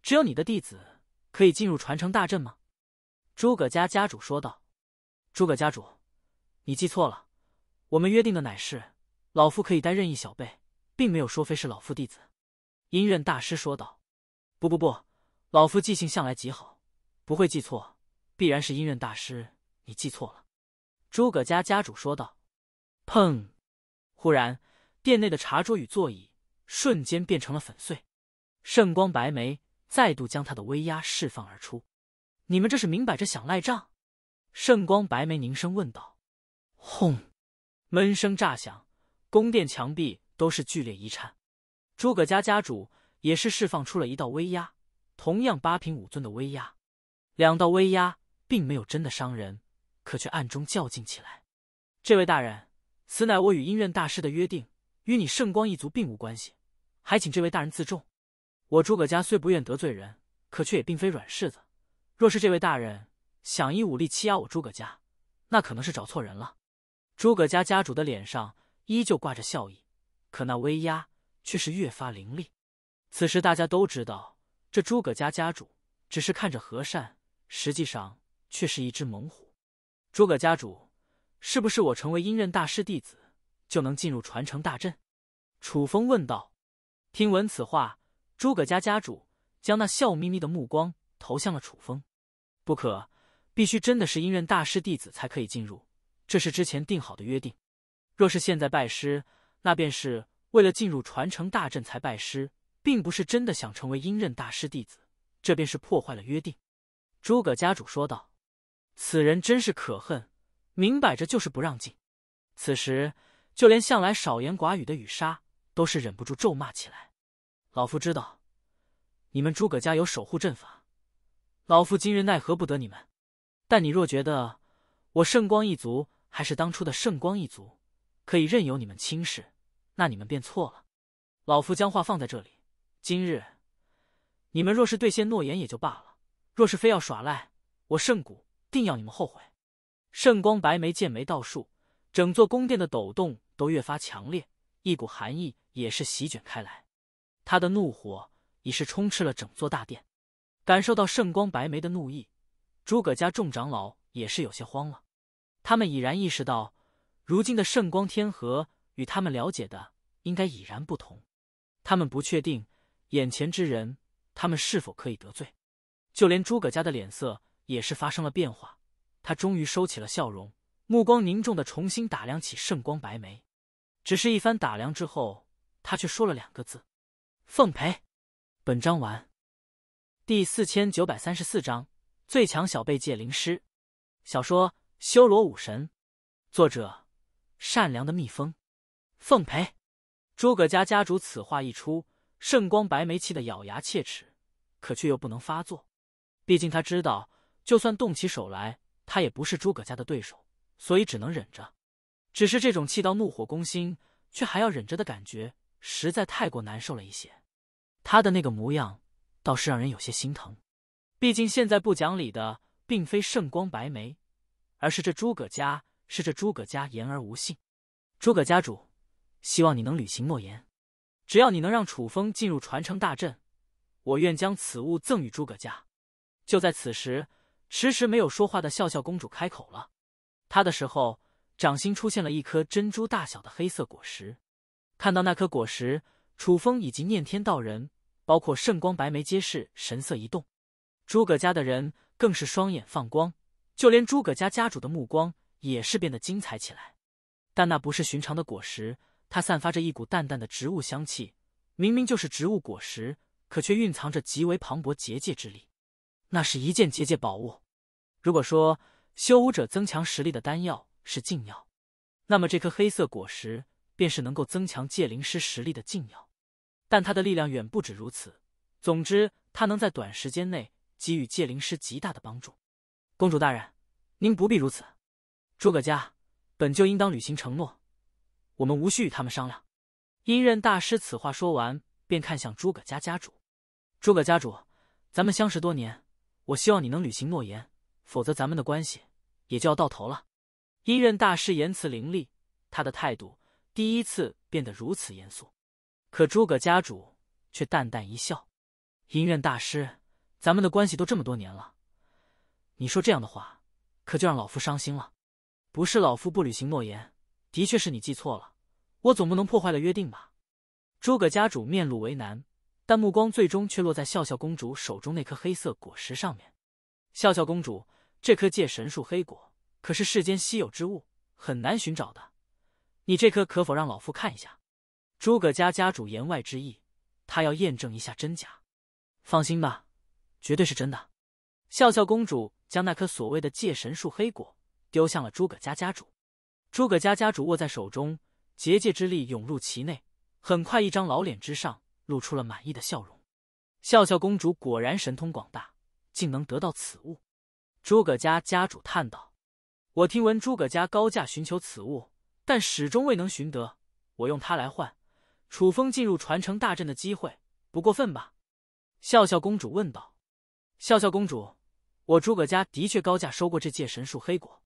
只有你的弟子可以进入传承大阵吗？”诸葛家家主说道：“诸葛家主，你记错了，我们约定的乃是老夫可以带任意小辈，并没有说非是老夫弟子。”音韵大师说道：“不不不，老夫记性向来极好，不会记错。”必然是音韵大师，你记错了。”诸葛家家主说道。砰！忽然，殿内的茶桌与座椅瞬间变成了粉碎。圣光白眉再度将他的威压释放而出。你们这是明摆着想赖账？”圣光白眉凝声问道。轰！闷声炸响，宫殿墙壁都是剧烈一颤。诸葛家家主也是释放出了一道威压，同样八品武尊的威压，两道威压。并没有真的伤人，可却暗中较劲起来。这位大人，此乃我与阴院大师的约定，与你圣光一族并无关系，还请这位大人自重。我诸葛家虽不愿得罪人，可却也并非软柿子。若是这位大人想以武力欺压我诸葛家，那可能是找错人了。诸葛家家主的脸上依旧挂着笑意，可那威压却是越发凌厉。此时大家都知道，这诸葛家家主只是看着和善，实际上。却是一只猛虎，诸葛家主，是不是我成为阴刃大师弟子就能进入传承大阵？楚风问道。听闻此话，诸葛家家主将那笑眯眯的目光投向了楚风。不可，必须真的是阴刃大师弟子才可以进入，这是之前定好的约定。若是现在拜师，那便是为了进入传承大阵才拜师，并不是真的想成为阴刃大师弟子，这便是破坏了约定。诸葛家主说道。此人真是可恨，明摆着就是不让进。此时，就连向来少言寡语的雨沙都是忍不住咒骂起来。老夫知道你们诸葛家有守护阵法，老夫今日奈何不得你们。但你若觉得我圣光一族还是当初的圣光一族，可以任由你们轻视，那你们便错了。老夫将话放在这里，今日你们若是兑现诺言也就罢了，若是非要耍赖，我圣谷。定要你们后悔！圣光白眉剑眉倒竖，整座宫殿的抖动都越发强烈，一股寒意也是席卷开来。他的怒火已是充斥了整座大殿。感受到圣光白眉的怒意，诸葛家众长老也是有些慌了。他们已然意识到，如今的圣光天河与他们了解的应该已然不同。他们不确定眼前之人，他们是否可以得罪。就连诸葛家的脸色。也是发生了变化，他终于收起了笑容，目光凝重的重新打量起圣光白眉。只是一番打量之后，他却说了两个字：“奉陪。”本章完。第四千九百三十四章最强小辈界灵师。小说《修罗武神》，作者：善良的蜜蜂。奉陪。诸葛家家主此话一出，圣光白眉气得咬牙切齿，可却又不能发作，毕竟他知道。就算动起手来，他也不是诸葛家的对手，所以只能忍着。只是这种气到怒火攻心却还要忍着的感觉，实在太过难受了一些。他的那个模样倒是让人有些心疼。毕竟现在不讲理的并非圣光白眉，而是这诸葛家，是这诸葛家言而无信。诸葛家主，希望你能履行诺言。只要你能让楚风进入传承大阵，我愿将此物赠与诸葛家。就在此时。迟迟没有说话的笑笑公主开口了，她的时候掌心出现了一颗珍珠大小的黑色果实。看到那颗果实，楚风以及念天道人，包括圣光白眉皆是神色一动，诸葛家的人更是双眼放光，就连诸葛家家主的目光也是变得精彩起来。但那不是寻常的果实，它散发着一股淡淡的植物香气，明明就是植物果实，可却蕴藏着极为磅礴结界之力。那是一件结界宝物。如果说修武者增强实力的丹药是禁药，那么这颗黑色果实便是能够增强界灵师实力的禁药。但它的力量远不止如此。总之，它能在短时间内给予界灵师极大的帮助。公主大人，您不必如此。诸葛家本就应当履行承诺，我们无需与他们商量。阴刃大师此话说完，便看向诸葛家家主。诸葛家主，咱们相识多年。我希望你能履行诺言，否则咱们的关系也就要到头了。音院大师言辞凌厉，他的态度第一次变得如此严肃。可诸葛家主却淡淡一笑：“音院大师，咱们的关系都这么多年了，你说这样的话，可就让老夫伤心了。不是老夫不履行诺言，的确是你记错了，我总不能破坏了约定吧。”诸葛家主面露为难。但目光最终却落在笑笑公主手中那颗黑色果实上面。笑笑公主，这颗界神树黑果可是世间稀有之物，很难寻找的。你这颗可否让老夫看一下？诸葛家家主言外之意，他要验证一下真假。放心吧，绝对是真的。笑笑公主将那颗所谓的界神树黑果丢向了诸葛家家主。诸葛家家主握在手中，结界之力涌入其内，很快一张老脸之上。露出了满意的笑容，笑笑公主果然神通广大，竟能得到此物。诸葛家家主叹道：“我听闻诸葛家高价寻求此物，但始终未能寻得。我用它来换楚风进入传承大阵的机会，不过分吧？”笑笑公主问道：“笑笑公主，我诸葛家的确高价收过这界神树黑果。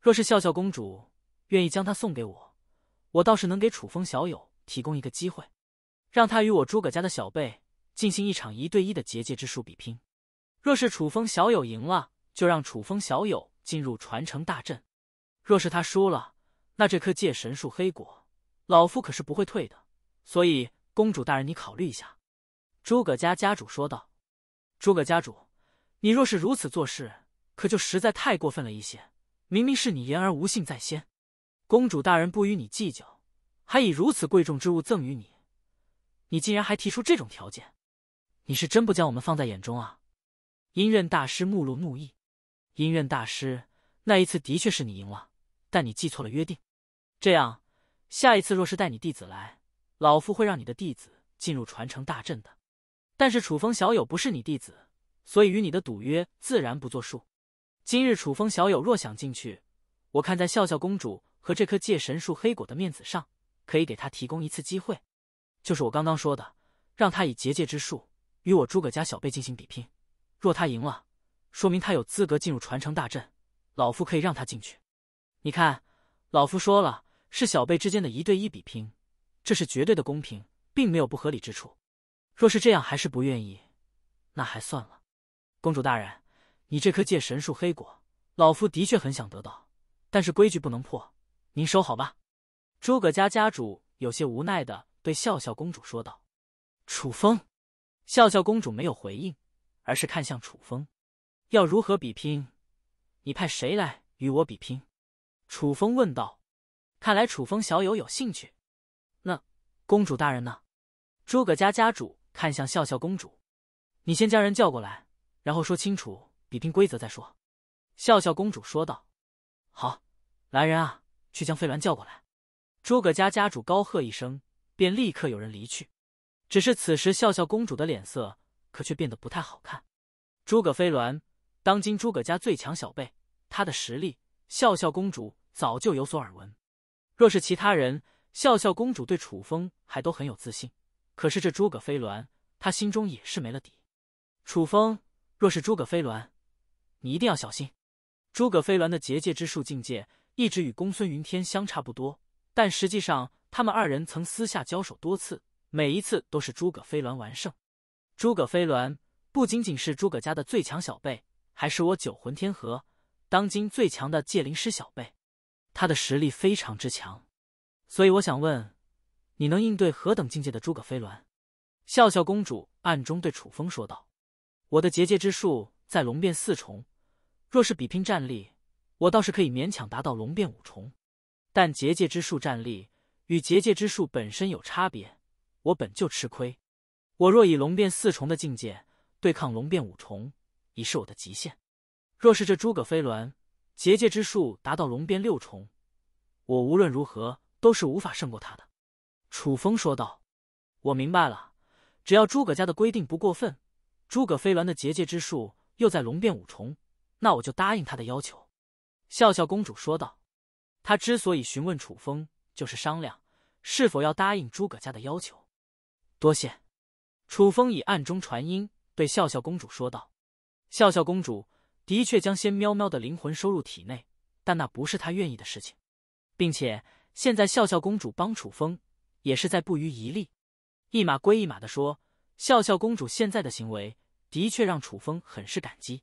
若是笑笑公主愿意将它送给我，我倒是能给楚风小友提供一个机会。”让他与我诸葛家的小辈进行一场一对一的结界之术比拼，若是楚风小友赢了，就让楚风小友进入传承大阵；若是他输了，那这颗界神树黑果，老夫可是不会退的。所以，公主大人，你考虑一下。”诸葛家家主说道。“诸葛家主，你若是如此做事，可就实在太过分了一些。明明是你言而无信在先，公主大人不与你计较，还以如此贵重之物赠与你。”你竟然还提出这种条件，你是真不将我们放在眼中啊！音刃大师目露怒意。音刃大师，那一次的确是你赢了，但你记错了约定。这样，下一次若是带你弟子来，老夫会让你的弟子进入传承大阵的。但是楚风小友不是你弟子，所以与你的赌约自然不作数。今日楚风小友若想进去，我看在笑笑公主和这棵界神树黑果的面子上，可以给他提供一次机会。就是我刚刚说的，让他以结界之术与我诸葛家小辈进行比拼，若他赢了，说明他有资格进入传承大阵，老夫可以让他进去。你看，老夫说了，是小辈之间的一对一比拼，这是绝对的公平，并没有不合理之处。若是这样还是不愿意，那还算了。公主大人，你这颗界神树黑果，老夫的确很想得到，但是规矩不能破，您收好吧。诸葛家家主有些无奈的。对笑笑公主说道：“楚风。”笑笑公主没有回应，而是看向楚风：“要如何比拼？你派谁来与我比拼？”楚风问道。“看来楚风小友有兴趣。”“那公主大人呢？”诸葛家家主看向笑笑公主：“你先将人叫过来，然后说清楚比拼规则再说。”笑笑公主说道：“好，来人啊，去将飞鸾叫过来。”诸葛家家主高喝一声。便立刻有人离去，只是此时笑笑公主的脸色可却变得不太好看。诸葛飞鸾，当今诸葛家最强小辈，他的实力，笑笑公主早就有所耳闻。若是其他人，笑笑公主对楚风还都很有自信，可是这诸葛飞鸾，她心中也是没了底。楚风，若是诸葛飞鸾，你一定要小心。诸葛飞鸾的结界之术境界一直与公孙云天相差不多，但实际上。他们二人曾私下交手多次，每一次都是诸葛飞鸾完胜。诸葛飞鸾不仅仅是诸葛家的最强小辈，还是我九魂天河当今最强的界灵师小辈，他的实力非常之强。所以我想问，你能应对何等境界的诸葛飞鸾？笑笑公主暗中对楚风说道：“我的结界之术在龙变四重，若是比拼战力，我倒是可以勉强达到龙变五重，但结界之术战力。”与结界之术本身有差别，我本就吃亏。我若以龙变四重的境界对抗龙变五重，已是我的极限。若是这诸葛飞鸾结界之术达到龙变六重，我无论如何都是无法胜过他的。”楚风说道。“我明白了，只要诸葛家的规定不过分，诸葛飞鸾的结界之术又在龙变五重，那我就答应他的要求。”笑笑公主说道。她之所以询问楚风。就是商量是否要答应诸葛家的要求。多谢，楚风以暗中传音对笑笑公主说道：“笑笑公主的确将仙喵喵的灵魂收入体内，但那不是她愿意的事情，并且现在笑笑公主帮楚风也是在不遗余力。一码归一码的说，笑笑公主现在的行为的确让楚风很是感激。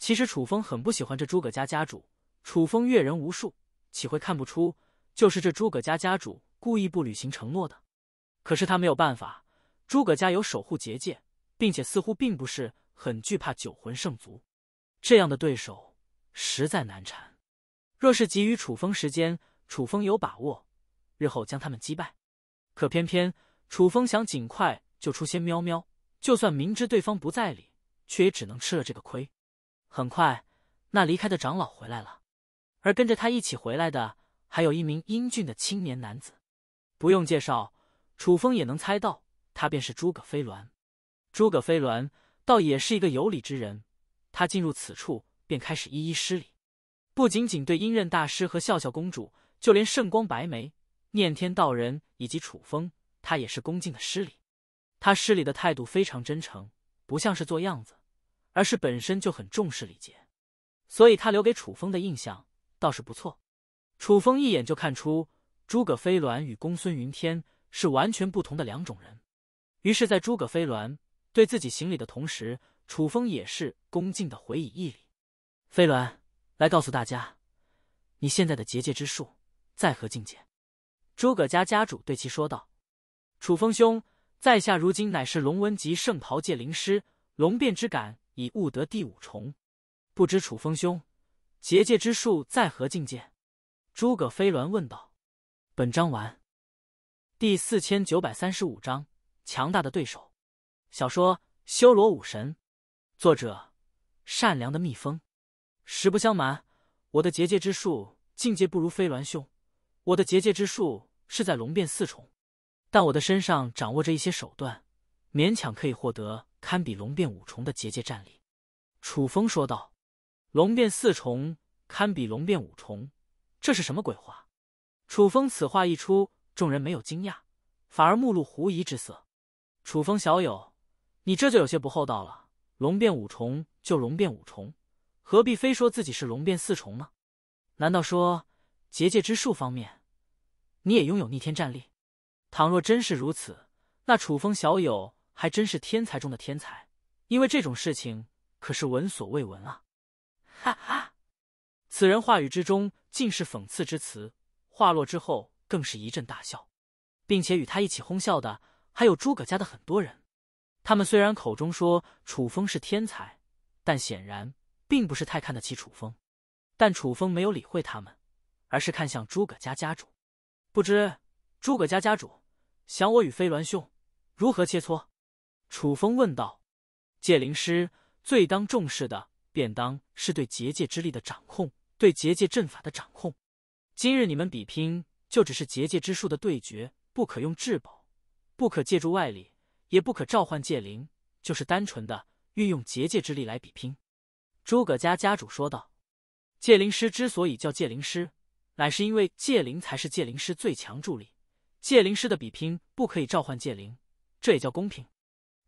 其实楚风很不喜欢这诸葛家家主，楚风阅人无数，岂会看不出？”就是这诸葛家家主故意不履行承诺的，可是他没有办法。诸葛家有守护结界，并且似乎并不是很惧怕九魂圣族这样的对手，实在难缠。若是给予楚风时间，楚风有把握日后将他们击败。可偏偏楚风想尽快救出仙喵喵，就算明知对方不在理，却也只能吃了这个亏。很快，那离开的长老回来了，而跟着他一起回来的。还有一名英俊的青年男子，不用介绍，楚风也能猜到，他便是诸葛飞鸾。诸葛飞鸾倒也是一个有礼之人，他进入此处便开始一一施礼，不仅仅对阴刃大师和笑笑公主，就连圣光白眉、念天道人以及楚风，他也是恭敬的施礼。他施礼的态度非常真诚，不像是做样子，而是本身就很重视礼节，所以他留给楚风的印象倒是不错。楚风一眼就看出诸葛飞鸾与公孙云天是完全不同的两种人，于是，在诸葛飞鸾对自己行礼的同时，楚风也是恭敬的回以一礼。飞鸾，来告诉大家，你现在的结界之术在何境界？诸葛家家主对其说道：“楚风兄，在下如今乃是龙纹级圣袍界灵师，龙变之感已悟得第五重。不知楚风兄，结界之术在何境界？”诸葛飞鸾问道：“本章完，第四千九百三十五章强大的对手。小说《修罗武神》，作者：善良的蜜蜂。实不相瞒，我的结界之术境界不如飞鸾兄，我的结界之术是在龙变四重，但我的身上掌握着一些手段，勉强可以获得堪比龙变五重的结界战力。”楚风说道：“龙变四重，堪比龙变五重。”这是什么鬼话？楚风此话一出，众人没有惊讶，反而目露狐疑之色。楚风小友，你这就有些不厚道了。龙变五重就龙变五重，何必非说自己是龙变四重呢？难道说结界之术方面，你也拥有逆天战力？倘若真是如此，那楚风小友还真是天才中的天才，因为这种事情可是闻所未闻啊！哈哈，此人话语之中。尽是讽刺之词，话落之后，更是一阵大笑，并且与他一起哄笑的还有诸葛家的很多人。他们虽然口中说楚风是天才，但显然并不是太看得起楚风。但楚风没有理会他们，而是看向诸葛家家主，不知诸葛家家主想我与飞鸾兄如何切磋？楚风问道。界灵师最当重视的，便当是对结界之力的掌控。对结界阵法的掌控，今日你们比拼就只是结界之术的对决，不可用至宝，不可借助外力，也不可召唤界灵，就是单纯的运用结界之力来比拼。诸葛家家主说道：“界灵师之所以叫界灵师，乃是因为界灵才是界灵师最强助力。界灵师的比拼不可以召唤界灵，这也叫公平。”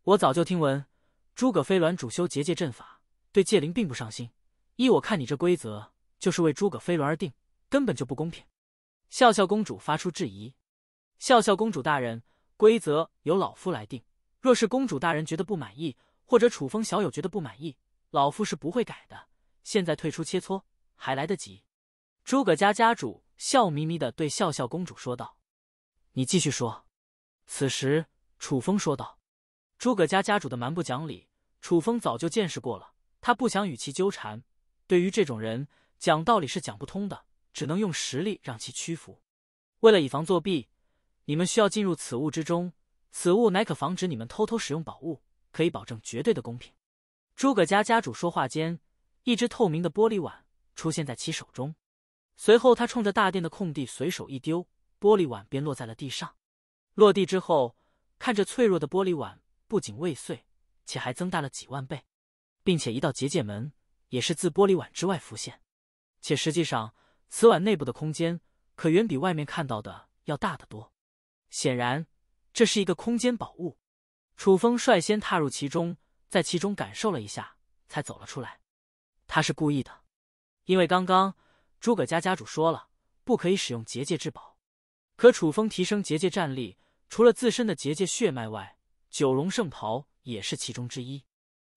我早就听闻诸葛飞鸾主修结界阵法，对界灵并不上心。依我看，你这规则。就是为诸葛飞轮而定，根本就不公平！笑笑公主发出质疑：“笑笑公主大人，规则由老夫来定。若是公主大人觉得不满意，或者楚风小友觉得不满意，老夫是不会改的。现在退出切磋还来得及。”诸葛家家主笑眯眯的对笑笑公主说道：“你继续说。”此时，楚风说道：“诸葛家家主的蛮不讲理，楚风早就见识过了。他不想与其纠缠，对于这种人。”讲道理是讲不通的，只能用实力让其屈服。为了以防作弊，你们需要进入此物之中，此物乃可防止你们偷偷使用宝物，可以保证绝对的公平。诸葛家家主说话间，一只透明的玻璃碗出现在其手中，随后他冲着大殿的空地随手一丢，玻璃碗便落在了地上。落地之后，看着脆弱的玻璃碗，不仅未碎，且还增大了几万倍，并且一道结界门也是自玻璃碗之外浮现。且实际上，瓷碗内部的空间可远比外面看到的要大得多。显然，这是一个空间宝物。楚风率先踏入其中，在其中感受了一下，才走了出来。他是故意的，因为刚刚诸葛家家主说了，不可以使用结界至宝。可楚风提升结界战力，除了自身的结界血脉外，九龙圣袍也是其中之一。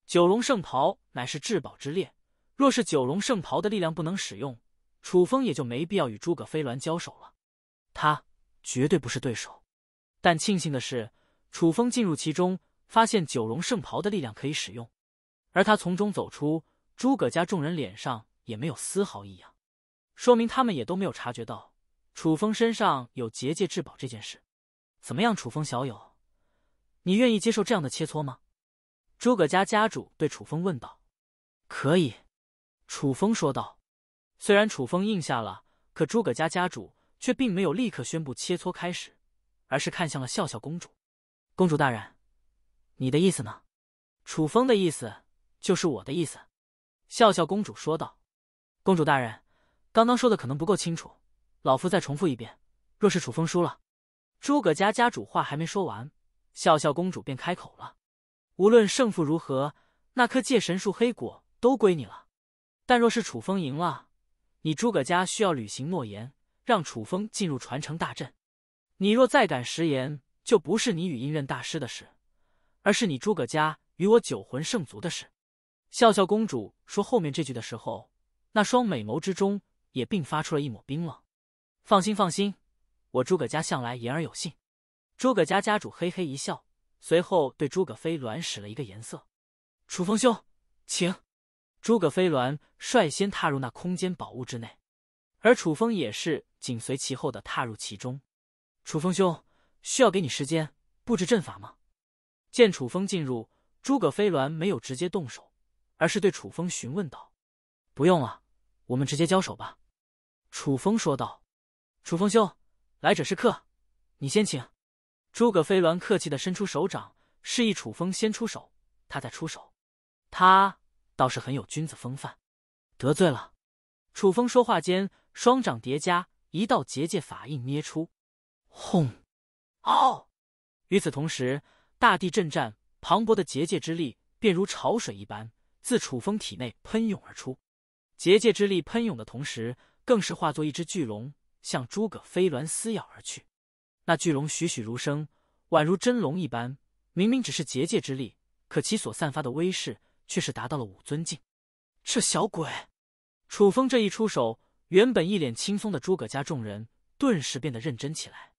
九龙圣袍乃是至宝之列。若是九龙圣袍的力量不能使用，楚风也就没必要与诸葛飞鸾交手了。他绝对不是对手。但庆幸的是，楚风进入其中，发现九龙圣袍的力量可以使用。而他从中走出，诸葛家众人脸上也没有丝毫异样，说明他们也都没有察觉到楚风身上有结界至宝这件事。怎么样，楚风小友，你愿意接受这样的切磋吗？诸葛家家主对楚风问道：“可以。”楚风说道：“虽然楚风应下了，可诸葛家家主却并没有立刻宣布切磋开始，而是看向了笑笑公主。公主大人，你的意思呢？”楚风的意思就是我的意思。”笑笑公主说道：“公主大人，刚刚说的可能不够清楚，老夫再重复一遍。若是楚风输了……”诸葛家家主话还没说完，笑笑公主便开口了：“无论胜负如何，那颗界神树黑果都归你了。”但若是楚风赢了，你诸葛家需要履行诺言，让楚风进入传承大阵。你若再敢食言，就不是你与阴刃大师的事，而是你诸葛家与我九魂圣族的事。笑笑公主说后面这句的时候，那双美眸之中也并发出了一抹冰冷。放心，放心，我诸葛家向来言而有信。诸葛家家主嘿嘿一笑，随后对诸葛飞鸾使了一个颜色：“楚风兄，请。”诸葛飞鸾率先踏入那空间宝物之内，而楚风也是紧随其后的踏入其中。楚风兄，需要给你时间布置阵法吗？见楚风进入，诸葛飞鸾没有直接动手，而是对楚风询问道：“不用了，我们直接交手吧。”楚风说道：“楚风兄，来者是客，你先请。”诸葛飞鸾客气的伸出手掌，示意楚风先出手，他再出手。他。倒是很有君子风范，得罪了。楚风说话间，双掌叠加，一道结界法印捏出，轰！哦！与此同时，大地震颤，磅礴的结界之力便如潮水一般自楚风体内喷涌而出。结界之力喷涌的同时，更是化作一只巨龙，向诸葛飞鸾撕咬而去。那巨龙栩栩如生，宛如真龙一般。明明只是结界之力，可其所散发的威势。却是达到了五尊境。这小鬼，楚风这一出手，原本一脸轻松的诸葛家众人顿时变得认真起来。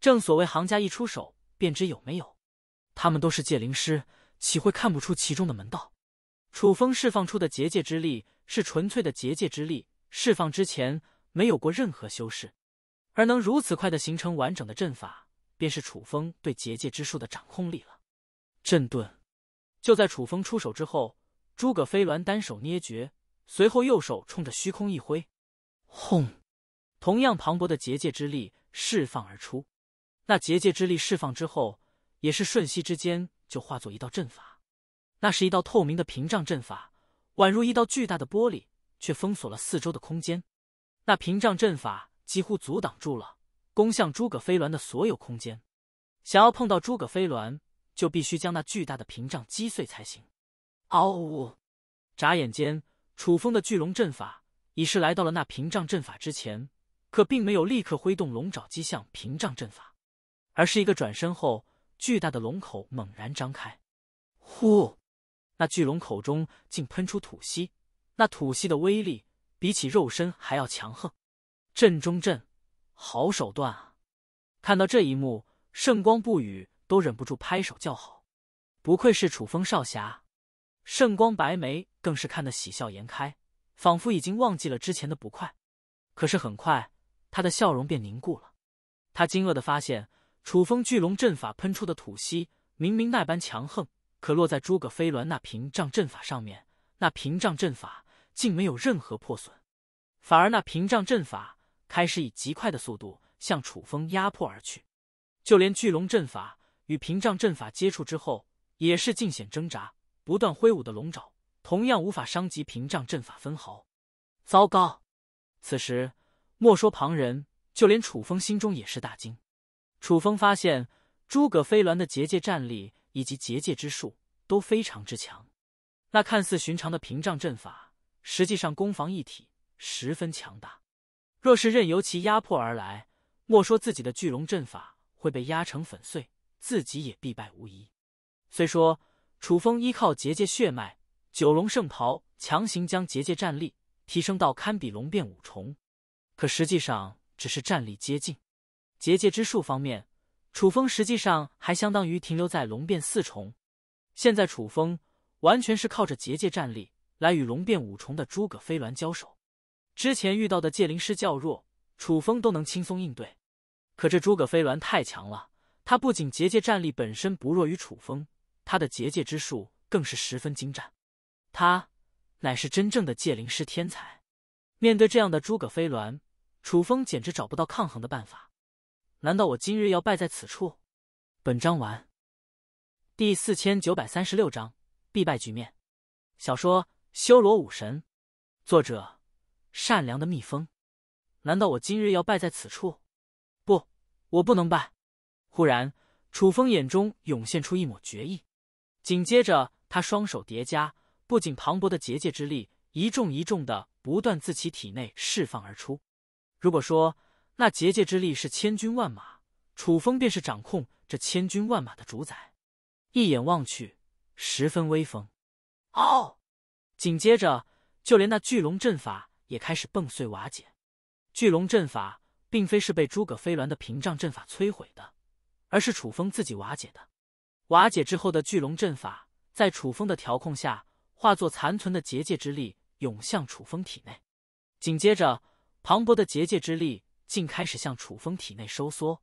正所谓行家一出手，便知有没有。他们都是界灵师，岂会看不出其中的门道？楚风释放出的结界之力是纯粹的结界之力，释放之前没有过任何修饰。而能如此快的形成完整的阵法，便是楚风对结界之术的掌控力了。震顿。就在楚风出手之后，诸葛飞鸾单手捏诀，随后右手冲着虚空一挥，轰！同样磅礴的结界之力释放而出。那结界之力释放之后，也是瞬息之间就化作一道阵法。那是一道透明的屏障阵法，宛如一道巨大的玻璃，却封锁了四周的空间。那屏障阵法几乎阻挡住了攻向诸葛飞鸾的所有空间，想要碰到诸葛飞鸾。就必须将那巨大的屏障击碎才行。嗷呜！眨眼间，楚风的巨龙阵法已是来到了那屏障阵法之前，可并没有立刻挥动龙爪击向屏障阵法，而是一个转身后，巨大的龙口猛然张开。呼！那巨龙口中竟喷出吐息，那吐息的威力比起肉身还要强横。阵中阵，好手段啊！看到这一幕，圣光不语。都忍不住拍手叫好，不愧是楚风少侠。圣光白眉更是看得喜笑颜开，仿佛已经忘记了之前的不快。可是很快，他的笑容便凝固了。他惊愕的发现，楚风巨龙阵法喷出的吐息明明那般强横，可落在诸葛飞鸾那屏障阵法上面，那屏障阵法竟没有任何破损，反而那屏障阵法开始以极快的速度向楚风压迫而去，就连巨龙阵法。与屏障阵法接触之后，也是尽显挣扎，不断挥舞的龙爪同样无法伤及屏障阵法分毫。糟糕！此时莫说旁人，就连楚风心中也是大惊。楚风发现诸葛飞鸾的结界战力以及结界之术都非常之强，那看似寻常的屏障阵法，实际上攻防一体，十分强大。若是任由其压迫而来，莫说自己的巨龙阵法会被压成粉碎。自己也必败无疑。虽说楚风依靠结界血脉、九龙圣袍强行将结界战力提升到堪比龙变五重，可实际上只是战力接近。结界之术方面，楚风实际上还相当于停留在龙变四重。现在楚风完全是靠着结界战力来与龙变五重的诸葛飞鸾交手。之前遇到的界灵师较弱，楚风都能轻松应对，可这诸葛飞鸾太强了。他不仅结界战力本身不弱于楚风，他的结界之术更是十分精湛。他乃是真正的界灵师天才。面对这样的诸葛飞鸾，楚风简直找不到抗衡的办法。难道我今日要败在此处？本章完。第四千九百三十六章必败局面。小说《修罗武神》，作者：善良的蜜蜂。难道我今日要败在此处？不，我不能败。忽然，楚风眼中涌现出一抹决意，紧接着他双手叠加，不仅磅礴的结界之力一重一重的不断自其体内释放而出。如果说那结界之力是千军万马，楚风便是掌控这千军万马的主宰，一眼望去十分威风。哦，紧接着就连那巨龙阵法也开始崩碎瓦解。巨龙阵法并非是被诸葛飞鸾的屏障阵法摧毁的。而是楚风自己瓦解的，瓦解之后的巨龙阵法，在楚风的调控下，化作残存的结界之力，涌向楚风体内。紧接着，磅礴的结界之力竟开始向楚风体内收缩。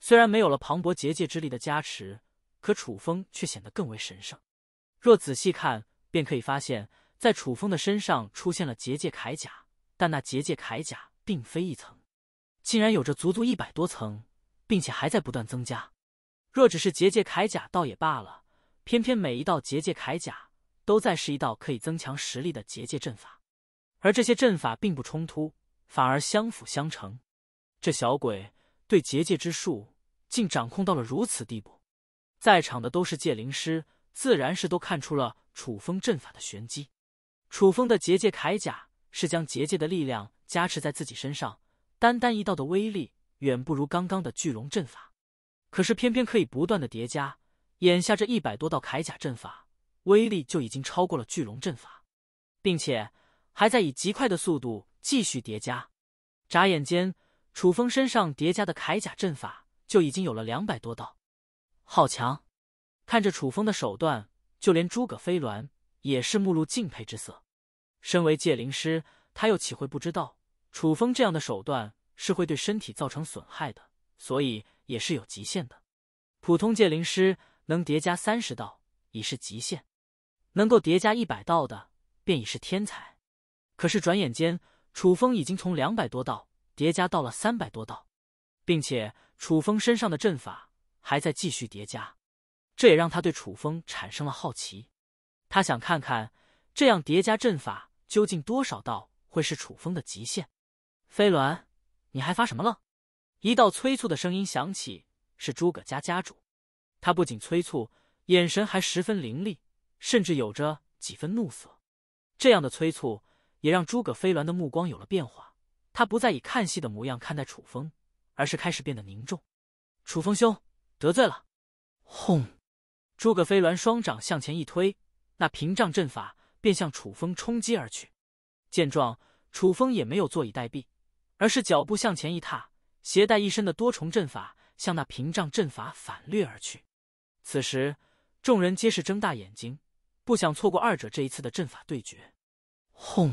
虽然没有了磅礴结界之力的加持，可楚风却显得更为神圣。若仔细看，便可以发现，在楚风的身上出现了结界铠甲，但那结界铠甲并非一层，竟然有着足足一百多层。并且还在不断增加。若只是结界铠甲，倒也罢了。偏偏每一道结界铠甲，都在是一道可以增强实力的结界阵法。而这些阵法并不冲突，反而相辅相成。这小鬼对结界之术，竟掌控到了如此地步！在场的都是界灵师，自然是都看出了楚风阵法的玄机。楚风的结界铠甲，是将结界的力量加持在自己身上，单单一道的威力。远不如刚刚的巨龙阵法，可是偏偏可以不断的叠加。眼下这一百多道铠甲阵法威力就已经超过了巨龙阵法，并且还在以极快的速度继续叠加。眨眼间，楚风身上叠加的铠甲阵法就已经有了两百多道。好强！看着楚风的手段，就连诸葛飞鸾也是目露敬佩之色。身为界灵师，他又岂会不知道楚风这样的手段？是会对身体造成损害的，所以也是有极限的。普通界灵师能叠加三十道已是极限，能够叠加一百道的便已是天才。可是转眼间，楚风已经从两百多道叠加到了三百多道，并且楚风身上的阵法还在继续叠加，这也让他对楚风产生了好奇。他想看看这样叠加阵法究竟多少道会是楚风的极限？飞鸾。你还发什么愣？一道催促的声音响起，是诸葛家家主。他不仅催促，眼神还十分凌厉，甚至有着几分怒色。这样的催促也让诸葛飞鸾的目光有了变化，他不再以看戏的模样看待楚风，而是开始变得凝重。楚风兄，得罪了！轰！诸葛飞鸾双掌向前一推，那屏障阵法便向楚风冲击而去。见状，楚风也没有坐以待毙。而是脚步向前一踏，携带一身的多重阵法向那屏障阵法反掠而去。此时，众人皆是睁大眼睛，不想错过二者这一次的阵法对决。轰！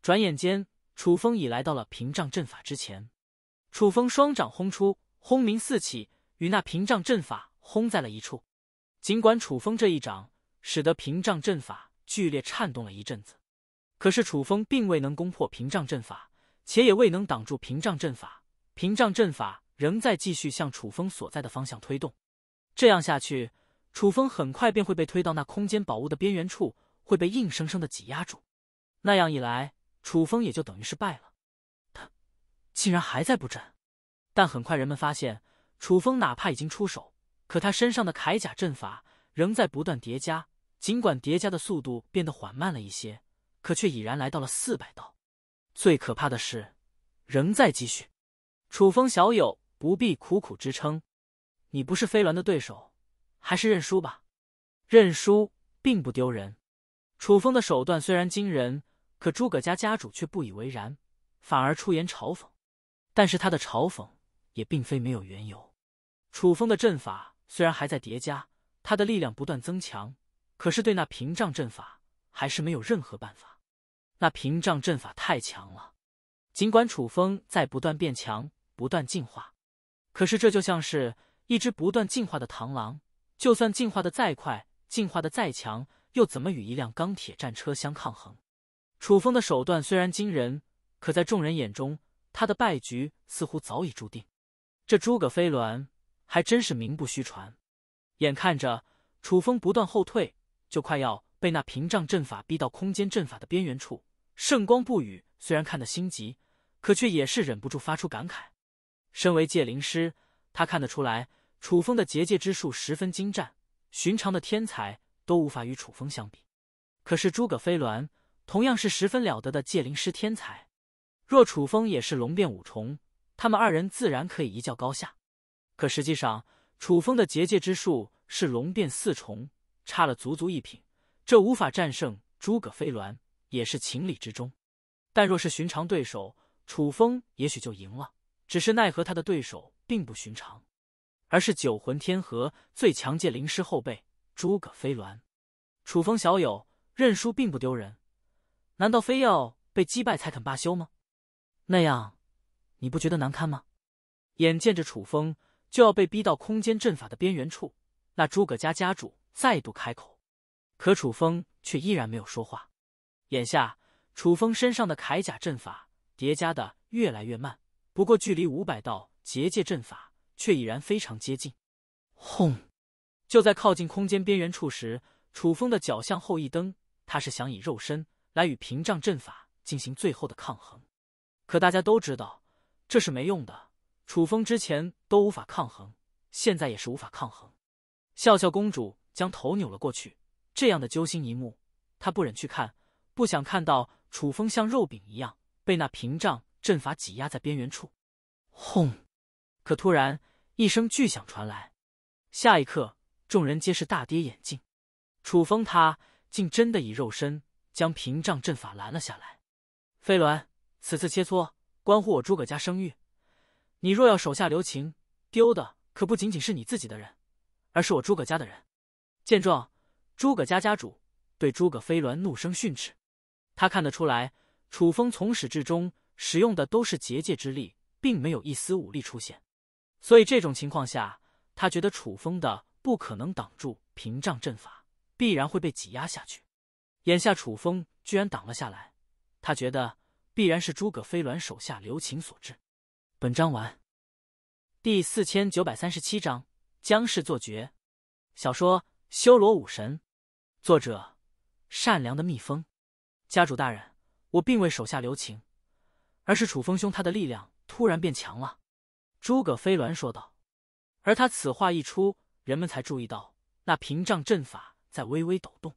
转眼间，楚风已来到了屏障阵法之前。楚风双掌轰出，轰鸣四起，与那屏障阵法轰在了一处。尽管楚风这一掌使得屏障阵法剧烈颤动了一阵子，可是楚风并未能攻破屏障阵法。且也未能挡住屏障阵法，屏障阵法仍在继续向楚风所在的方向推动。这样下去，楚风很快便会被推到那空间宝物的边缘处，会被硬生生的挤压住。那样一来，楚风也就等于是败了。他竟然还在布阵，但很快，人们发现，楚风哪怕已经出手，可他身上的铠甲阵法仍在不断叠加。尽管叠加的速度变得缓慢了一些，可却已然来到了四百道。最可怕的是，仍在继续。楚风小友不必苦苦支撑，你不是飞鸾的对手，还是认输吧。认输并不丢人。楚风的手段虽然惊人，可诸葛家家主却不以为然，反而出言嘲讽。但是他的嘲讽也并非没有缘由。楚风的阵法虽然还在叠加，他的力量不断增强，可是对那屏障阵法还是没有任何办法。那屏障阵法太强了，尽管楚风在不断变强、不断进化，可是这就像是一只不断进化的螳螂，就算进化的再快、进化的再强，又怎么与一辆钢铁战车相抗衡？楚风的手段虽然惊人，可在众人眼中，他的败局似乎早已注定。这诸葛飞鸾还真是名不虚传。眼看着楚风不断后退，就快要被那屏障阵法逼到空间阵法的边缘处。圣光不语，虽然看得心急，可却也是忍不住发出感慨。身为界灵师，他看得出来，楚风的结界之术十分精湛，寻常的天才都无法与楚风相比。可是诸葛飞鸾同样是十分了得的界灵师天才，若楚风也是龙变五重，他们二人自然可以一较高下。可实际上，楚风的结界之术是龙变四重，差了足足一品，这无法战胜诸葛飞鸾。也是情理之中，但若是寻常对手，楚风也许就赢了。只是奈何他的对手并不寻常，而是九魂天河最强界灵师后辈诸葛飞鸾。楚风小友，认输并不丢人，难道非要被击败才肯罢休吗？那样，你不觉得难堪吗？眼见着楚风就要被逼到空间阵法的边缘处，那诸葛家家主再度开口，可楚风却依然没有说话。眼下，楚风身上的铠甲阵法叠加的越来越慢，不过距离五百道结界阵法却已然非常接近。轰！就在靠近空间边缘处时，楚风的脚向后一蹬，他是想以肉身来与屏障阵法进行最后的抗衡。可大家都知道，这是没用的。楚风之前都无法抗衡，现在也是无法抗衡。笑笑公主将头扭了过去，这样的揪心一幕，她不忍去看。不想看到楚风像肉饼一样被那屏障阵法挤压在边缘处，轰！可突然一声巨响传来，下一刻众人皆是大跌眼镜。楚风他竟真的以肉身将屏障阵法拦了下来。飞鸾，此次切磋关乎我诸葛家声誉，你若要手下留情，丢的可不仅仅是你自己的人，而是我诸葛家的人。见状，诸葛家家主对诸葛飞鸾怒声训斥。他看得出来，楚风从始至终使用的都是结界之力，并没有一丝武力出现，所以这种情况下，他觉得楚风的不可能挡住屏障阵法，必然会被挤压下去。眼下楚风居然挡了下来，他觉得必然是诸葛飞鸾手下留情所致。本章完。第四千九百三十七章将事做绝。小说《修罗武神》，作者：善良的蜜蜂。家主大人，我并未手下留情，而是楚风兄他的力量突然变强了。”诸葛飞鸾说道。而他此话一出，人们才注意到那屏障阵法在微微抖动。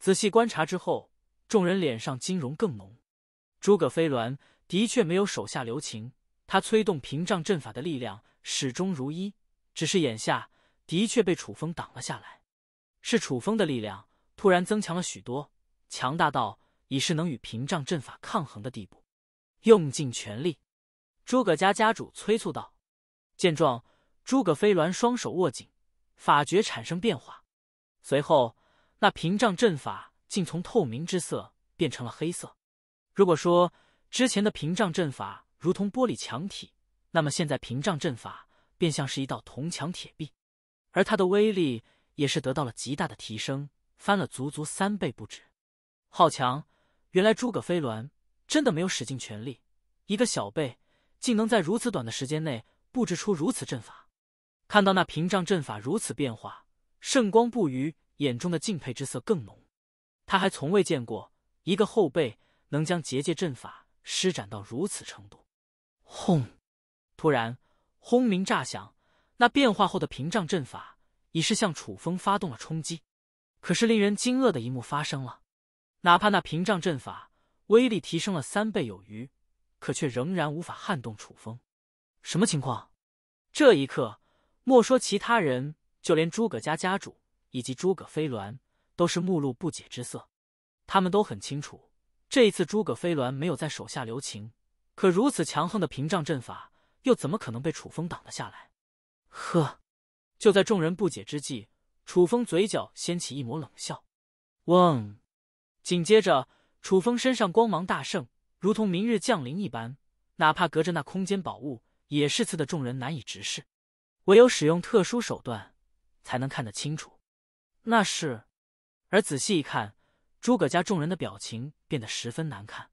仔细观察之后，众人脸上金容更浓。诸葛飞鸾的确没有手下留情，他催动屏障阵法的力量始终如一，只是眼下的确被楚风挡了下来。是楚风的力量突然增强了许多，强大到。已是能与屏障阵法抗衡的地步，用尽全力！诸葛家家主催促道。见状，诸葛飞鸾双手握紧，法诀产生变化。随后，那屏障阵法竟从透明之色变成了黑色。如果说之前的屏障阵法如同玻璃墙体，那么现在屏障阵法便像是一道铜墙铁壁，而它的威力也是得到了极大的提升，翻了足足三倍不止。好强！原来诸葛飞鸾真的没有使尽全力，一个小辈竟能在如此短的时间内布置出如此阵法。看到那屏障阵法如此变化，圣光不渝眼中的敬佩之色更浓。他还从未见过一个后辈能将结界阵法施展到如此程度。轰！突然，轰鸣炸响，那变化后的屏障阵法已是向楚风发动了冲击。可是，令人惊愕的一幕发生了。哪怕那屏障阵法威力提升了三倍有余，可却仍然无法撼动楚风。什么情况？这一刻，莫说其他人，就连诸葛家家主以及诸葛飞鸾都是目露不解之色。他们都很清楚，这一次诸葛飞鸾没有在手下留情，可如此强横的屏障阵法，又怎么可能被楚风挡得下来？呵！就在众人不解之际，楚风嘴角掀起一抹冷笑。嗡！紧接着，楚风身上光芒大盛，如同明日降临一般，哪怕隔着那空间宝物，也是刺得众人难以直视，唯有使用特殊手段才能看得清楚。那是，而仔细一看，诸葛家众人的表情变得十分难看。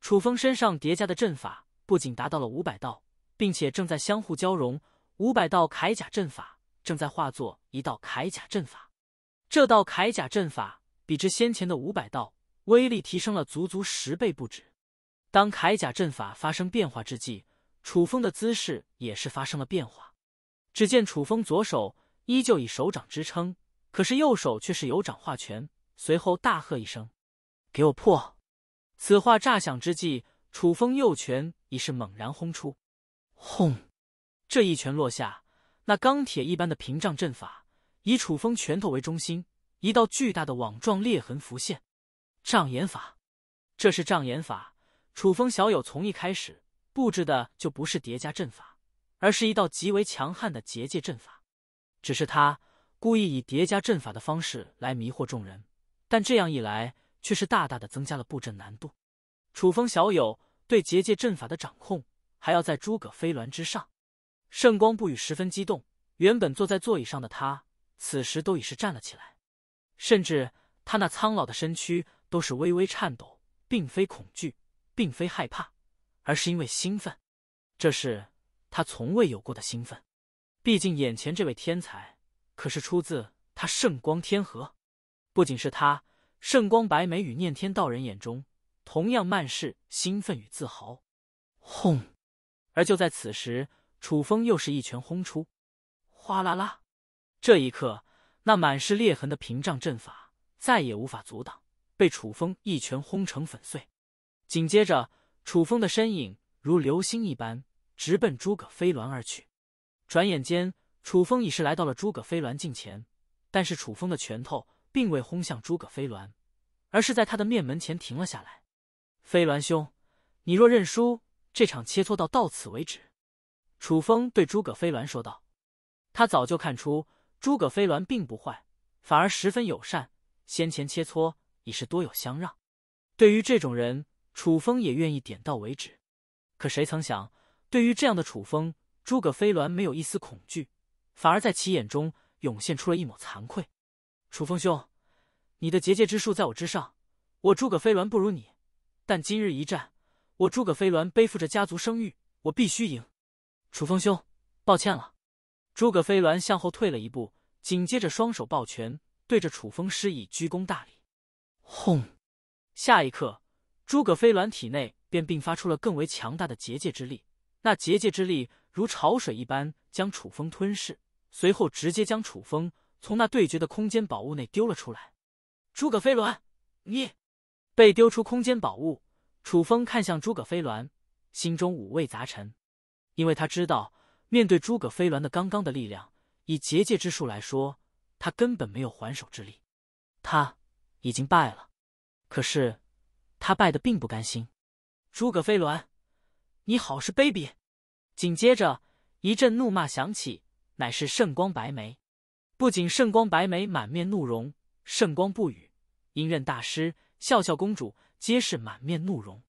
楚风身上叠加的阵法不仅达到了五百道，并且正在相互交融，五百道铠甲阵法正在化作一道铠甲阵法，这道铠甲阵法。比之先前的五百道，威力提升了足足十倍不止。当铠甲阵法发生变化之际，楚风的姿势也是发生了变化。只见楚风左手依旧以手掌支撑，可是右手却是由掌化拳，随后大喝一声：“给我破！”此话炸响之际，楚风右拳已是猛然轰出。轰！这一拳落下，那钢铁一般的屏障阵法以楚风拳头为中心。一道巨大的网状裂痕浮现，障眼法，这是障眼法。楚风小友从一开始布置的就不是叠加阵法，而是一道极为强悍的结界阵法。只是他故意以叠加阵法的方式来迷惑众人，但这样一来却是大大的增加了布阵难度。楚风小友对结界阵法的掌控还要在诸葛飞鸾之上。圣光不语十分激动，原本坐在座椅上的他，此时都已是站了起来。甚至他那苍老的身躯都是微微颤抖，并非恐惧，并非害怕，而是因为兴奋。这是他从未有过的兴奋。毕竟眼前这位天才可是出自他圣光天河。不仅是他，圣光白眉与念天道人眼中同样满是兴奋与自豪。轰！而就在此时，楚风又是一拳轰出，哗啦啦！这一刻。那满是裂痕的屏障阵法再也无法阻挡，被楚风一拳轰成粉碎。紧接着，楚风的身影如流星一般直奔诸葛飞鸾而去。转眼间，楚风已是来到了诸葛飞鸾近前，但是楚风的拳头并未轰向诸葛飞鸾，而是在他的面门前停了下来。“飞鸾兄，你若认输，这场切磋到到此为止。”楚风对诸葛飞鸾说道。他早就看出。诸葛飞鸾并不坏，反而十分友善。先前切磋已是多有相让，对于这种人，楚风也愿意点到为止。可谁曾想，对于这样的楚风，诸葛飞鸾没有一丝恐惧，反而在其眼中涌现出了一抹惭愧。楚风兄，你的结界之术在我之上，我诸葛飞鸾不如你。但今日一战，我诸葛飞鸾背负着家族声誉，我必须赢。楚风兄，抱歉了。诸葛飞鸾向后退了一步，紧接着双手抱拳，对着楚风施以鞠躬大礼。轰！下一刻，诸葛飞鸾体内便并发出了更为强大的结界之力，那结界之力如潮水一般将楚风吞噬，随后直接将楚风从那对决的空间宝物内丢了出来。诸葛飞鸾，你被丢出空间宝物，楚风看向诸葛飞鸾，心中五味杂陈，因为他知道。面对诸葛飞鸾的刚刚的力量，以结界之术来说，他根本没有还手之力，他已经败了。可是，他败的并不甘心。诸葛飞鸾，你好是卑鄙！紧接着一阵怒骂响起，乃是圣光白眉。不仅圣光白眉满面怒容，圣光不语，音刃大师、笑笑公主皆是满面怒容，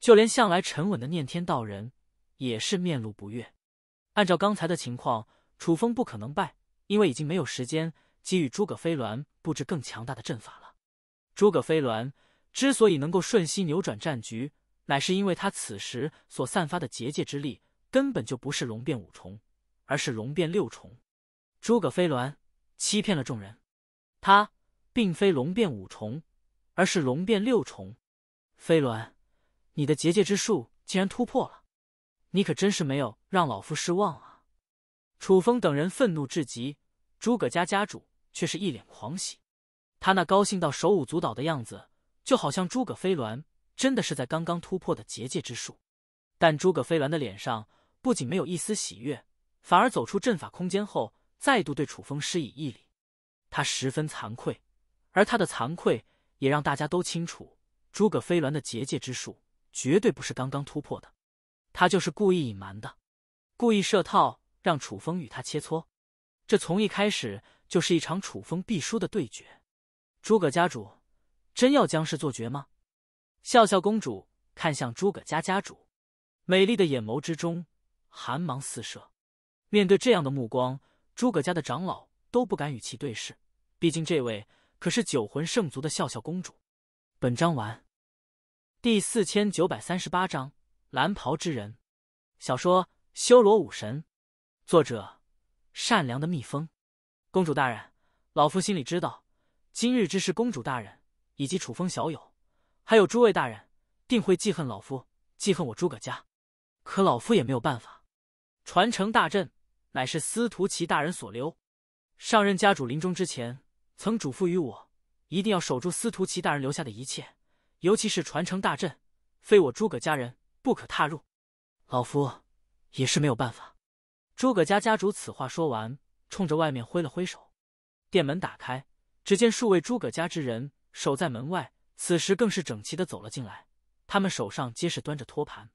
就连向来沉稳的念天道人也是面露不悦。按照刚才的情况，楚风不可能败，因为已经没有时间给予诸葛飞鸾布置更强大的阵法了。诸葛飞鸾之所以能够瞬息扭转战局，乃是因为他此时所散发的结界之力根本就不是龙变五重，而是龙变六重。诸葛飞鸾欺骗了众人，他并非龙变五重，而是龙变六重。飞鸾，你的结界之术竟然突破了！你可真是没有让老夫失望啊！楚风等人愤怒至极，诸葛家家主却是一脸狂喜。他那高兴到手舞足蹈的样子，就好像诸葛飞鸾真的是在刚刚突破的结界之术。但诸葛飞鸾的脸上不仅没有一丝喜悦，反而走出阵法空间后，再度对楚风施以一礼。他十分惭愧，而他的惭愧也让大家都清楚，诸葛飞鸾的结界之术绝对不是刚刚突破的。他就是故意隐瞒的，故意设套让楚风与他切磋，这从一开始就是一场楚风必输的对决。诸葛家主，真要将事做绝吗？笑笑公主看向诸葛家家主，美丽的眼眸之中寒芒四射。面对这样的目光，诸葛家的长老都不敢与其对视，毕竟这位可是九魂圣族的笑笑公主。本章完，第四千九百三十八章。蓝袍之人，小说《修罗武神》，作者：善良的蜜蜂。公主大人，老夫心里知道，今日之事，公主大人以及楚风小友，还有诸位大人，定会记恨老夫，记恨我诸葛家。可老夫也没有办法。传承大阵乃是司徒齐大人所留，上任家主临终之前曾嘱咐于我，一定要守住司徒齐大人留下的一切，尤其是传承大阵，非我诸葛家人。不可踏入，老夫也是没有办法。诸葛家家主此话说完，冲着外面挥了挥手，店门打开，只见数位诸葛家之人守在门外，此时更是整齐的走了进来。他们手上皆是端着托盘，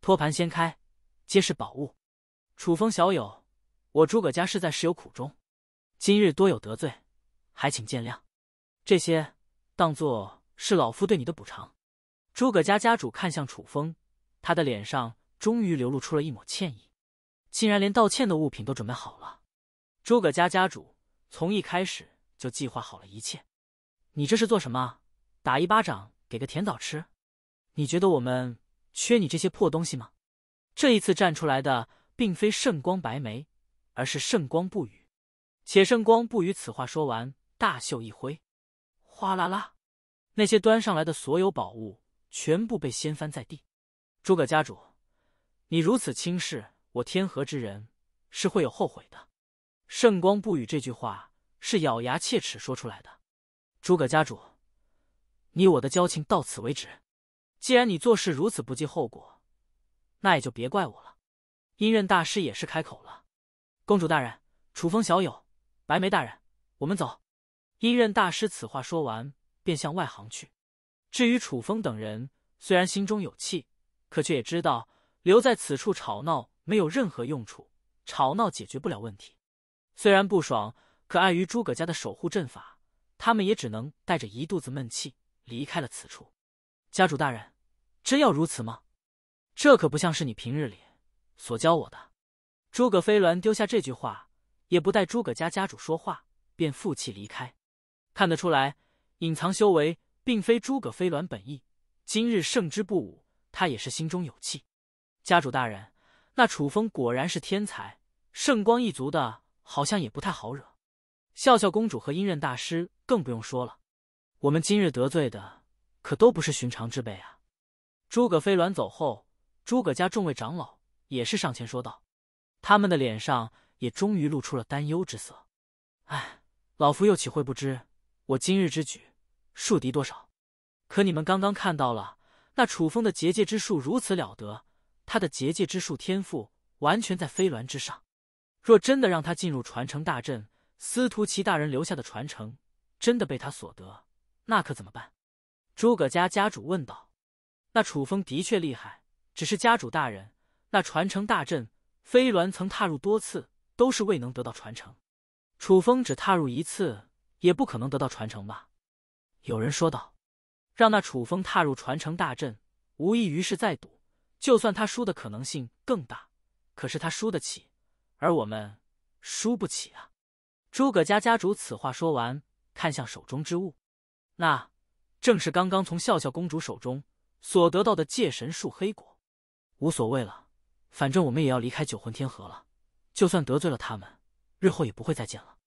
托盘掀开，皆是宝物。楚风小友，我诸葛家是在是有苦衷，今日多有得罪，还请见谅。这些当做是老夫对你的补偿。诸葛家家主看向楚风。他的脸上终于流露出了一抹歉意，竟然连道歉的物品都准备好了。诸葛家家主从一开始就计划好了一切，你这是做什么？打一巴掌给个甜枣吃？你觉得我们缺你这些破东西吗？这一次站出来的并非圣光白眉，而是圣光不语。且圣光不语，此话说完，大袖一挥，哗啦啦，那些端上来的所有宝物全部被掀翻在地。诸葛家主，你如此轻视我天河之人，是会有后悔的。圣光不语这句话是咬牙切齿说出来的。诸葛家主，你我的交情到此为止。既然你做事如此不计后果，那也就别怪我了。阴刃大师也是开口了。公主大人，楚风小友，白眉大人，我们走。阴刃大师此话说完，便向外行去。至于楚风等人，虽然心中有气。可却也知道留在此处吵闹没有任何用处，吵闹解决不了问题。虽然不爽，可碍于诸葛家的守护阵法，他们也只能带着一肚子闷气离开了此处。家主大人，真要如此吗？这可不像是你平日里所教我的。诸葛飞鸾丢下这句话，也不待诸葛家家主说话，便负气离开。看得出来，隐藏修为并非诸葛飞鸾本意。今日胜之不武。他也是心中有气，家主大人，那楚风果然是天才，圣光一族的好像也不太好惹，笑笑公主和阴刃大师更不用说了，我们今日得罪的可都不是寻常之辈啊。诸葛飞鸾走后，诸葛家众位长老也是上前说道，他们的脸上也终于露出了担忧之色。哎，老夫又岂会不知，我今日之举树敌多少？可你们刚刚看到了。那楚风的结界之术如此了得，他的结界之术天赋完全在飞鸾之上。若真的让他进入传承大阵，司徒齐大人留下的传承真的被他所得，那可怎么办？诸葛家家主问道。那楚风的确厉害，只是家主大人，那传承大阵，飞鸾曾踏入多次，都是未能得到传承。楚风只踏入一次，也不可能得到传承吧？有人说道。让那楚风踏入传承大阵，无异于是在赌。就算他输的可能性更大，可是他输得起，而我们输不起啊！诸葛家家主此话说完，看向手中之物，那正是刚刚从笑笑公主手中所得到的界神树黑果。无所谓了，反正我们也要离开九魂天河了。就算得罪了他们，日后也不会再见了。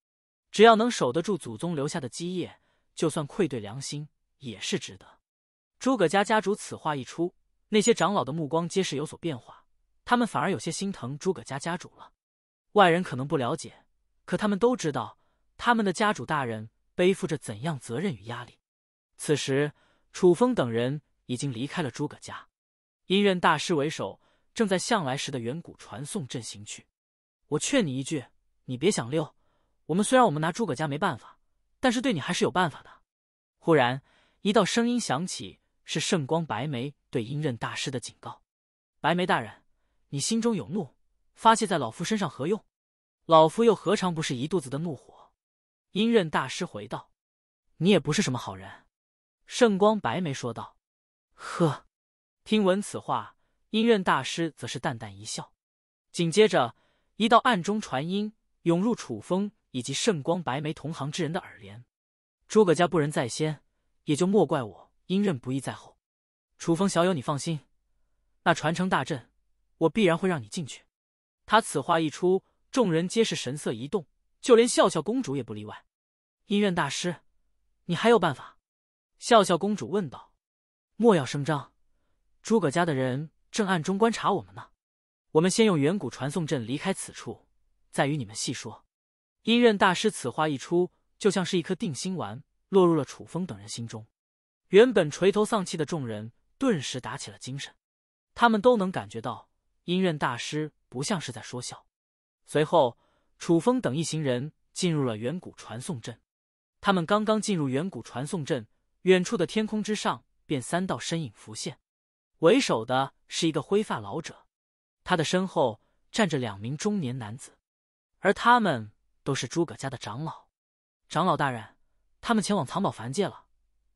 只要能守得住祖宗留下的基业，就算愧对良心。也是值得。诸葛家家主此话一出，那些长老的目光皆是有所变化，他们反而有些心疼诸葛家家主了。外人可能不了解，可他们都知道，他们的家主大人背负着怎样责任与压力。此时，楚风等人已经离开了诸葛家，音任大师为首，正在向来时的远古传送阵行去。我劝你一句，你别想溜。我们虽然我们拿诸葛家没办法，但是对你还是有办法的。忽然。一道声音响起，是圣光白眉对阴刃大师的警告：“白眉大人，你心中有怒，发泄在老夫身上何用？老夫又何尝不是一肚子的怒火？”阴刃大师回道：“你也不是什么好人。”圣光白眉说道：“呵。”听闻此话，阴刃大师则是淡淡一笑，紧接着一道暗中传音涌入楚风以及圣光白眉同行之人的耳帘：“诸葛家不仁在先。”也就莫怪我阴刃不义在后，楚风小友你放心，那传承大阵我必然会让你进去。他此话一出，众人皆是神色一动，就连笑笑公主也不例外。音院大师，你还有办法？笑笑公主问道。莫要声张，诸葛家的人正暗中观察我们呢。我们先用远古传送阵离开此处，再与你们细说。音院大师此话一出，就像是一颗定心丸。落入了楚风等人心中，原本垂头丧气的众人顿时打起了精神，他们都能感觉到音乐大师不像是在说笑。随后，楚风等一行人进入了远古传送阵。他们刚刚进入远古传送阵，远处的天空之上便三道身影浮现，为首的是一个灰发老者，他的身后站着两名中年男子，而他们都是诸葛家的长老。长老大人。他们前往藏宝凡界了，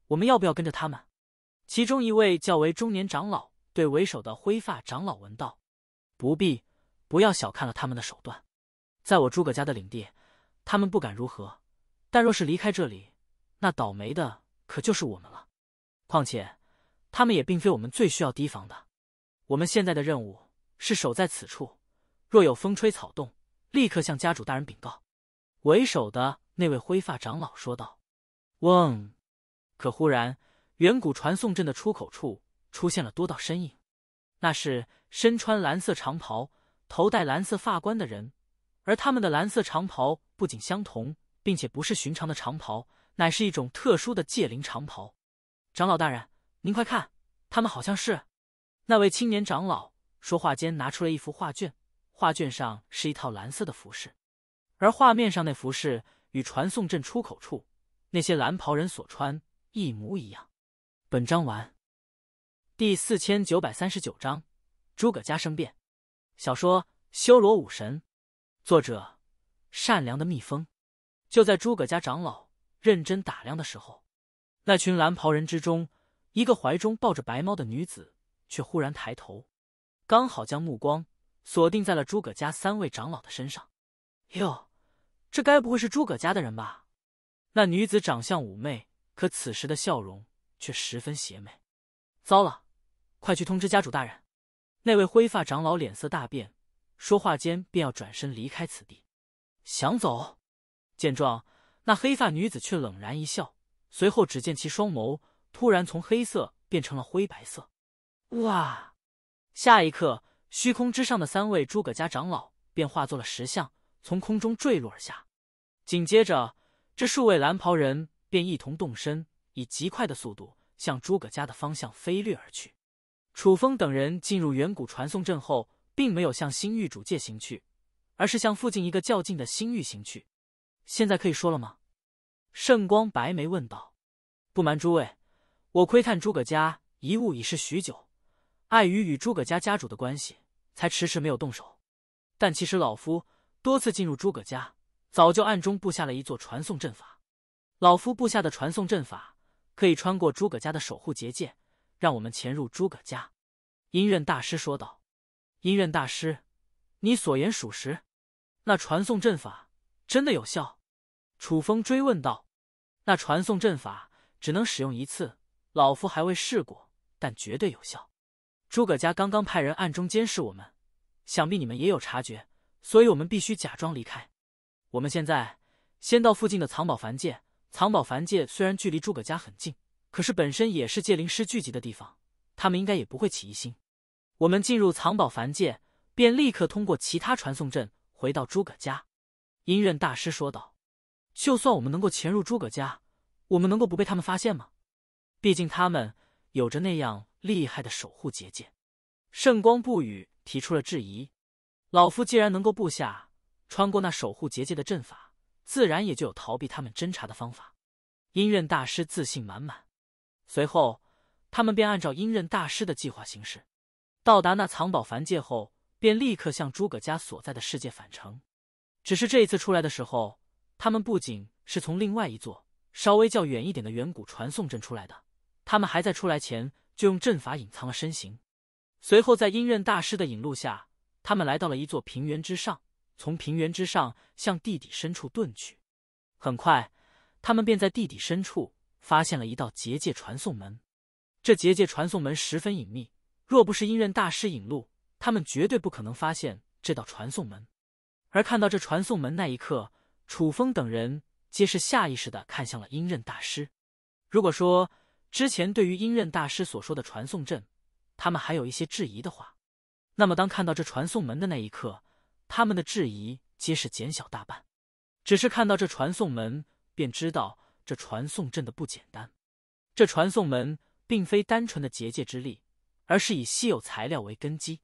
我们要不要跟着他们？其中一位较为中年长老对为首的灰发长老问道：“不必，不要小看了他们的手段。在我诸葛家的领地，他们不敢如何，但若是离开这里，那倒霉的可就是我们了。况且，他们也并非我们最需要提防的。我们现在的任务是守在此处，若有风吹草动，立刻向家主大人禀告。”为首的那位灰发长老说道。嗡！可忽然，远古传送阵的出口处出现了多道身影，那是身穿蓝色长袍、头戴蓝色发冠的人，而他们的蓝色长袍不仅相同，并且不是寻常的长袍，乃是一种特殊的界灵长袍。长老大人，您快看，他们好像是……那位青年长老说话间拿出了一幅画卷，画卷上是一套蓝色的服饰，而画面上那服饰与传送阵出口处。那些蓝袍人所穿一模一样。本章完。第四千九百三十九章诸葛家生变。小说《修罗武神》，作者：善良的蜜蜂。就在诸葛家长老认真打量的时候，那群蓝袍人之中，一个怀中抱着白猫的女子却忽然抬头，刚好将目光锁定在了诸葛家三位长老的身上。哟，这该不会是诸葛家的人吧？那女子长相妩媚，可此时的笑容却十分邪魅。糟了，快去通知家主大人！那位灰发长老脸色大变，说话间便要转身离开此地。想走？见状，那黑发女子却冷然一笑，随后只见其双眸突然从黑色变成了灰白色。哇！下一刻，虚空之上的三位诸葛家长老便化作了石像，从空中坠落而下。紧接着。这数位蓝袍人便一同动身，以极快的速度向诸葛家的方向飞掠而去。楚风等人进入远古传送阵后，并没有向星域主界行去，而是向附近一个较近的星域行去。现在可以说了吗？圣光白眉问道。不瞒诸位，我窥探诸葛家遗物已是许久，碍于与诸葛家家主的关系，才迟迟没有动手。但其实老夫多次进入诸葛家。早就暗中布下了一座传送阵法，老夫布下的传送阵法可以穿过诸葛家的守护结界，让我们潜入诸葛家。阴刃大师说道：“阴刃大师，你所言属实，那传送阵法真的有效？”楚风追问道：“那传送阵法只能使用一次，老夫还未试过，但绝对有效。诸葛家刚刚派人暗中监视我们，想必你们也有察觉，所以我们必须假装离开。”我们现在先到附近的藏宝凡界。藏宝凡界虽然距离诸葛家很近，可是本身也是界灵师聚集的地方，他们应该也不会起疑心。我们进入藏宝凡界，便立刻通过其他传送阵回到诸葛家。”音刃大师说道，“就算我们能够潜入诸葛家，我们能够不被他们发现吗？毕竟他们有着那样厉害的守护结界。”圣光不语提出了质疑：“老夫既然能够布下……”穿过那守护结界的阵法，自然也就有逃避他们侦查的方法。阴刃大师自信满满，随后他们便按照阴刃大师的计划行事。到达那藏宝凡界后，便立刻向诸葛家所在的世界返程。只是这一次出来的时候，他们不仅是从另外一座稍微较远一点的远古传送阵出来的，他们还在出来前就用阵法隐藏了身形。随后，在阴刃大师的引路下，他们来到了一座平原之上。从平原之上向地底深处遁去，很快，他们便在地底深处发现了一道结界传送门。这结界传送门十分隐秘，若不是阴刃大师引路，他们绝对不可能发现这道传送门。而看到这传送门那一刻，楚风等人皆是下意识的看向了阴刃大师。如果说之前对于阴刃大师所说的传送阵，他们还有一些质疑的话，那么当看到这传送门的那一刻，他们的质疑皆是减小大半，只是看到这传送门，便知道这传送阵的不简单。这传送门并非单纯的结界之力，而是以稀有材料为根基。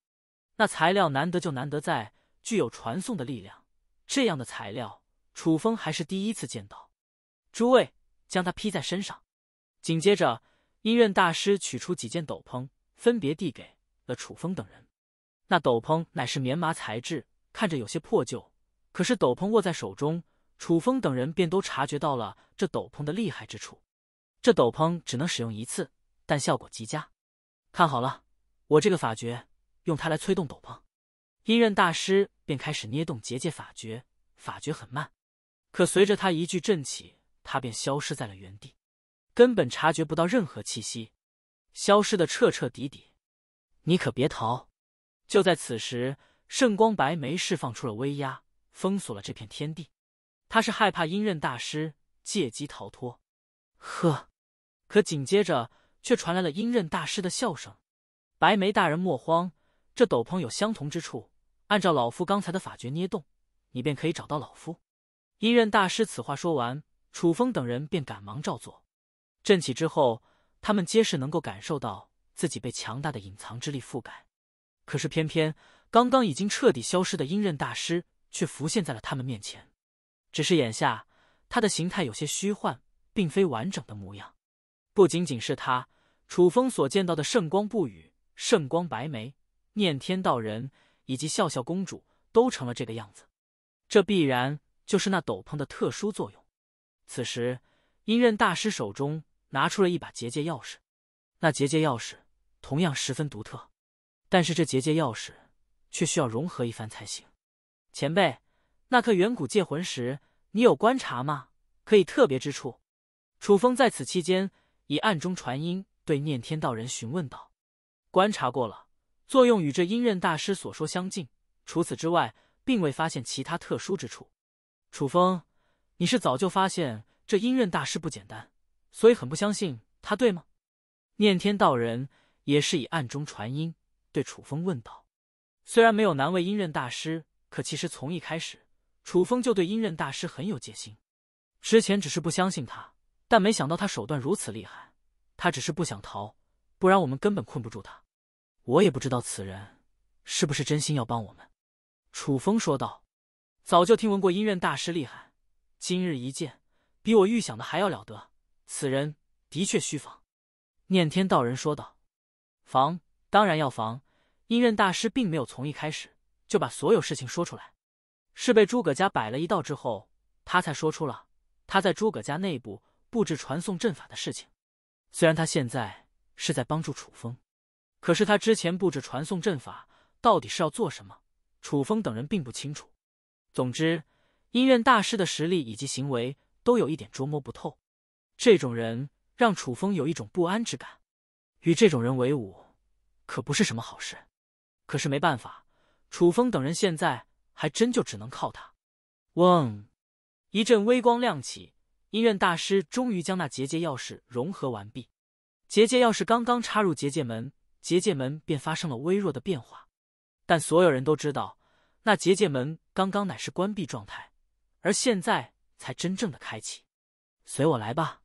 那材料难得就难得在具有传送的力量。这样的材料，楚风还是第一次见到。诸位，将它披在身上。紧接着，音任大师取出几件斗篷，分别递给了楚风等人。那斗篷乃是棉麻材质。看着有些破旧，可是斗篷握在手中，楚风等人便都察觉到了这斗篷的厉害之处。这斗篷只能使用一次，但效果极佳。看好了，我这个法诀，用它来催动斗篷。阴刃大师便开始捏动结界法诀，法诀很慢，可随着他一句震起，他便消失在了原地，根本察觉不到任何气息，消失的彻彻底底。你可别逃！就在此时。圣光白眉释放出了威压，封锁了这片天地。他是害怕阴刃大师借机逃脱。呵，可紧接着却传来了阴刃大师的笑声：“白眉大人莫慌，这斗篷有相同之处，按照老夫刚才的法诀捏动，你便可以找到老夫。”阴刃大师此话说完，楚风等人便赶忙照做。震起之后，他们皆是能够感受到自己被强大的隐藏之力覆盖。可是偏偏。刚刚已经彻底消失的阴刃大师，却浮现在了他们面前。只是眼下他的形态有些虚幻，并非完整的模样。不仅仅是他，楚风所见到的圣光不语、圣光白眉、念天道人以及笑笑公主，都成了这个样子。这必然就是那斗篷的特殊作用。此时，阴刃大师手中拿出了一把结界钥匙。那结界钥匙同样十分独特，但是这结界钥匙。却需要融合一番才行。前辈，那颗远古界魂石，你有观察吗？可以特别之处？楚风在此期间以暗中传音对念天道人询问道：“观察过了，作用与这阴刃大师所说相近，除此之外，并未发现其他特殊之处。”楚风，你是早就发现这阴刃大师不简单，所以很不相信他对吗？念天道人也是以暗中传音对楚风问道。虽然没有难为阴刃大师，可其实从一开始，楚风就对阴刃大师很有戒心。之前只是不相信他，但没想到他手段如此厉害。他只是不想逃，不然我们根本困不住他。我也不知道此人是不是真心要帮我们。”楚风说道，“早就听闻过阴刃大师厉害，今日一见，比我预想的还要了得。此人的确需防。”念天道人说道，“防当然要防。”音院大师并没有从一开始就把所有事情说出来，是被诸葛家摆了一道之后，他才说出了他在诸葛家内部布置传送阵法的事情。虽然他现在是在帮助楚风，可是他之前布置传送阵法到底是要做什么，楚风等人并不清楚。总之，音院大师的实力以及行为都有一点捉摸不透，这种人让楚风有一种不安之感，与这种人为伍可不是什么好事。可是没办法，楚风等人现在还真就只能靠他。嗡，一阵微光亮起，音院大师终于将那结界钥匙融合完毕。结界钥匙刚刚插入结界门，结界门便发生了微弱的变化。但所有人都知道，那结界门刚刚乃是关闭状态，而现在才真正的开启。随我来吧！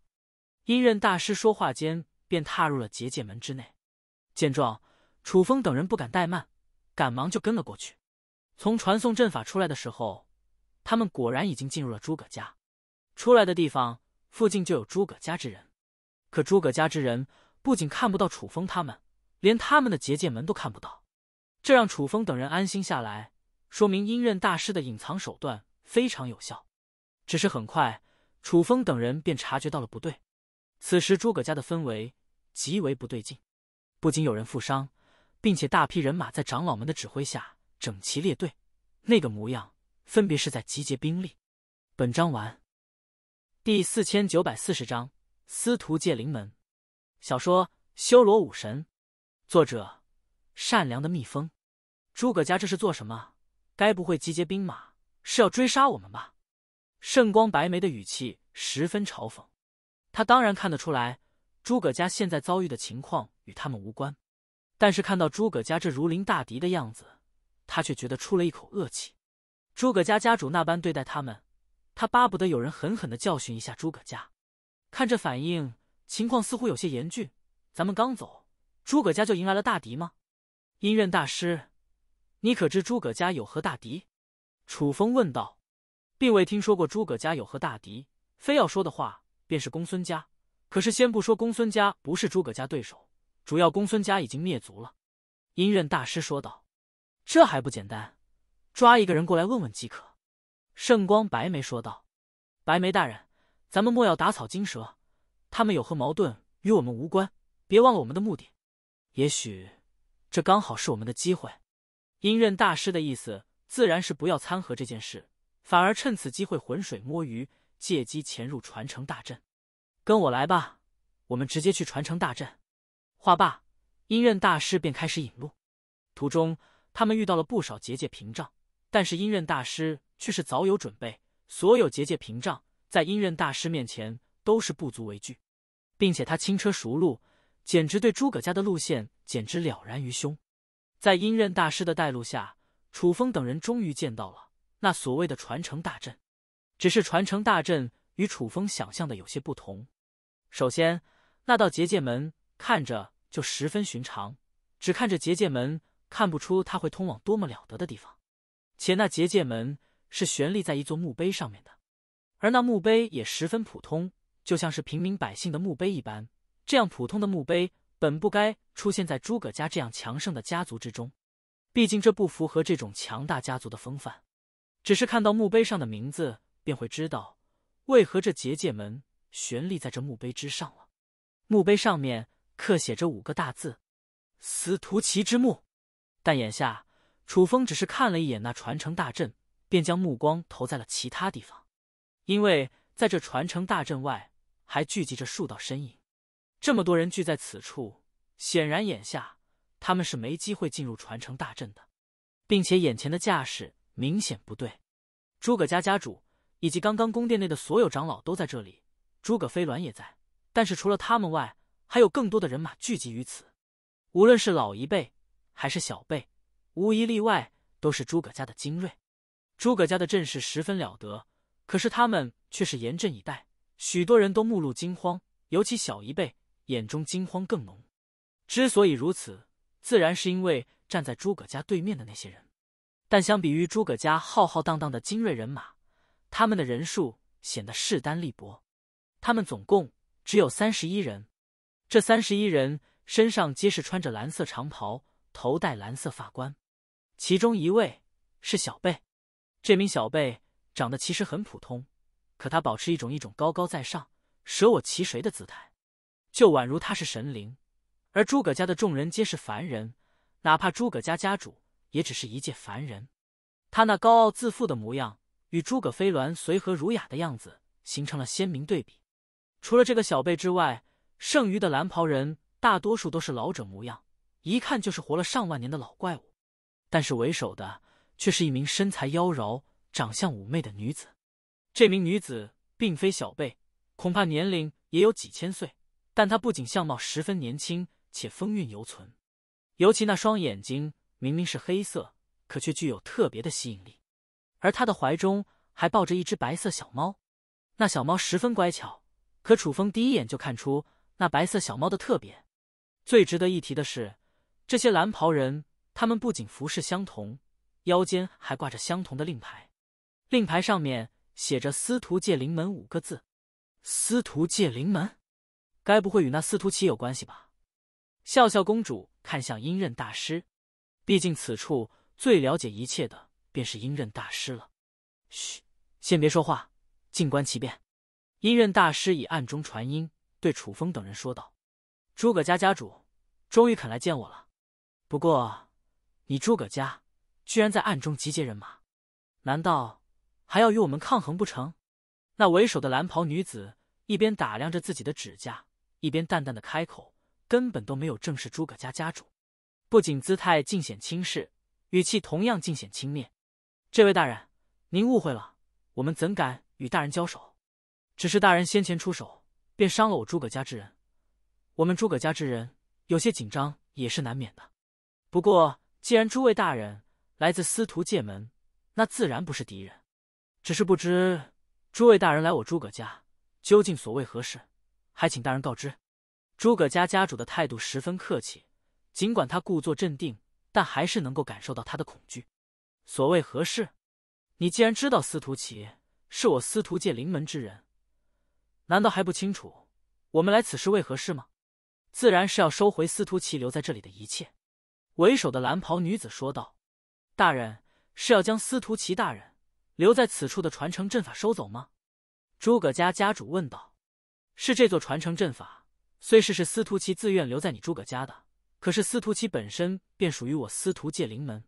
音刃大师说话间便踏入了结界门之内。见状，楚风等人不敢怠慢。赶忙就跟了过去。从传送阵法出来的时候，他们果然已经进入了诸葛家。出来的地方附近就有诸葛家之人，可诸葛家之人不仅看不到楚风他们，连他们的结界门都看不到。这让楚风等人安心下来，说明阴刃大师的隐藏手段非常有效。只是很快，楚风等人便察觉到了不对。此时诸葛家的氛围极为不对劲，不仅有人负伤。并且大批人马在长老们的指挥下整齐列队，那个模样，分别是在集结兵力。本章完。第四千九百四十章：司徒界灵门。小说《修罗武神》，作者：善良的蜜蜂。诸葛家这是做什么？该不会集结兵马是要追杀我们吧？圣光白眉的语气十分嘲讽。他当然看得出来，诸葛家现在遭遇的情况与他们无关。但是看到诸葛家这如临大敌的样子，他却觉得出了一口恶气。诸葛家家主那般对待他们，他巴不得有人狠狠的教训一下诸葛家。看这反应，情况似乎有些严峻。咱们刚走，诸葛家就迎来了大敌吗？音刃大师，你可知诸葛家有何大敌？楚风问道。并未听说过诸葛家有何大敌，非要说的话，便是公孙家。可是先不说公孙家不是诸葛家对手。主要公孙家已经灭族了，阴刃大师说道：“这还不简单，抓一个人过来问问即可。”圣光白眉说道：“白眉大人，咱们莫要打草惊蛇，他们有何矛盾与我们无关。别忘了我们的目的，也许这刚好是我们的机会。”阴刃大师的意思自然是不要掺和这件事，反而趁此机会浑水摸鱼，借机潜入传承大阵。跟我来吧，我们直接去传承大阵。话罢，阴刃大师便开始引路。途中，他们遇到了不少结界屏障，但是阴刃大师却是早有准备，所有结界屏障在阴刃大师面前都是不足为惧，并且他轻车熟路，简直对诸葛家的路线简直了然于胸。在阴刃大师的带路下，楚风等人终于见到了那所谓的传承大阵。只是传承大阵与楚风想象的有些不同。首先，那道结界门看着。就十分寻常，只看这结界门，看不出它会通往多么了得的地方。且那结界门是悬立在一座墓碑上面的，而那墓碑也十分普通，就像是平民百姓的墓碑一般。这样普通的墓碑本不该出现在诸葛家这样强盛的家族之中，毕竟这不符合这种强大家族的风范。只是看到墓碑上的名字，便会知道为何这结界门悬立在这墓碑之上了。墓碑上面。刻写着五个大字：“司徒奇之墓。”但眼下，楚风只是看了一眼那传承大阵，便将目光投在了其他地方。因为在这传承大阵外，还聚集着数道身影。这么多人聚在此处，显然眼下他们是没机会进入传承大阵的，并且眼前的架势明显不对。诸葛家家主以及刚刚宫殿内的所有长老都在这里，诸葛飞鸾也在，但是除了他们外，还有更多的人马聚集于此，无论是老一辈还是小辈，无一例外都是诸葛家的精锐。诸葛家的阵势十分了得，可是他们却是严阵以待，许多人都目露惊慌，尤其小一辈眼中惊慌更浓。之所以如此，自然是因为站在诸葛家对面的那些人。但相比于诸葛家浩浩荡荡的精锐人马，他们的人数显得势单力薄。他们总共只有三十一人。这三十一人身上皆是穿着蓝色长袍，头戴蓝色发冠。其中一位是小贝。这名小贝长得其实很普通，可他保持一种一种高高在上、舍我其谁的姿态，就宛如他是神灵。而诸葛家的众人皆是凡人，哪怕诸葛家家主也只是一介凡人。他那高傲自负的模样，与诸葛飞鸾随和儒雅的样子形成了鲜明对比。除了这个小贝之外，剩余的蓝袍人大多数都是老者模样，一看就是活了上万年的老怪物。但是为首的却是一名身材妖娆、长相妩媚的女子。这名女子并非小辈，恐怕年龄也有几千岁。但她不仅相貌十分年轻，且风韵犹存，尤其那双眼睛明明是黑色，可却具有特别的吸引力。而她的怀中还抱着一只白色小猫，那小猫十分乖巧。可楚风第一眼就看出。那白色小猫的特别，最值得一提的是，这些蓝袍人，他们不仅服饰相同，腰间还挂着相同的令牌，令牌上面写着“司徒界灵门”五个字。司徒界灵门，该不会与那司徒奇有关系吧？笑笑公主看向阴刃大师，毕竟此处最了解一切的便是阴刃大师了。嘘，先别说话，静观其变。阴刃大师已暗中传音。对楚风等人说道：“诸葛家家主，终于肯来见我了。不过，你诸葛家居然在暗中集结人马，难道还要与我们抗衡不成？”那为首的蓝袍女子一边打量着自己的指甲，一边淡淡的开口，根本都没有正视诸葛家家主，不仅姿态尽显轻视，语气同样尽显轻蔑。“这位大人，您误会了，我们怎敢与大人交手？只是大人先前出手。”便伤了我诸葛家之人，我们诸葛家之人有些紧张也是难免的。不过，既然诸位大人来自司徒界门，那自然不是敌人。只是不知诸位大人来我诸葛家究竟所为何事？还请大人告知。诸葛家家主的态度十分客气，尽管他故作镇定，但还是能够感受到他的恐惧。所谓何事？你既然知道司徒奇是我司徒界临门之人。难道还不清楚我们来此是为何事吗？自然是要收回司徒奇留在这里的一切。为首的蓝袍女子说道：“大人是要将司徒奇大人留在此处的传承阵法收走吗？”诸葛家家主问道：“是这座传承阵法，虽是是司徒奇自愿留在你诸葛家的，可是司徒奇本身便属于我司徒界灵门，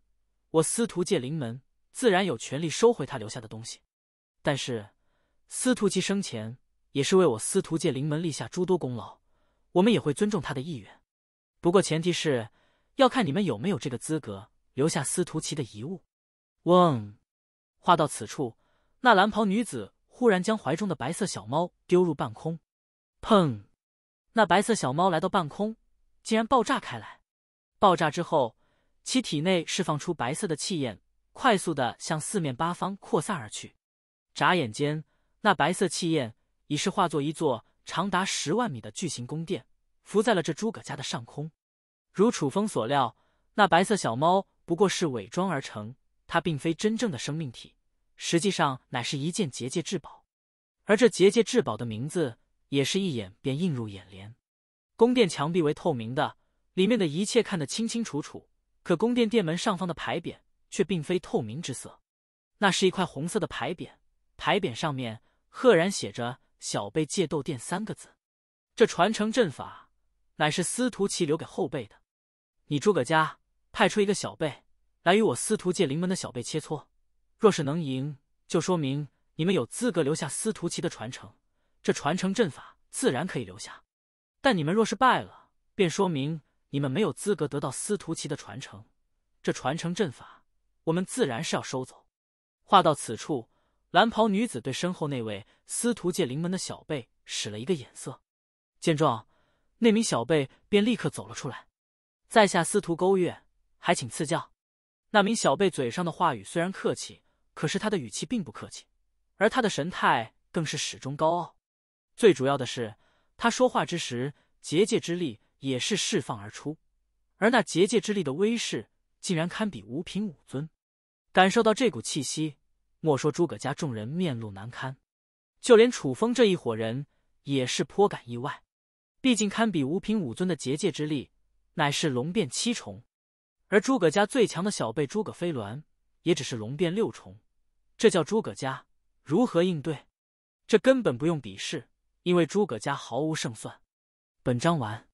我司徒界灵门自然有权利收回他留下的东西。但是司徒奇生前……”也是为我司徒界临门立下诸多功劳，我们也会尊重他的意愿。不过前提是要看你们有没有这个资格留下司徒奇的遗物。嗡，话到此处，那蓝袍女子忽然将怀中的白色小猫丢入半空，砰，那白色小猫来到半空，竟然爆炸开来。爆炸之后，其体内释放出白色的气焰，快速的向四面八方扩散而去。眨眼间，那白色气焰。已是化作一座长达十万米的巨型宫殿，浮在了这诸葛家的上空。如楚风所料，那白色小猫不过是伪装而成，它并非真正的生命体，实际上乃是一件结界至宝。而这结界至宝的名字也是一眼便映入眼帘。宫殿墙壁为透明的，里面的一切看得清清楚楚。可宫殿殿门上方的牌匾却并非透明之色，那是一块红色的牌匾，牌匾上面赫然写着。小辈借斗殿三个字，这传承阵法乃是司徒齐留给后辈的。你诸葛家派出一个小辈来与我司徒界灵门的小辈切磋，若是能赢，就说明你们有资格留下司徒齐的传承，这传承阵法自然可以留下。但你们若是败了，便说明你们没有资格得到司徒齐的传承，这传承阵法我们自然是要收走。话到此处。蓝袍女子对身后那位司徒界灵门的小辈使了一个眼色，见状，那名小辈便立刻走了出来。在下司徒勾月，还请赐教。那名小辈嘴上的话语虽然客气，可是他的语气并不客气，而他的神态更是始终高傲。最主要的是，他说话之时，结界之力也是释放而出，而那结界之力的威势竟然堪比五品武尊。感受到这股气息。莫说诸葛家众人面露难堪，就连楚风这一伙人也是颇感意外。毕竟堪比五品武尊的结界之力，乃是龙变七重，而诸葛家最强的小辈诸葛飞鸾，也只是龙变六重。这叫诸葛家如何应对？这根本不用比试，因为诸葛家毫无胜算。本章完。